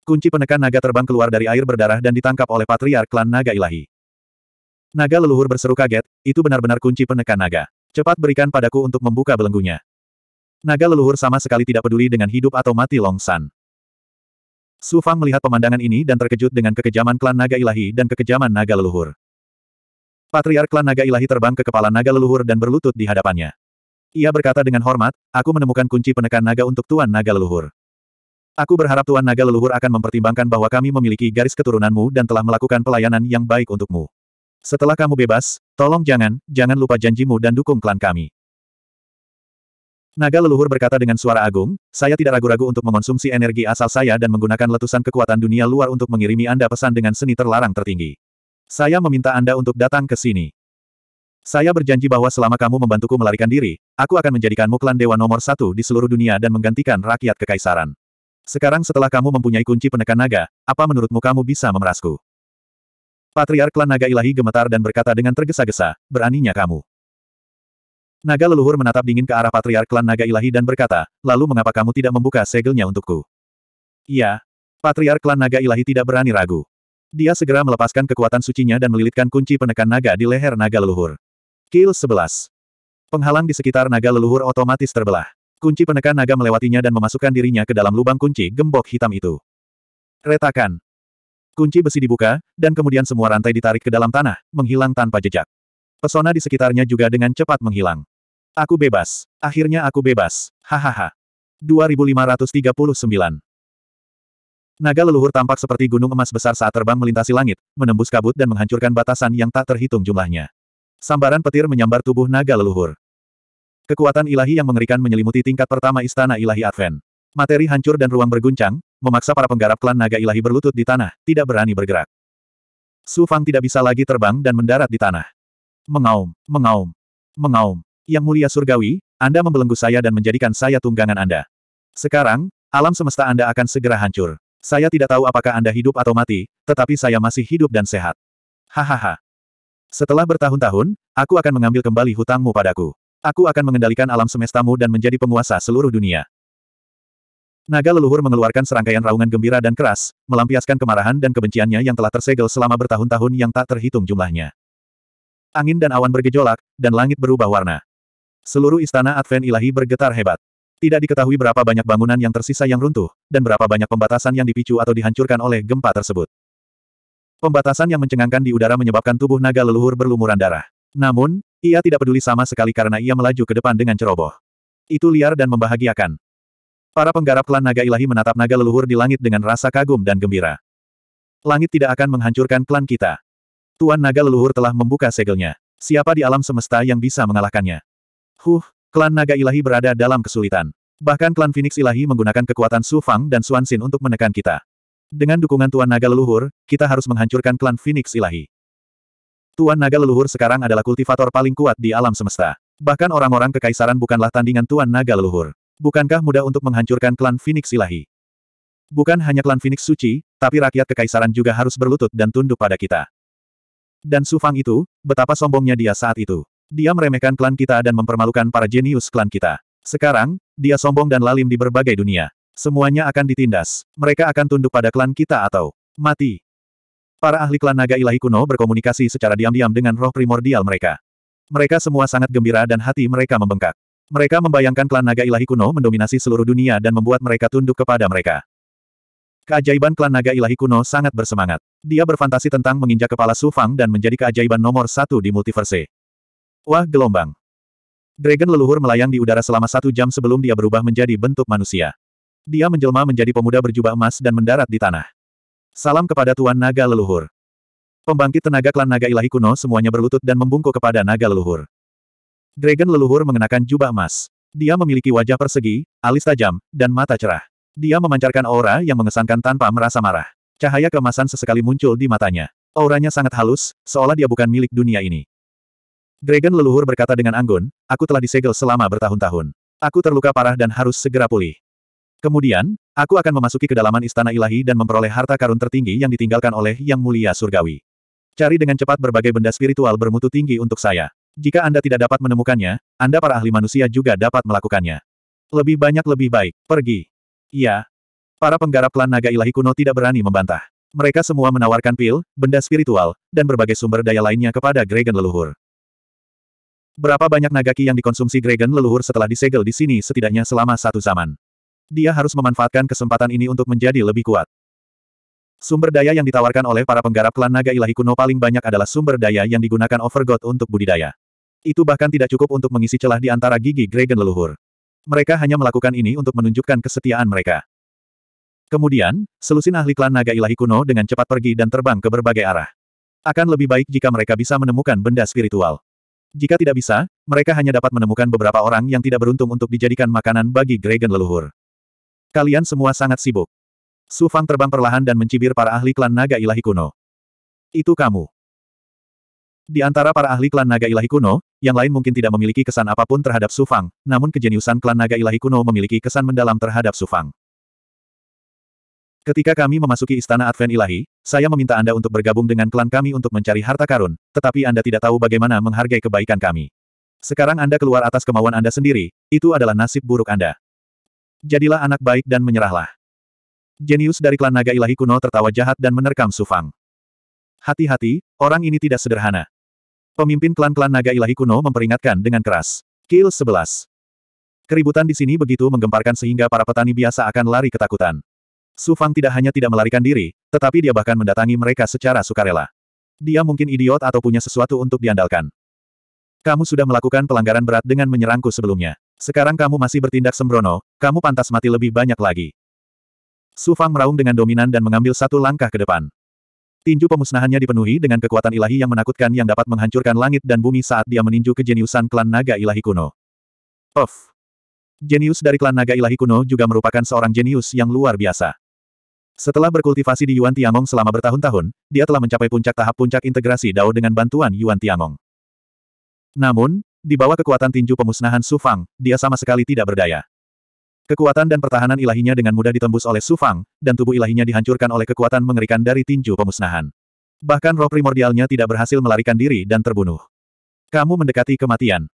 Kunci penekan naga terbang keluar dari air berdarah dan ditangkap oleh Patriark Klan Naga Ilahi. Naga leluhur berseru kaget, itu benar-benar kunci penekan naga. Cepat berikan padaku untuk membuka belenggunya. Naga leluhur sama sekali tidak peduli dengan hidup atau mati Long San. Su Fang melihat pemandangan ini dan terkejut dengan kekejaman klan naga ilahi dan kekejaman naga leluhur. Patriark klan naga ilahi terbang ke kepala naga leluhur dan berlutut di hadapannya. Ia berkata dengan hormat, aku menemukan kunci penekan naga untuk tuan naga leluhur. Aku berharap Tuan Naga Leluhur akan mempertimbangkan bahwa kami memiliki garis keturunanmu dan telah melakukan pelayanan yang baik untukmu. Setelah kamu bebas, tolong jangan, jangan lupa janjimu dan dukung klan kami. Naga leluhur berkata dengan suara agung, saya tidak ragu-ragu untuk mengonsumsi energi asal saya dan menggunakan letusan kekuatan dunia luar untuk mengirimi Anda pesan dengan seni terlarang tertinggi. Saya meminta Anda untuk datang ke sini. Saya berjanji bahwa selama kamu membantuku melarikan diri, aku akan menjadikanmu klan dewa nomor satu di seluruh dunia dan menggantikan rakyat kekaisaran. Sekarang setelah kamu mempunyai kunci penekan naga, apa menurutmu kamu bisa memerasku? Patriark klan naga ilahi gemetar dan berkata dengan tergesa-gesa, beraninya kamu. Naga leluhur menatap dingin ke arah patriark klan naga ilahi dan berkata, lalu mengapa kamu tidak membuka segelnya untukku? Iya. Patriark klan naga ilahi tidak berani ragu. Dia segera melepaskan kekuatan sucinya dan melilitkan kunci penekan naga di leher naga leluhur. Kill 11. Penghalang di sekitar naga leluhur otomatis terbelah. Kunci penekan naga melewatinya dan memasukkan dirinya ke dalam lubang kunci gembok hitam itu. Retakan. Kunci besi dibuka, dan kemudian semua rantai ditarik ke dalam tanah, menghilang tanpa jejak. Pesona di sekitarnya juga dengan cepat menghilang. Aku bebas. Akhirnya aku bebas. Hahaha. 2539. Naga leluhur tampak seperti gunung emas besar saat terbang melintasi langit, menembus kabut dan menghancurkan batasan yang tak terhitung jumlahnya. Sambaran petir menyambar tubuh naga leluhur. Kekuatan ilahi yang mengerikan menyelimuti tingkat pertama istana ilahi Advent. Materi hancur dan ruang berguncang, memaksa para penggarap klan naga ilahi berlutut di tanah, tidak berani bergerak. Su Fang tidak bisa lagi terbang dan mendarat di tanah. Mengaum, mengaum, mengaum. Yang mulia surgawi, Anda membelenggu saya dan menjadikan saya tunggangan Anda. Sekarang, alam semesta Anda akan segera hancur. Saya tidak tahu apakah Anda hidup atau mati, tetapi saya masih hidup dan sehat. Hahaha. Setelah bertahun-tahun, aku akan mengambil kembali hutangmu padaku. Aku akan mengendalikan alam semestamu dan menjadi penguasa seluruh dunia. Naga leluhur mengeluarkan serangkaian raungan gembira dan keras, melampiaskan kemarahan dan kebenciannya yang telah tersegel selama bertahun-tahun yang tak terhitung jumlahnya. Angin dan awan bergejolak, dan langit berubah warna. Seluruh istana Advent Ilahi bergetar hebat. Tidak diketahui berapa banyak bangunan yang tersisa yang runtuh, dan berapa banyak pembatasan yang dipicu atau dihancurkan oleh gempa tersebut. Pembatasan yang mencengangkan di udara menyebabkan tubuh naga leluhur berlumuran darah. Namun, ia tidak peduli sama sekali karena ia melaju ke depan dengan ceroboh. Itu liar dan membahagiakan. Para penggarap klan naga ilahi menatap naga leluhur di langit dengan rasa kagum dan gembira. Langit tidak akan menghancurkan klan kita. Tuan naga leluhur telah membuka segelnya. Siapa di alam semesta yang bisa mengalahkannya? Huh, klan naga ilahi berada dalam kesulitan. Bahkan klan Phoenix ilahi menggunakan kekuatan Su Fang dan Xuan Xin untuk menekan kita. Dengan dukungan Tuan Naga Leluhur, kita harus menghancurkan klan Phoenix ilahi. Tuan Naga Leluhur sekarang adalah kultivator paling kuat di alam semesta. Bahkan orang-orang kekaisaran bukanlah tandingan Tuan Naga Leluhur. Bukankah mudah untuk menghancurkan klan Phoenix Ilahi? Bukan hanya klan Phoenix suci, tapi rakyat kekaisaran juga harus berlutut dan tunduk pada kita. Dan Sufang itu, betapa sombongnya dia saat itu. Dia meremehkan klan kita dan mempermalukan para jenius klan kita. Sekarang, dia sombong dan lalim di berbagai dunia. Semuanya akan ditindas. Mereka akan tunduk pada klan kita atau mati. Para ahli klan naga ilahi kuno berkomunikasi secara diam-diam dengan roh primordial mereka. Mereka semua sangat gembira dan hati mereka membengkak. Mereka membayangkan klan naga ilahi kuno mendominasi seluruh dunia dan membuat mereka tunduk kepada mereka. Keajaiban klan naga ilahi kuno sangat bersemangat. Dia berfantasi tentang menginjak kepala Su Fang dan menjadi keajaiban nomor satu di multiverse. Wah gelombang. Dragon leluhur melayang di udara selama satu jam sebelum dia berubah menjadi bentuk manusia. Dia menjelma menjadi pemuda berjubah emas dan mendarat di tanah. Salam kepada Tuan Naga Leluhur. Pembangkit tenaga klan naga ilahi kuno semuanya berlutut dan membungkuk kepada naga leluhur. Dragon leluhur mengenakan jubah emas. Dia memiliki wajah persegi, alis tajam, dan mata cerah. Dia memancarkan aura yang mengesankan tanpa merasa marah. Cahaya kemasan sesekali muncul di matanya. Auranya sangat halus, seolah dia bukan milik dunia ini. Dragon leluhur berkata dengan anggun, aku telah disegel selama bertahun-tahun. Aku terluka parah dan harus segera pulih. Kemudian, aku akan memasuki kedalaman istana ilahi dan memperoleh harta karun tertinggi yang ditinggalkan oleh Yang Mulia Surgawi. Cari dengan cepat berbagai benda spiritual bermutu tinggi untuk saya. Jika Anda tidak dapat menemukannya, Anda para ahli manusia juga dapat melakukannya. Lebih banyak lebih baik, pergi. Iya. Para penggarap klan naga ilahi kuno tidak berani membantah. Mereka semua menawarkan pil, benda spiritual, dan berbagai sumber daya lainnya kepada Gregen leluhur. Berapa banyak nagaki yang dikonsumsi Gregen leluhur setelah disegel di sini setidaknya selama satu zaman. Dia harus memanfaatkan kesempatan ini untuk menjadi lebih kuat. Sumber daya yang ditawarkan oleh para penggarap klan naga ilahi kuno paling banyak adalah sumber daya yang digunakan Overgod untuk budidaya. Itu bahkan tidak cukup untuk mengisi celah di antara gigi Dragon leluhur. Mereka hanya melakukan ini untuk menunjukkan kesetiaan mereka. Kemudian, selusin ahli klan naga ilahi kuno dengan cepat pergi dan terbang ke berbagai arah. Akan lebih baik jika mereka bisa menemukan benda spiritual. Jika tidak bisa, mereka hanya dapat menemukan beberapa orang yang tidak beruntung untuk dijadikan makanan bagi Dragon leluhur. Kalian semua sangat sibuk. Su Fang terbang perlahan dan mencibir para ahli klan naga ilahi kuno. Itu kamu. Di antara para ahli klan naga ilahi kuno, yang lain mungkin tidak memiliki kesan apapun terhadap Sufang, namun kejeniusan klan naga ilahi kuno memiliki kesan mendalam terhadap Sufang. Ketika kami memasuki Istana Advent Ilahi, saya meminta Anda untuk bergabung dengan klan kami untuk mencari harta karun, tetapi Anda tidak tahu bagaimana menghargai kebaikan kami. Sekarang Anda keluar atas kemauan Anda sendiri, itu adalah nasib buruk Anda. Jadilah anak baik dan menyerahlah. Jenius dari klan naga ilahi kuno tertawa jahat dan menerkam Sufang. Hati-hati, orang ini tidak sederhana. Pemimpin klan-klan naga ilahi kuno memperingatkan dengan keras. Kill 11. Keributan di sini begitu menggemparkan sehingga para petani biasa akan lari ketakutan. Su Fang tidak hanya tidak melarikan diri, tetapi dia bahkan mendatangi mereka secara sukarela. Dia mungkin idiot atau punya sesuatu untuk diandalkan. Kamu sudah melakukan pelanggaran berat dengan menyerangku sebelumnya. Sekarang kamu masih bertindak sembrono, kamu pantas mati lebih banyak lagi. Su Fang meraung dengan dominan dan mengambil satu langkah ke depan. Tinju pemusnahannya dipenuhi dengan kekuatan ilahi yang menakutkan yang dapat menghancurkan langit dan bumi saat dia meninju kejeniusan klan naga ilahi kuno. Of. Jenius dari klan naga ilahi kuno juga merupakan seorang jenius yang luar biasa. Setelah berkultivasi di Yuan Tiangong selama bertahun-tahun, dia telah mencapai puncak tahap puncak integrasi Dao dengan bantuan Yuan Tiangong. Namun, di bawah kekuatan tinju pemusnahan Su Fang, dia sama sekali tidak berdaya. Kekuatan dan pertahanan ilahinya dengan mudah ditembus oleh Su Fang, dan tubuh ilahinya dihancurkan oleh kekuatan mengerikan dari tinju pemusnahan. Bahkan roh primordialnya tidak berhasil melarikan diri dan terbunuh. Kamu mendekati kematian.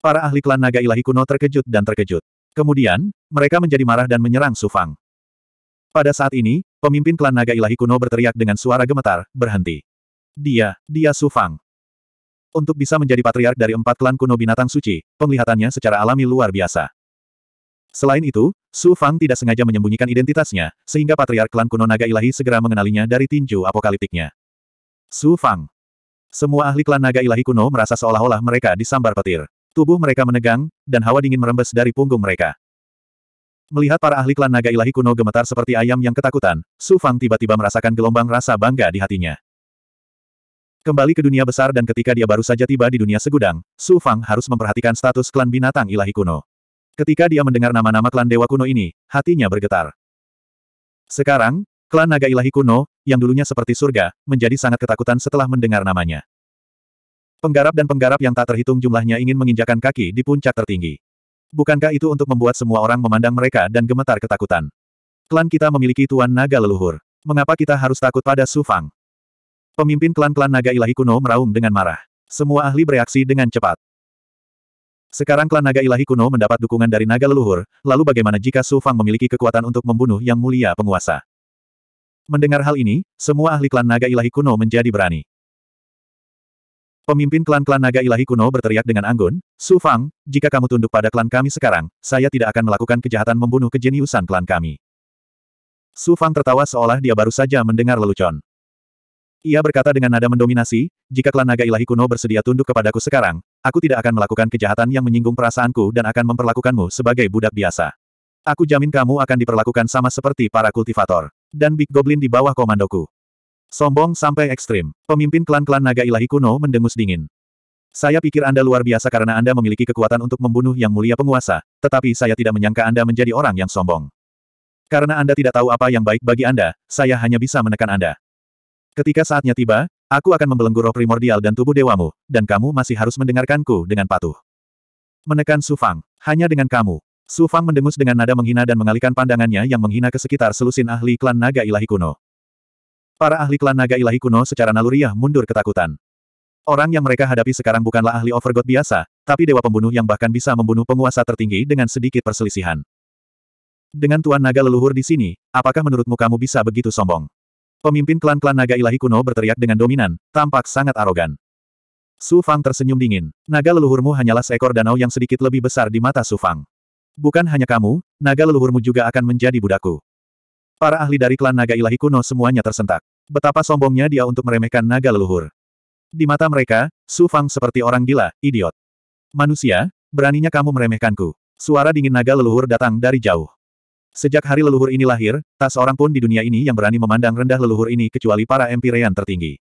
Para ahli klan naga ilahi kuno terkejut dan terkejut. Kemudian, mereka menjadi marah dan menyerang Su Fang. Pada saat ini, pemimpin klan naga ilahi kuno berteriak dengan suara gemetar, berhenti. Dia, dia Su Fang. Untuk bisa menjadi patriark dari empat klan kuno binatang suci, penglihatannya secara alami luar biasa. Selain itu, Su Fang tidak sengaja menyembunyikan identitasnya, sehingga Patriark Klan Kuno Naga Ilahi segera mengenalinya dari tinju apokaliptiknya. Su Fang. Semua ahli klan Naga Ilahi kuno merasa seolah-olah mereka disambar petir. Tubuh mereka menegang, dan hawa dingin merembes dari punggung mereka. Melihat para ahli klan naga ilahi kuno gemetar seperti ayam yang ketakutan, Su Fang tiba-tiba merasakan gelombang rasa bangga di hatinya. Kembali ke dunia besar dan ketika dia baru saja tiba di dunia segudang, Su Fang harus memperhatikan status klan binatang ilahi kuno. Ketika dia mendengar nama-nama klan dewa kuno ini, hatinya bergetar. Sekarang, klan naga ilahi kuno, yang dulunya seperti surga, menjadi sangat ketakutan setelah mendengar namanya. Penggarap dan penggarap yang tak terhitung jumlahnya ingin menginjakan kaki di puncak tertinggi. Bukankah itu untuk membuat semua orang memandang mereka dan gemetar ketakutan? Klan kita memiliki tuan naga leluhur. Mengapa kita harus takut pada Su Fang? Pemimpin klan-klan naga ilahi kuno meraung dengan marah. Semua ahli bereaksi dengan cepat. Sekarang klan naga ilahi kuno mendapat dukungan dari naga leluhur, lalu bagaimana jika Su Fang memiliki kekuatan untuk membunuh yang mulia penguasa? Mendengar hal ini, semua ahli klan naga ilahi kuno menjadi berani. Pemimpin klan-klan naga ilahi kuno berteriak dengan anggun, Su Fang, jika kamu tunduk pada klan kami sekarang, saya tidak akan melakukan kejahatan membunuh kejeniusan klan kami. Su Fang tertawa seolah dia baru saja mendengar lelucon. Ia berkata dengan nada mendominasi, jika klan naga ilahi kuno bersedia tunduk kepadaku sekarang, Aku tidak akan melakukan kejahatan yang menyinggung perasaanku dan akan memperlakukanmu sebagai budak biasa. Aku jamin kamu akan diperlakukan sama seperti para kultivator. Dan Big Goblin di bawah komandoku. Sombong sampai ekstrim. Pemimpin klan-klan naga ilahi kuno mendengus dingin. Saya pikir Anda luar biasa karena Anda memiliki kekuatan untuk membunuh yang mulia penguasa, tetapi saya tidak menyangka Anda menjadi orang yang sombong. Karena Anda tidak tahu apa yang baik bagi Anda, saya hanya bisa menekan Anda. Ketika saatnya tiba, Aku akan membelenggu roh primordial dan tubuh dewamu, dan kamu masih harus mendengarkanku dengan patuh. Menekan Sufang, hanya dengan kamu. Sufang mendengus dengan nada menghina dan mengalihkan pandangannya yang menghina ke sekitar selusin ahli klan naga ilahi kuno. Para ahli klan naga ilahi kuno secara naluriah mundur ketakutan. Orang yang mereka hadapi sekarang bukanlah ahli overgod biasa, tapi dewa pembunuh yang bahkan bisa membunuh penguasa tertinggi dengan sedikit perselisihan. Dengan tuan naga leluhur di sini, apakah menurutmu kamu bisa begitu sombong? Pemimpin klan-klan naga ilahi kuno berteriak dengan dominan, tampak sangat arogan. Su Fang tersenyum dingin. Naga leluhurmu hanyalah seekor danau yang sedikit lebih besar di mata Su Fang. Bukan hanya kamu, naga leluhurmu juga akan menjadi budakku. Para ahli dari klan naga ilahi kuno semuanya tersentak. Betapa sombongnya dia untuk meremehkan naga leluhur. Di mata mereka, Su Fang seperti orang gila, idiot. Manusia, beraninya kamu meremehkanku. Suara dingin naga leluhur datang dari jauh. Sejak hari leluhur ini lahir, tak seorang pun di dunia ini yang berani memandang rendah leluhur ini kecuali para Empirean tertinggi.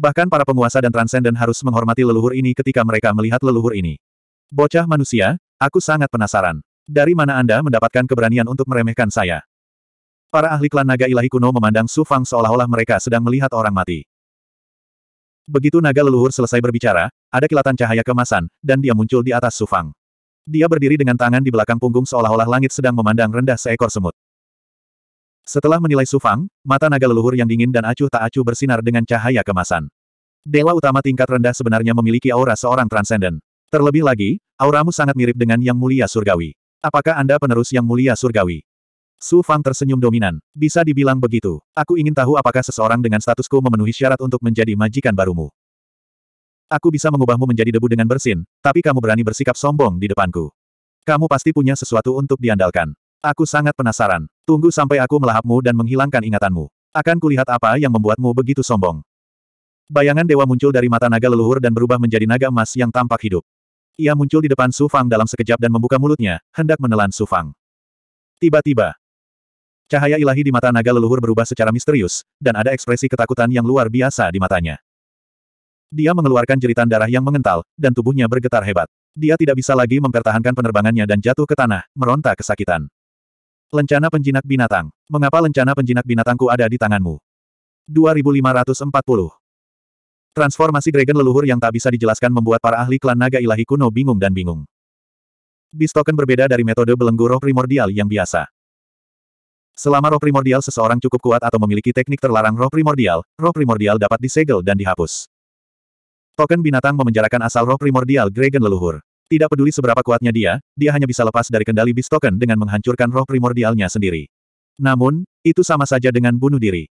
Bahkan para penguasa dan transenden harus menghormati leluhur ini ketika mereka melihat leluhur ini. Bocah manusia, aku sangat penasaran. Dari mana Anda mendapatkan keberanian untuk meremehkan saya? Para ahli klan naga ilahi kuno memandang Su Fang seolah-olah mereka sedang melihat orang mati. Begitu naga leluhur selesai berbicara, ada kilatan cahaya kemasan, dan dia muncul di atas Su Fang. Dia berdiri dengan tangan di belakang punggung seolah-olah langit sedang memandang rendah seekor semut. Setelah menilai Sufang, mata naga leluhur yang dingin dan acuh tak acuh bersinar dengan cahaya kemasan. Dewa utama tingkat rendah sebenarnya memiliki aura seorang transenden. Terlebih lagi, auramu sangat mirip dengan Yang Mulia Surgawi. Apakah Anda penerus Yang Mulia Surgawi? Su Fang tersenyum dominan. Bisa dibilang begitu. Aku ingin tahu apakah seseorang dengan statusku memenuhi syarat untuk menjadi majikan barumu. Aku bisa mengubahmu menjadi debu dengan bersin, tapi kamu berani bersikap sombong di depanku. Kamu pasti punya sesuatu untuk diandalkan. Aku sangat penasaran. Tunggu sampai aku melahapmu dan menghilangkan ingatanmu. Akan kulihat apa yang membuatmu begitu sombong. Bayangan dewa muncul dari mata naga leluhur dan berubah menjadi naga emas yang tampak hidup. Ia muncul di depan Su Fang dalam sekejap dan membuka mulutnya, hendak menelan Su Fang. Tiba-tiba, cahaya ilahi di mata naga leluhur berubah secara misterius, dan ada ekspresi ketakutan yang luar biasa di matanya. Dia mengeluarkan jeritan darah yang mengental, dan tubuhnya bergetar hebat. Dia tidak bisa lagi mempertahankan penerbangannya dan jatuh ke tanah, meronta kesakitan. Lencana penjinak binatang. Mengapa lencana penjinak binatangku ada di tanganmu? 2540. Transformasi Dragon leluhur yang tak bisa dijelaskan membuat para ahli klan naga ilahi kuno bingung dan bingung. Bistoken berbeda dari metode belenggu roh primordial yang biasa. Selama roh primordial seseorang cukup kuat atau memiliki teknik terlarang roh primordial, roh primordial dapat disegel dan dihapus. Token binatang memenjarakan asal roh primordial Dragon leluhur. Tidak peduli seberapa kuatnya dia, dia hanya bisa lepas dari kendali bis token dengan menghancurkan roh primordialnya sendiri. Namun, itu sama saja dengan bunuh diri.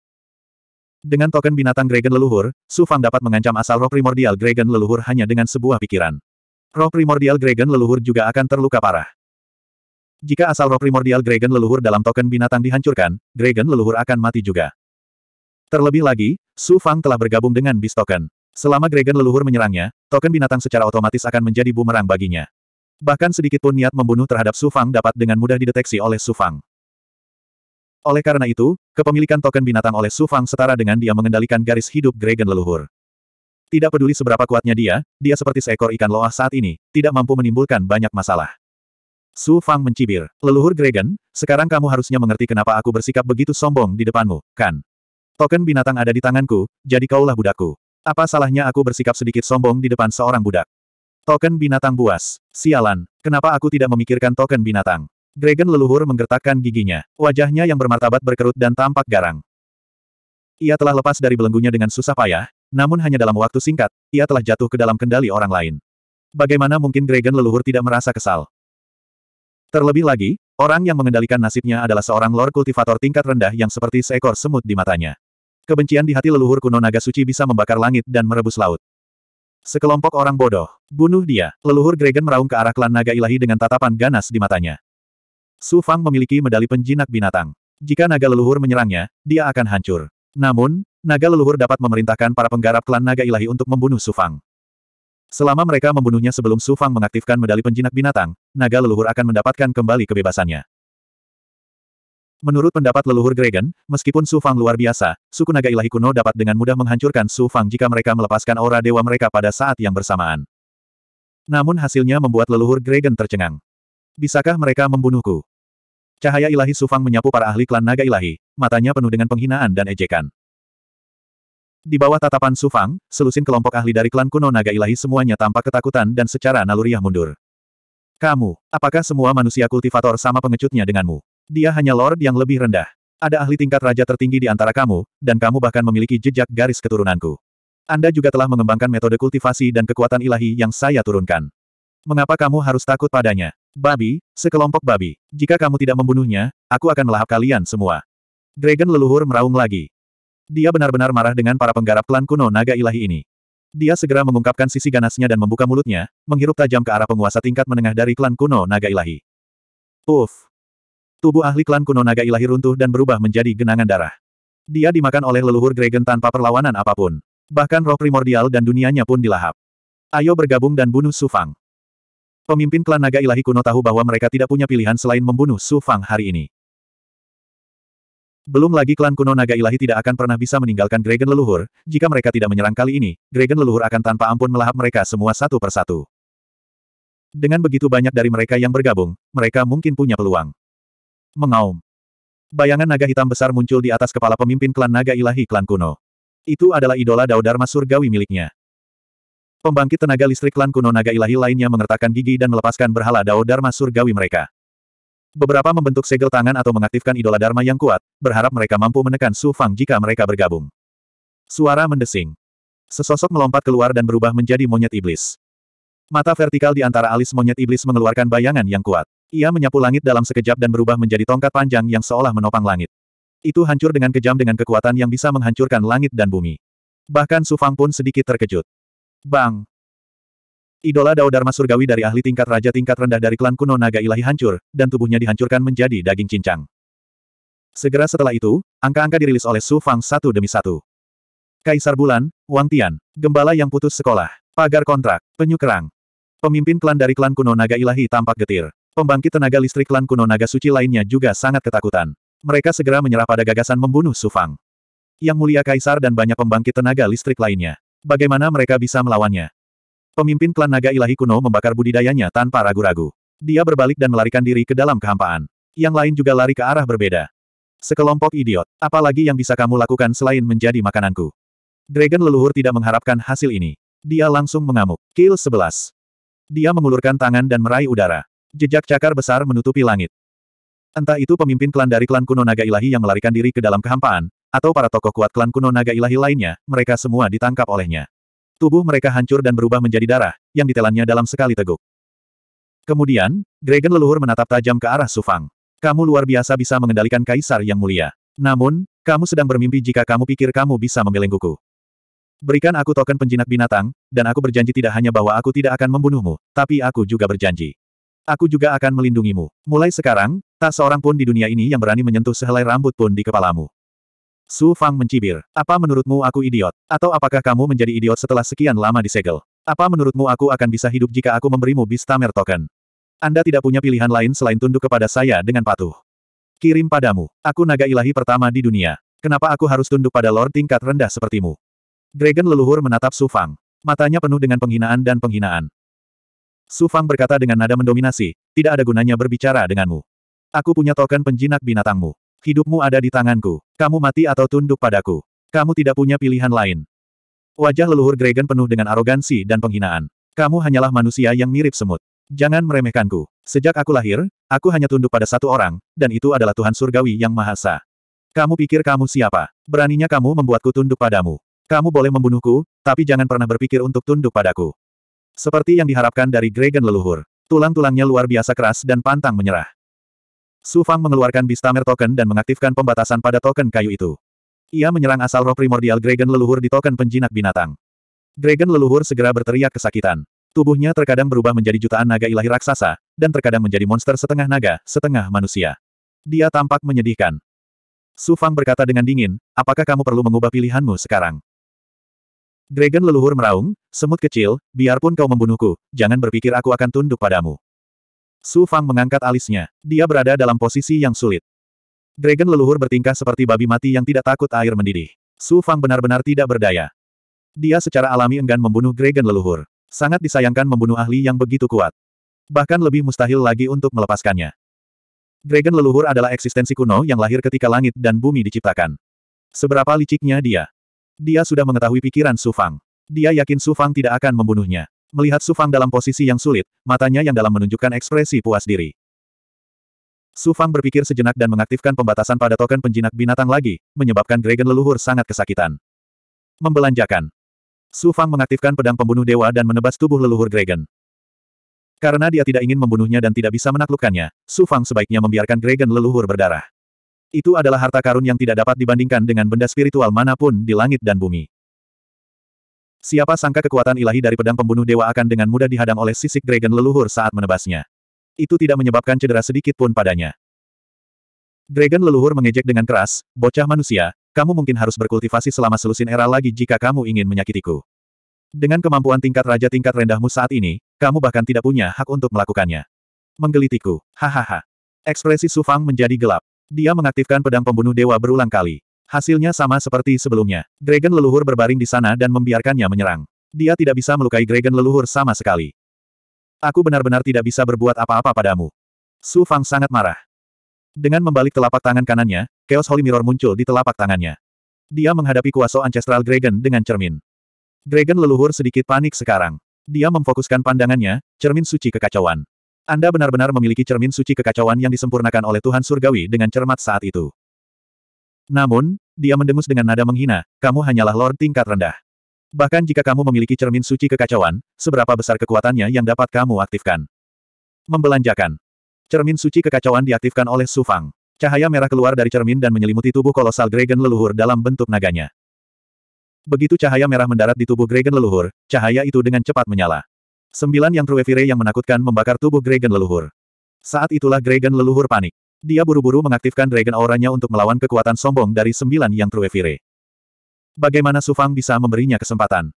Dengan token binatang Dragon leluhur, Su Fang dapat mengancam asal roh primordial Dragon leluhur hanya dengan sebuah pikiran. Roh primordial Dragon leluhur juga akan terluka parah. Jika asal roh primordial Dragon leluhur dalam token binatang dihancurkan, Dragon leluhur akan mati juga. Terlebih lagi, Su Fang telah bergabung dengan Beast Token. Selama Gregen leluhur menyerangnya, token binatang secara otomatis akan menjadi bumerang baginya. Bahkan sedikit pun niat membunuh terhadap Sufang dapat dengan mudah dideteksi oleh Sufang. Oleh karena itu, kepemilikan token binatang oleh Sufang setara dengan dia mengendalikan garis hidup Gregen leluhur. Tidak peduli seberapa kuatnya dia, dia seperti seekor ikan loah saat ini, tidak mampu menimbulkan banyak masalah. Su Fang mencibir, leluhur Gregen, sekarang kamu harusnya mengerti kenapa aku bersikap begitu sombong di depanmu, kan? Token binatang ada di tanganku, jadi kaulah budakku. Apa salahnya aku bersikap sedikit sombong di depan seorang budak? Token binatang buas. Sialan, kenapa aku tidak memikirkan token binatang? Dragon leluhur menggertakkan giginya. Wajahnya yang bermartabat berkerut dan tampak garang. Ia telah lepas dari belenggunya dengan susah payah, namun hanya dalam waktu singkat, ia telah jatuh ke dalam kendali orang lain. Bagaimana mungkin Dragon leluhur tidak merasa kesal? Terlebih lagi, orang yang mengendalikan nasibnya adalah seorang lord kultivator tingkat rendah yang seperti seekor semut di matanya. Kebencian di hati leluhur kuno naga suci bisa membakar langit dan merebus laut. Sekelompok orang bodoh. Bunuh dia. Leluhur Gregen meraung ke arah klan naga ilahi dengan tatapan ganas di matanya. Su Fang memiliki medali penjinak binatang. Jika naga leluhur menyerangnya, dia akan hancur. Namun, naga leluhur dapat memerintahkan para penggarap klan naga ilahi untuk membunuh Su Fang. Selama mereka membunuhnya sebelum Su Fang mengaktifkan medali penjinak binatang, naga leluhur akan mendapatkan kembali kebebasannya. Menurut pendapat leluhur Gregen, meskipun Su Fang luar biasa, suku naga ilahi kuno dapat dengan mudah menghancurkan Su Fang jika mereka melepaskan aura dewa mereka pada saat yang bersamaan. Namun hasilnya membuat leluhur Gregen tercengang. Bisakah mereka membunuhku? Cahaya ilahi Su Fang menyapu para ahli klan naga ilahi, matanya penuh dengan penghinaan dan ejekan. Di bawah tatapan Su Fang, selusin kelompok ahli dari klan kuno naga ilahi semuanya tampak ketakutan dan secara naluriah mundur. Kamu, apakah semua manusia kultivator sama pengecutnya denganmu? Dia hanya lord yang lebih rendah. Ada ahli tingkat raja tertinggi di antara kamu, dan kamu bahkan memiliki jejak garis keturunanku. Anda juga telah mengembangkan metode kultivasi dan kekuatan ilahi yang saya turunkan. Mengapa kamu harus takut padanya? Babi, sekelompok babi. Jika kamu tidak membunuhnya, aku akan melahap kalian semua. Dragon leluhur meraung lagi. Dia benar-benar marah dengan para penggarap klan kuno naga ilahi ini. Dia segera mengungkapkan sisi ganasnya dan membuka mulutnya, menghirup tajam ke arah penguasa tingkat menengah dari klan kuno naga ilahi. Uff, Tubuh ahli klan kuno naga ilahi runtuh dan berubah menjadi genangan darah. Dia dimakan oleh leluhur Dragon tanpa perlawanan apapun. Bahkan roh primordial dan dunianya pun dilahap. Ayo bergabung dan bunuh Su Fang. Pemimpin klan naga ilahi kuno tahu bahwa mereka tidak punya pilihan selain membunuh Su Fang hari ini. Belum lagi klan kuno naga ilahi tidak akan pernah bisa meninggalkan Dragon leluhur, jika mereka tidak menyerang kali ini, Dragon leluhur akan tanpa ampun melahap mereka semua satu persatu. Dengan begitu banyak dari mereka yang bergabung, mereka mungkin punya peluang mengaum. Bayangan naga hitam besar muncul di atas kepala pemimpin klan naga ilahi klan kuno. Itu adalah idola Daudharma surgawi miliknya. Pembangkit tenaga listrik klan kuno naga ilahi lainnya mengertakkan gigi dan melepaskan berhala Daudharma surgawi mereka. Beberapa membentuk segel tangan atau mengaktifkan idola Dharma yang kuat, berharap mereka mampu menekan Su Fang jika mereka bergabung. Suara mendesing. Sesosok melompat keluar dan berubah menjadi monyet iblis. Mata vertikal di antara alis monyet iblis mengeluarkan bayangan yang kuat. Ia menyapu langit dalam sekejap dan berubah menjadi tongkat panjang yang seolah menopang langit. Itu hancur dengan kejam dengan kekuatan yang bisa menghancurkan langit dan bumi. Bahkan Sufang pun sedikit terkejut. Bang! Idola Dao Dharma Surgawi dari ahli tingkat raja tingkat rendah dari klan kuno naga ilahi hancur, dan tubuhnya dihancurkan menjadi daging cincang. Segera setelah itu, angka-angka dirilis oleh Su Fang satu demi satu. Kaisar Bulan, Wang Tian, Gembala yang putus sekolah, pagar kontrak, penyukerang. Pemimpin klan dari klan kuno naga ilahi tampak getir. Pembangkit tenaga listrik klan kuno naga suci lainnya juga sangat ketakutan. Mereka segera menyerah pada gagasan membunuh Sufang. Yang mulia kaisar dan banyak pembangkit tenaga listrik lainnya. Bagaimana mereka bisa melawannya? Pemimpin klan naga ilahi kuno membakar budidayanya tanpa ragu-ragu. Dia berbalik dan melarikan diri ke dalam kehampaan. Yang lain juga lari ke arah berbeda. Sekelompok idiot, apalagi yang bisa kamu lakukan selain menjadi makananku. Dragon leluhur tidak mengharapkan hasil ini. Dia langsung mengamuk. Kill 11. Dia mengulurkan tangan dan meraih udara. Jejak cakar besar menutupi langit. Entah itu pemimpin klan dari klan kuno naga ilahi yang melarikan diri ke dalam kehampaan, atau para tokoh kuat klan kuno naga ilahi lainnya, mereka semua ditangkap olehnya. Tubuh mereka hancur dan berubah menjadi darah, yang ditelannya dalam sekali teguk. Kemudian, Dragon leluhur menatap tajam ke arah Sufang. Kamu luar biasa bisa mengendalikan kaisar yang mulia. Namun, kamu sedang bermimpi jika kamu pikir kamu bisa membelengguku. Berikan aku token penjinak binatang, dan aku berjanji tidak hanya bahwa aku tidak akan membunuhmu, tapi aku juga berjanji. Aku juga akan melindungimu. Mulai sekarang, tak seorang pun di dunia ini yang berani menyentuh sehelai rambut pun di kepalamu. Su Fang mencibir. Apa menurutmu aku idiot? Atau apakah kamu menjadi idiot setelah sekian lama disegel? Apa menurutmu aku akan bisa hidup jika aku memberimu Bistamer Token? Anda tidak punya pilihan lain selain tunduk kepada saya dengan patuh. Kirim padamu. Aku naga ilahi pertama di dunia. Kenapa aku harus tunduk pada lord tingkat rendah sepertimu? Dragon leluhur menatap Su Fang. Matanya penuh dengan penghinaan dan penghinaan. Sufang berkata dengan nada mendominasi, tidak ada gunanya berbicara denganmu. Aku punya token penjinak binatangmu. Hidupmu ada di tanganku. Kamu mati atau tunduk padaku. Kamu tidak punya pilihan lain. Wajah leluhur Gregen penuh dengan arogansi dan penghinaan. Kamu hanyalah manusia yang mirip semut. Jangan meremehkanku. Sejak aku lahir, aku hanya tunduk pada satu orang, dan itu adalah Tuhan Surgawi Yang Mahasa. Kamu pikir kamu siapa? Beraninya kamu membuatku tunduk padamu. Kamu boleh membunuhku, tapi jangan pernah berpikir untuk tunduk padaku. Seperti yang diharapkan dari Dragon leluhur, tulang-tulangnya luar biasa keras dan pantang menyerah. Su Fang mengeluarkan Bistamer token dan mengaktifkan pembatasan pada token kayu itu. Ia menyerang asal roh primordial Dragon leluhur di token penjinak binatang. Dragon leluhur segera berteriak kesakitan. Tubuhnya terkadang berubah menjadi jutaan naga ilahi raksasa, dan terkadang menjadi monster setengah naga, setengah manusia. Dia tampak menyedihkan. Su Fang berkata dengan dingin, apakah kamu perlu mengubah pilihanmu sekarang? Dragon leluhur meraung, semut kecil, biarpun kau membunuhku, jangan berpikir aku akan tunduk padamu. Su Fang mengangkat alisnya. Dia berada dalam posisi yang sulit. Dragon leluhur bertingkah seperti babi mati yang tidak takut air mendidih. Su Fang benar-benar tidak berdaya. Dia secara alami enggan membunuh Dragon leluhur. Sangat disayangkan membunuh ahli yang begitu kuat. Bahkan lebih mustahil lagi untuk melepaskannya. Dragon leluhur adalah eksistensi kuno yang lahir ketika langit dan bumi diciptakan. Seberapa liciknya dia. Dia sudah mengetahui pikiran Sufang. Dia yakin Sufang tidak akan membunuhnya. Melihat Sufang dalam posisi yang sulit, matanya yang dalam menunjukkan ekspresi puas diri. Sufang berpikir sejenak dan mengaktifkan pembatasan pada token penjinak binatang lagi, menyebabkan Dragon leluhur sangat kesakitan. Membelanjakan. Sufang mengaktifkan pedang pembunuh dewa dan menebas tubuh leluhur Dragon. Karena dia tidak ingin membunuhnya dan tidak bisa menaklukkannya, Sufang sebaiknya membiarkan Dragon leluhur berdarah. Itu adalah harta karun yang tidak dapat dibandingkan dengan benda spiritual manapun di langit dan bumi. Siapa sangka kekuatan ilahi dari pedang pembunuh dewa akan dengan mudah dihadang oleh sisik dragon leluhur saat menebasnya. Itu tidak menyebabkan cedera sedikit pun padanya. Dragon leluhur mengejek dengan keras, bocah manusia, kamu mungkin harus berkultivasi selama selusin era lagi jika kamu ingin menyakitiku. Dengan kemampuan tingkat raja tingkat rendahmu saat ini, kamu bahkan tidak punya hak untuk melakukannya. Menggelitiku, hahaha. Ekspresi Sufang menjadi gelap. Dia mengaktifkan pedang pembunuh dewa berulang kali. Hasilnya sama seperti sebelumnya. Dragon leluhur berbaring di sana dan membiarkannya menyerang. Dia tidak bisa melukai dragon leluhur sama sekali. Aku benar-benar tidak bisa berbuat apa-apa padamu. Su Fang sangat marah. Dengan membalik telapak tangan kanannya, Chaos Holy Mirror muncul di telapak tangannya. Dia menghadapi kuasa Ancestral Dragon dengan cermin. Dragon leluhur sedikit panik sekarang. Dia memfokuskan pandangannya, cermin suci kekacauan. Anda benar-benar memiliki cermin suci kekacauan yang disempurnakan oleh Tuhan Surgawi dengan cermat saat itu. Namun, dia mendengus dengan nada menghina, kamu hanyalah Lord tingkat rendah. Bahkan jika kamu memiliki cermin suci kekacauan, seberapa besar kekuatannya yang dapat kamu aktifkan. Membelanjakan. Cermin suci kekacauan diaktifkan oleh Su Fang. Cahaya merah keluar dari cermin dan menyelimuti tubuh kolosal Dragon leluhur dalam bentuk naganya. Begitu cahaya merah mendarat di tubuh Dragon leluhur, cahaya itu dengan cepat menyala. Sembilan yang Truevire yang menakutkan membakar tubuh Dragon leluhur. Saat itulah Dragon leluhur panik. Dia buru-buru mengaktifkan Dragon auranya untuk melawan kekuatan sombong dari sembilan yang Truevire. Bagaimana Sufang bisa memberinya kesempatan?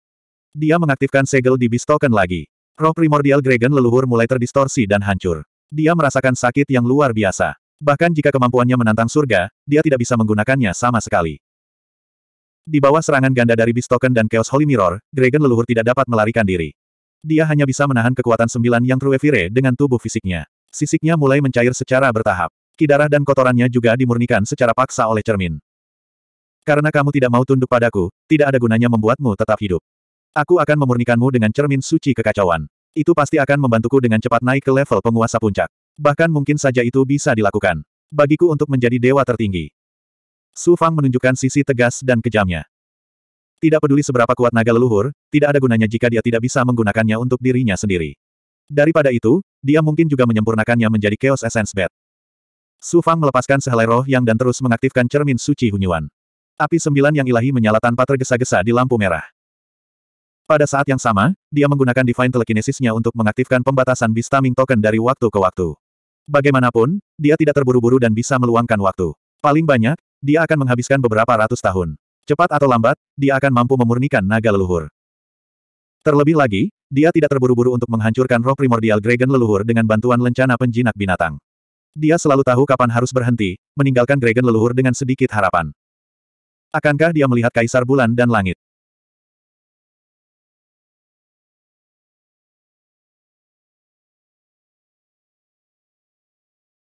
Dia mengaktifkan segel di Beast Token lagi. Roh primordial Dragon leluhur mulai terdistorsi dan hancur. Dia merasakan sakit yang luar biasa. Bahkan jika kemampuannya menantang surga, dia tidak bisa menggunakannya sama sekali. Di bawah serangan ganda dari Beast Token dan Chaos Holy Mirror, Dragon leluhur tidak dapat melarikan diri. Dia hanya bisa menahan kekuatan sembilan yang truevire dengan tubuh fisiknya. Sisiknya mulai mencair secara bertahap. Kidarah dan kotorannya juga dimurnikan secara paksa oleh cermin. Karena kamu tidak mau tunduk padaku, tidak ada gunanya membuatmu tetap hidup. Aku akan memurnikanmu dengan cermin suci kekacauan. Itu pasti akan membantuku dengan cepat naik ke level penguasa puncak. Bahkan mungkin saja itu bisa dilakukan. Bagiku untuk menjadi dewa tertinggi. Su Fang menunjukkan sisi tegas dan kejamnya. Tidak peduli seberapa kuat naga leluhur, tidak ada gunanya jika dia tidak bisa menggunakannya untuk dirinya sendiri. Daripada itu, dia mungkin juga menyempurnakannya menjadi Chaos Essence Bed. Su Fang melepaskan sehelai roh yang dan terus mengaktifkan cermin suci Hunyuan. Api sembilan yang ilahi menyala tanpa tergesa-gesa di lampu merah. Pada saat yang sama, dia menggunakan Divine Telekinesisnya untuk mengaktifkan pembatasan Bistaming Token dari waktu ke waktu. Bagaimanapun, dia tidak terburu-buru dan bisa meluangkan waktu. Paling banyak, dia akan menghabiskan beberapa ratus tahun. Cepat atau lambat, dia akan mampu memurnikan naga leluhur. Terlebih lagi, dia tidak terburu-buru untuk menghancurkan roh primordial Dragon leluhur dengan bantuan lencana penjinak binatang. Dia selalu tahu kapan harus berhenti, meninggalkan Dragon leluhur dengan sedikit harapan. Akankah dia melihat Kaisar Bulan dan Langit?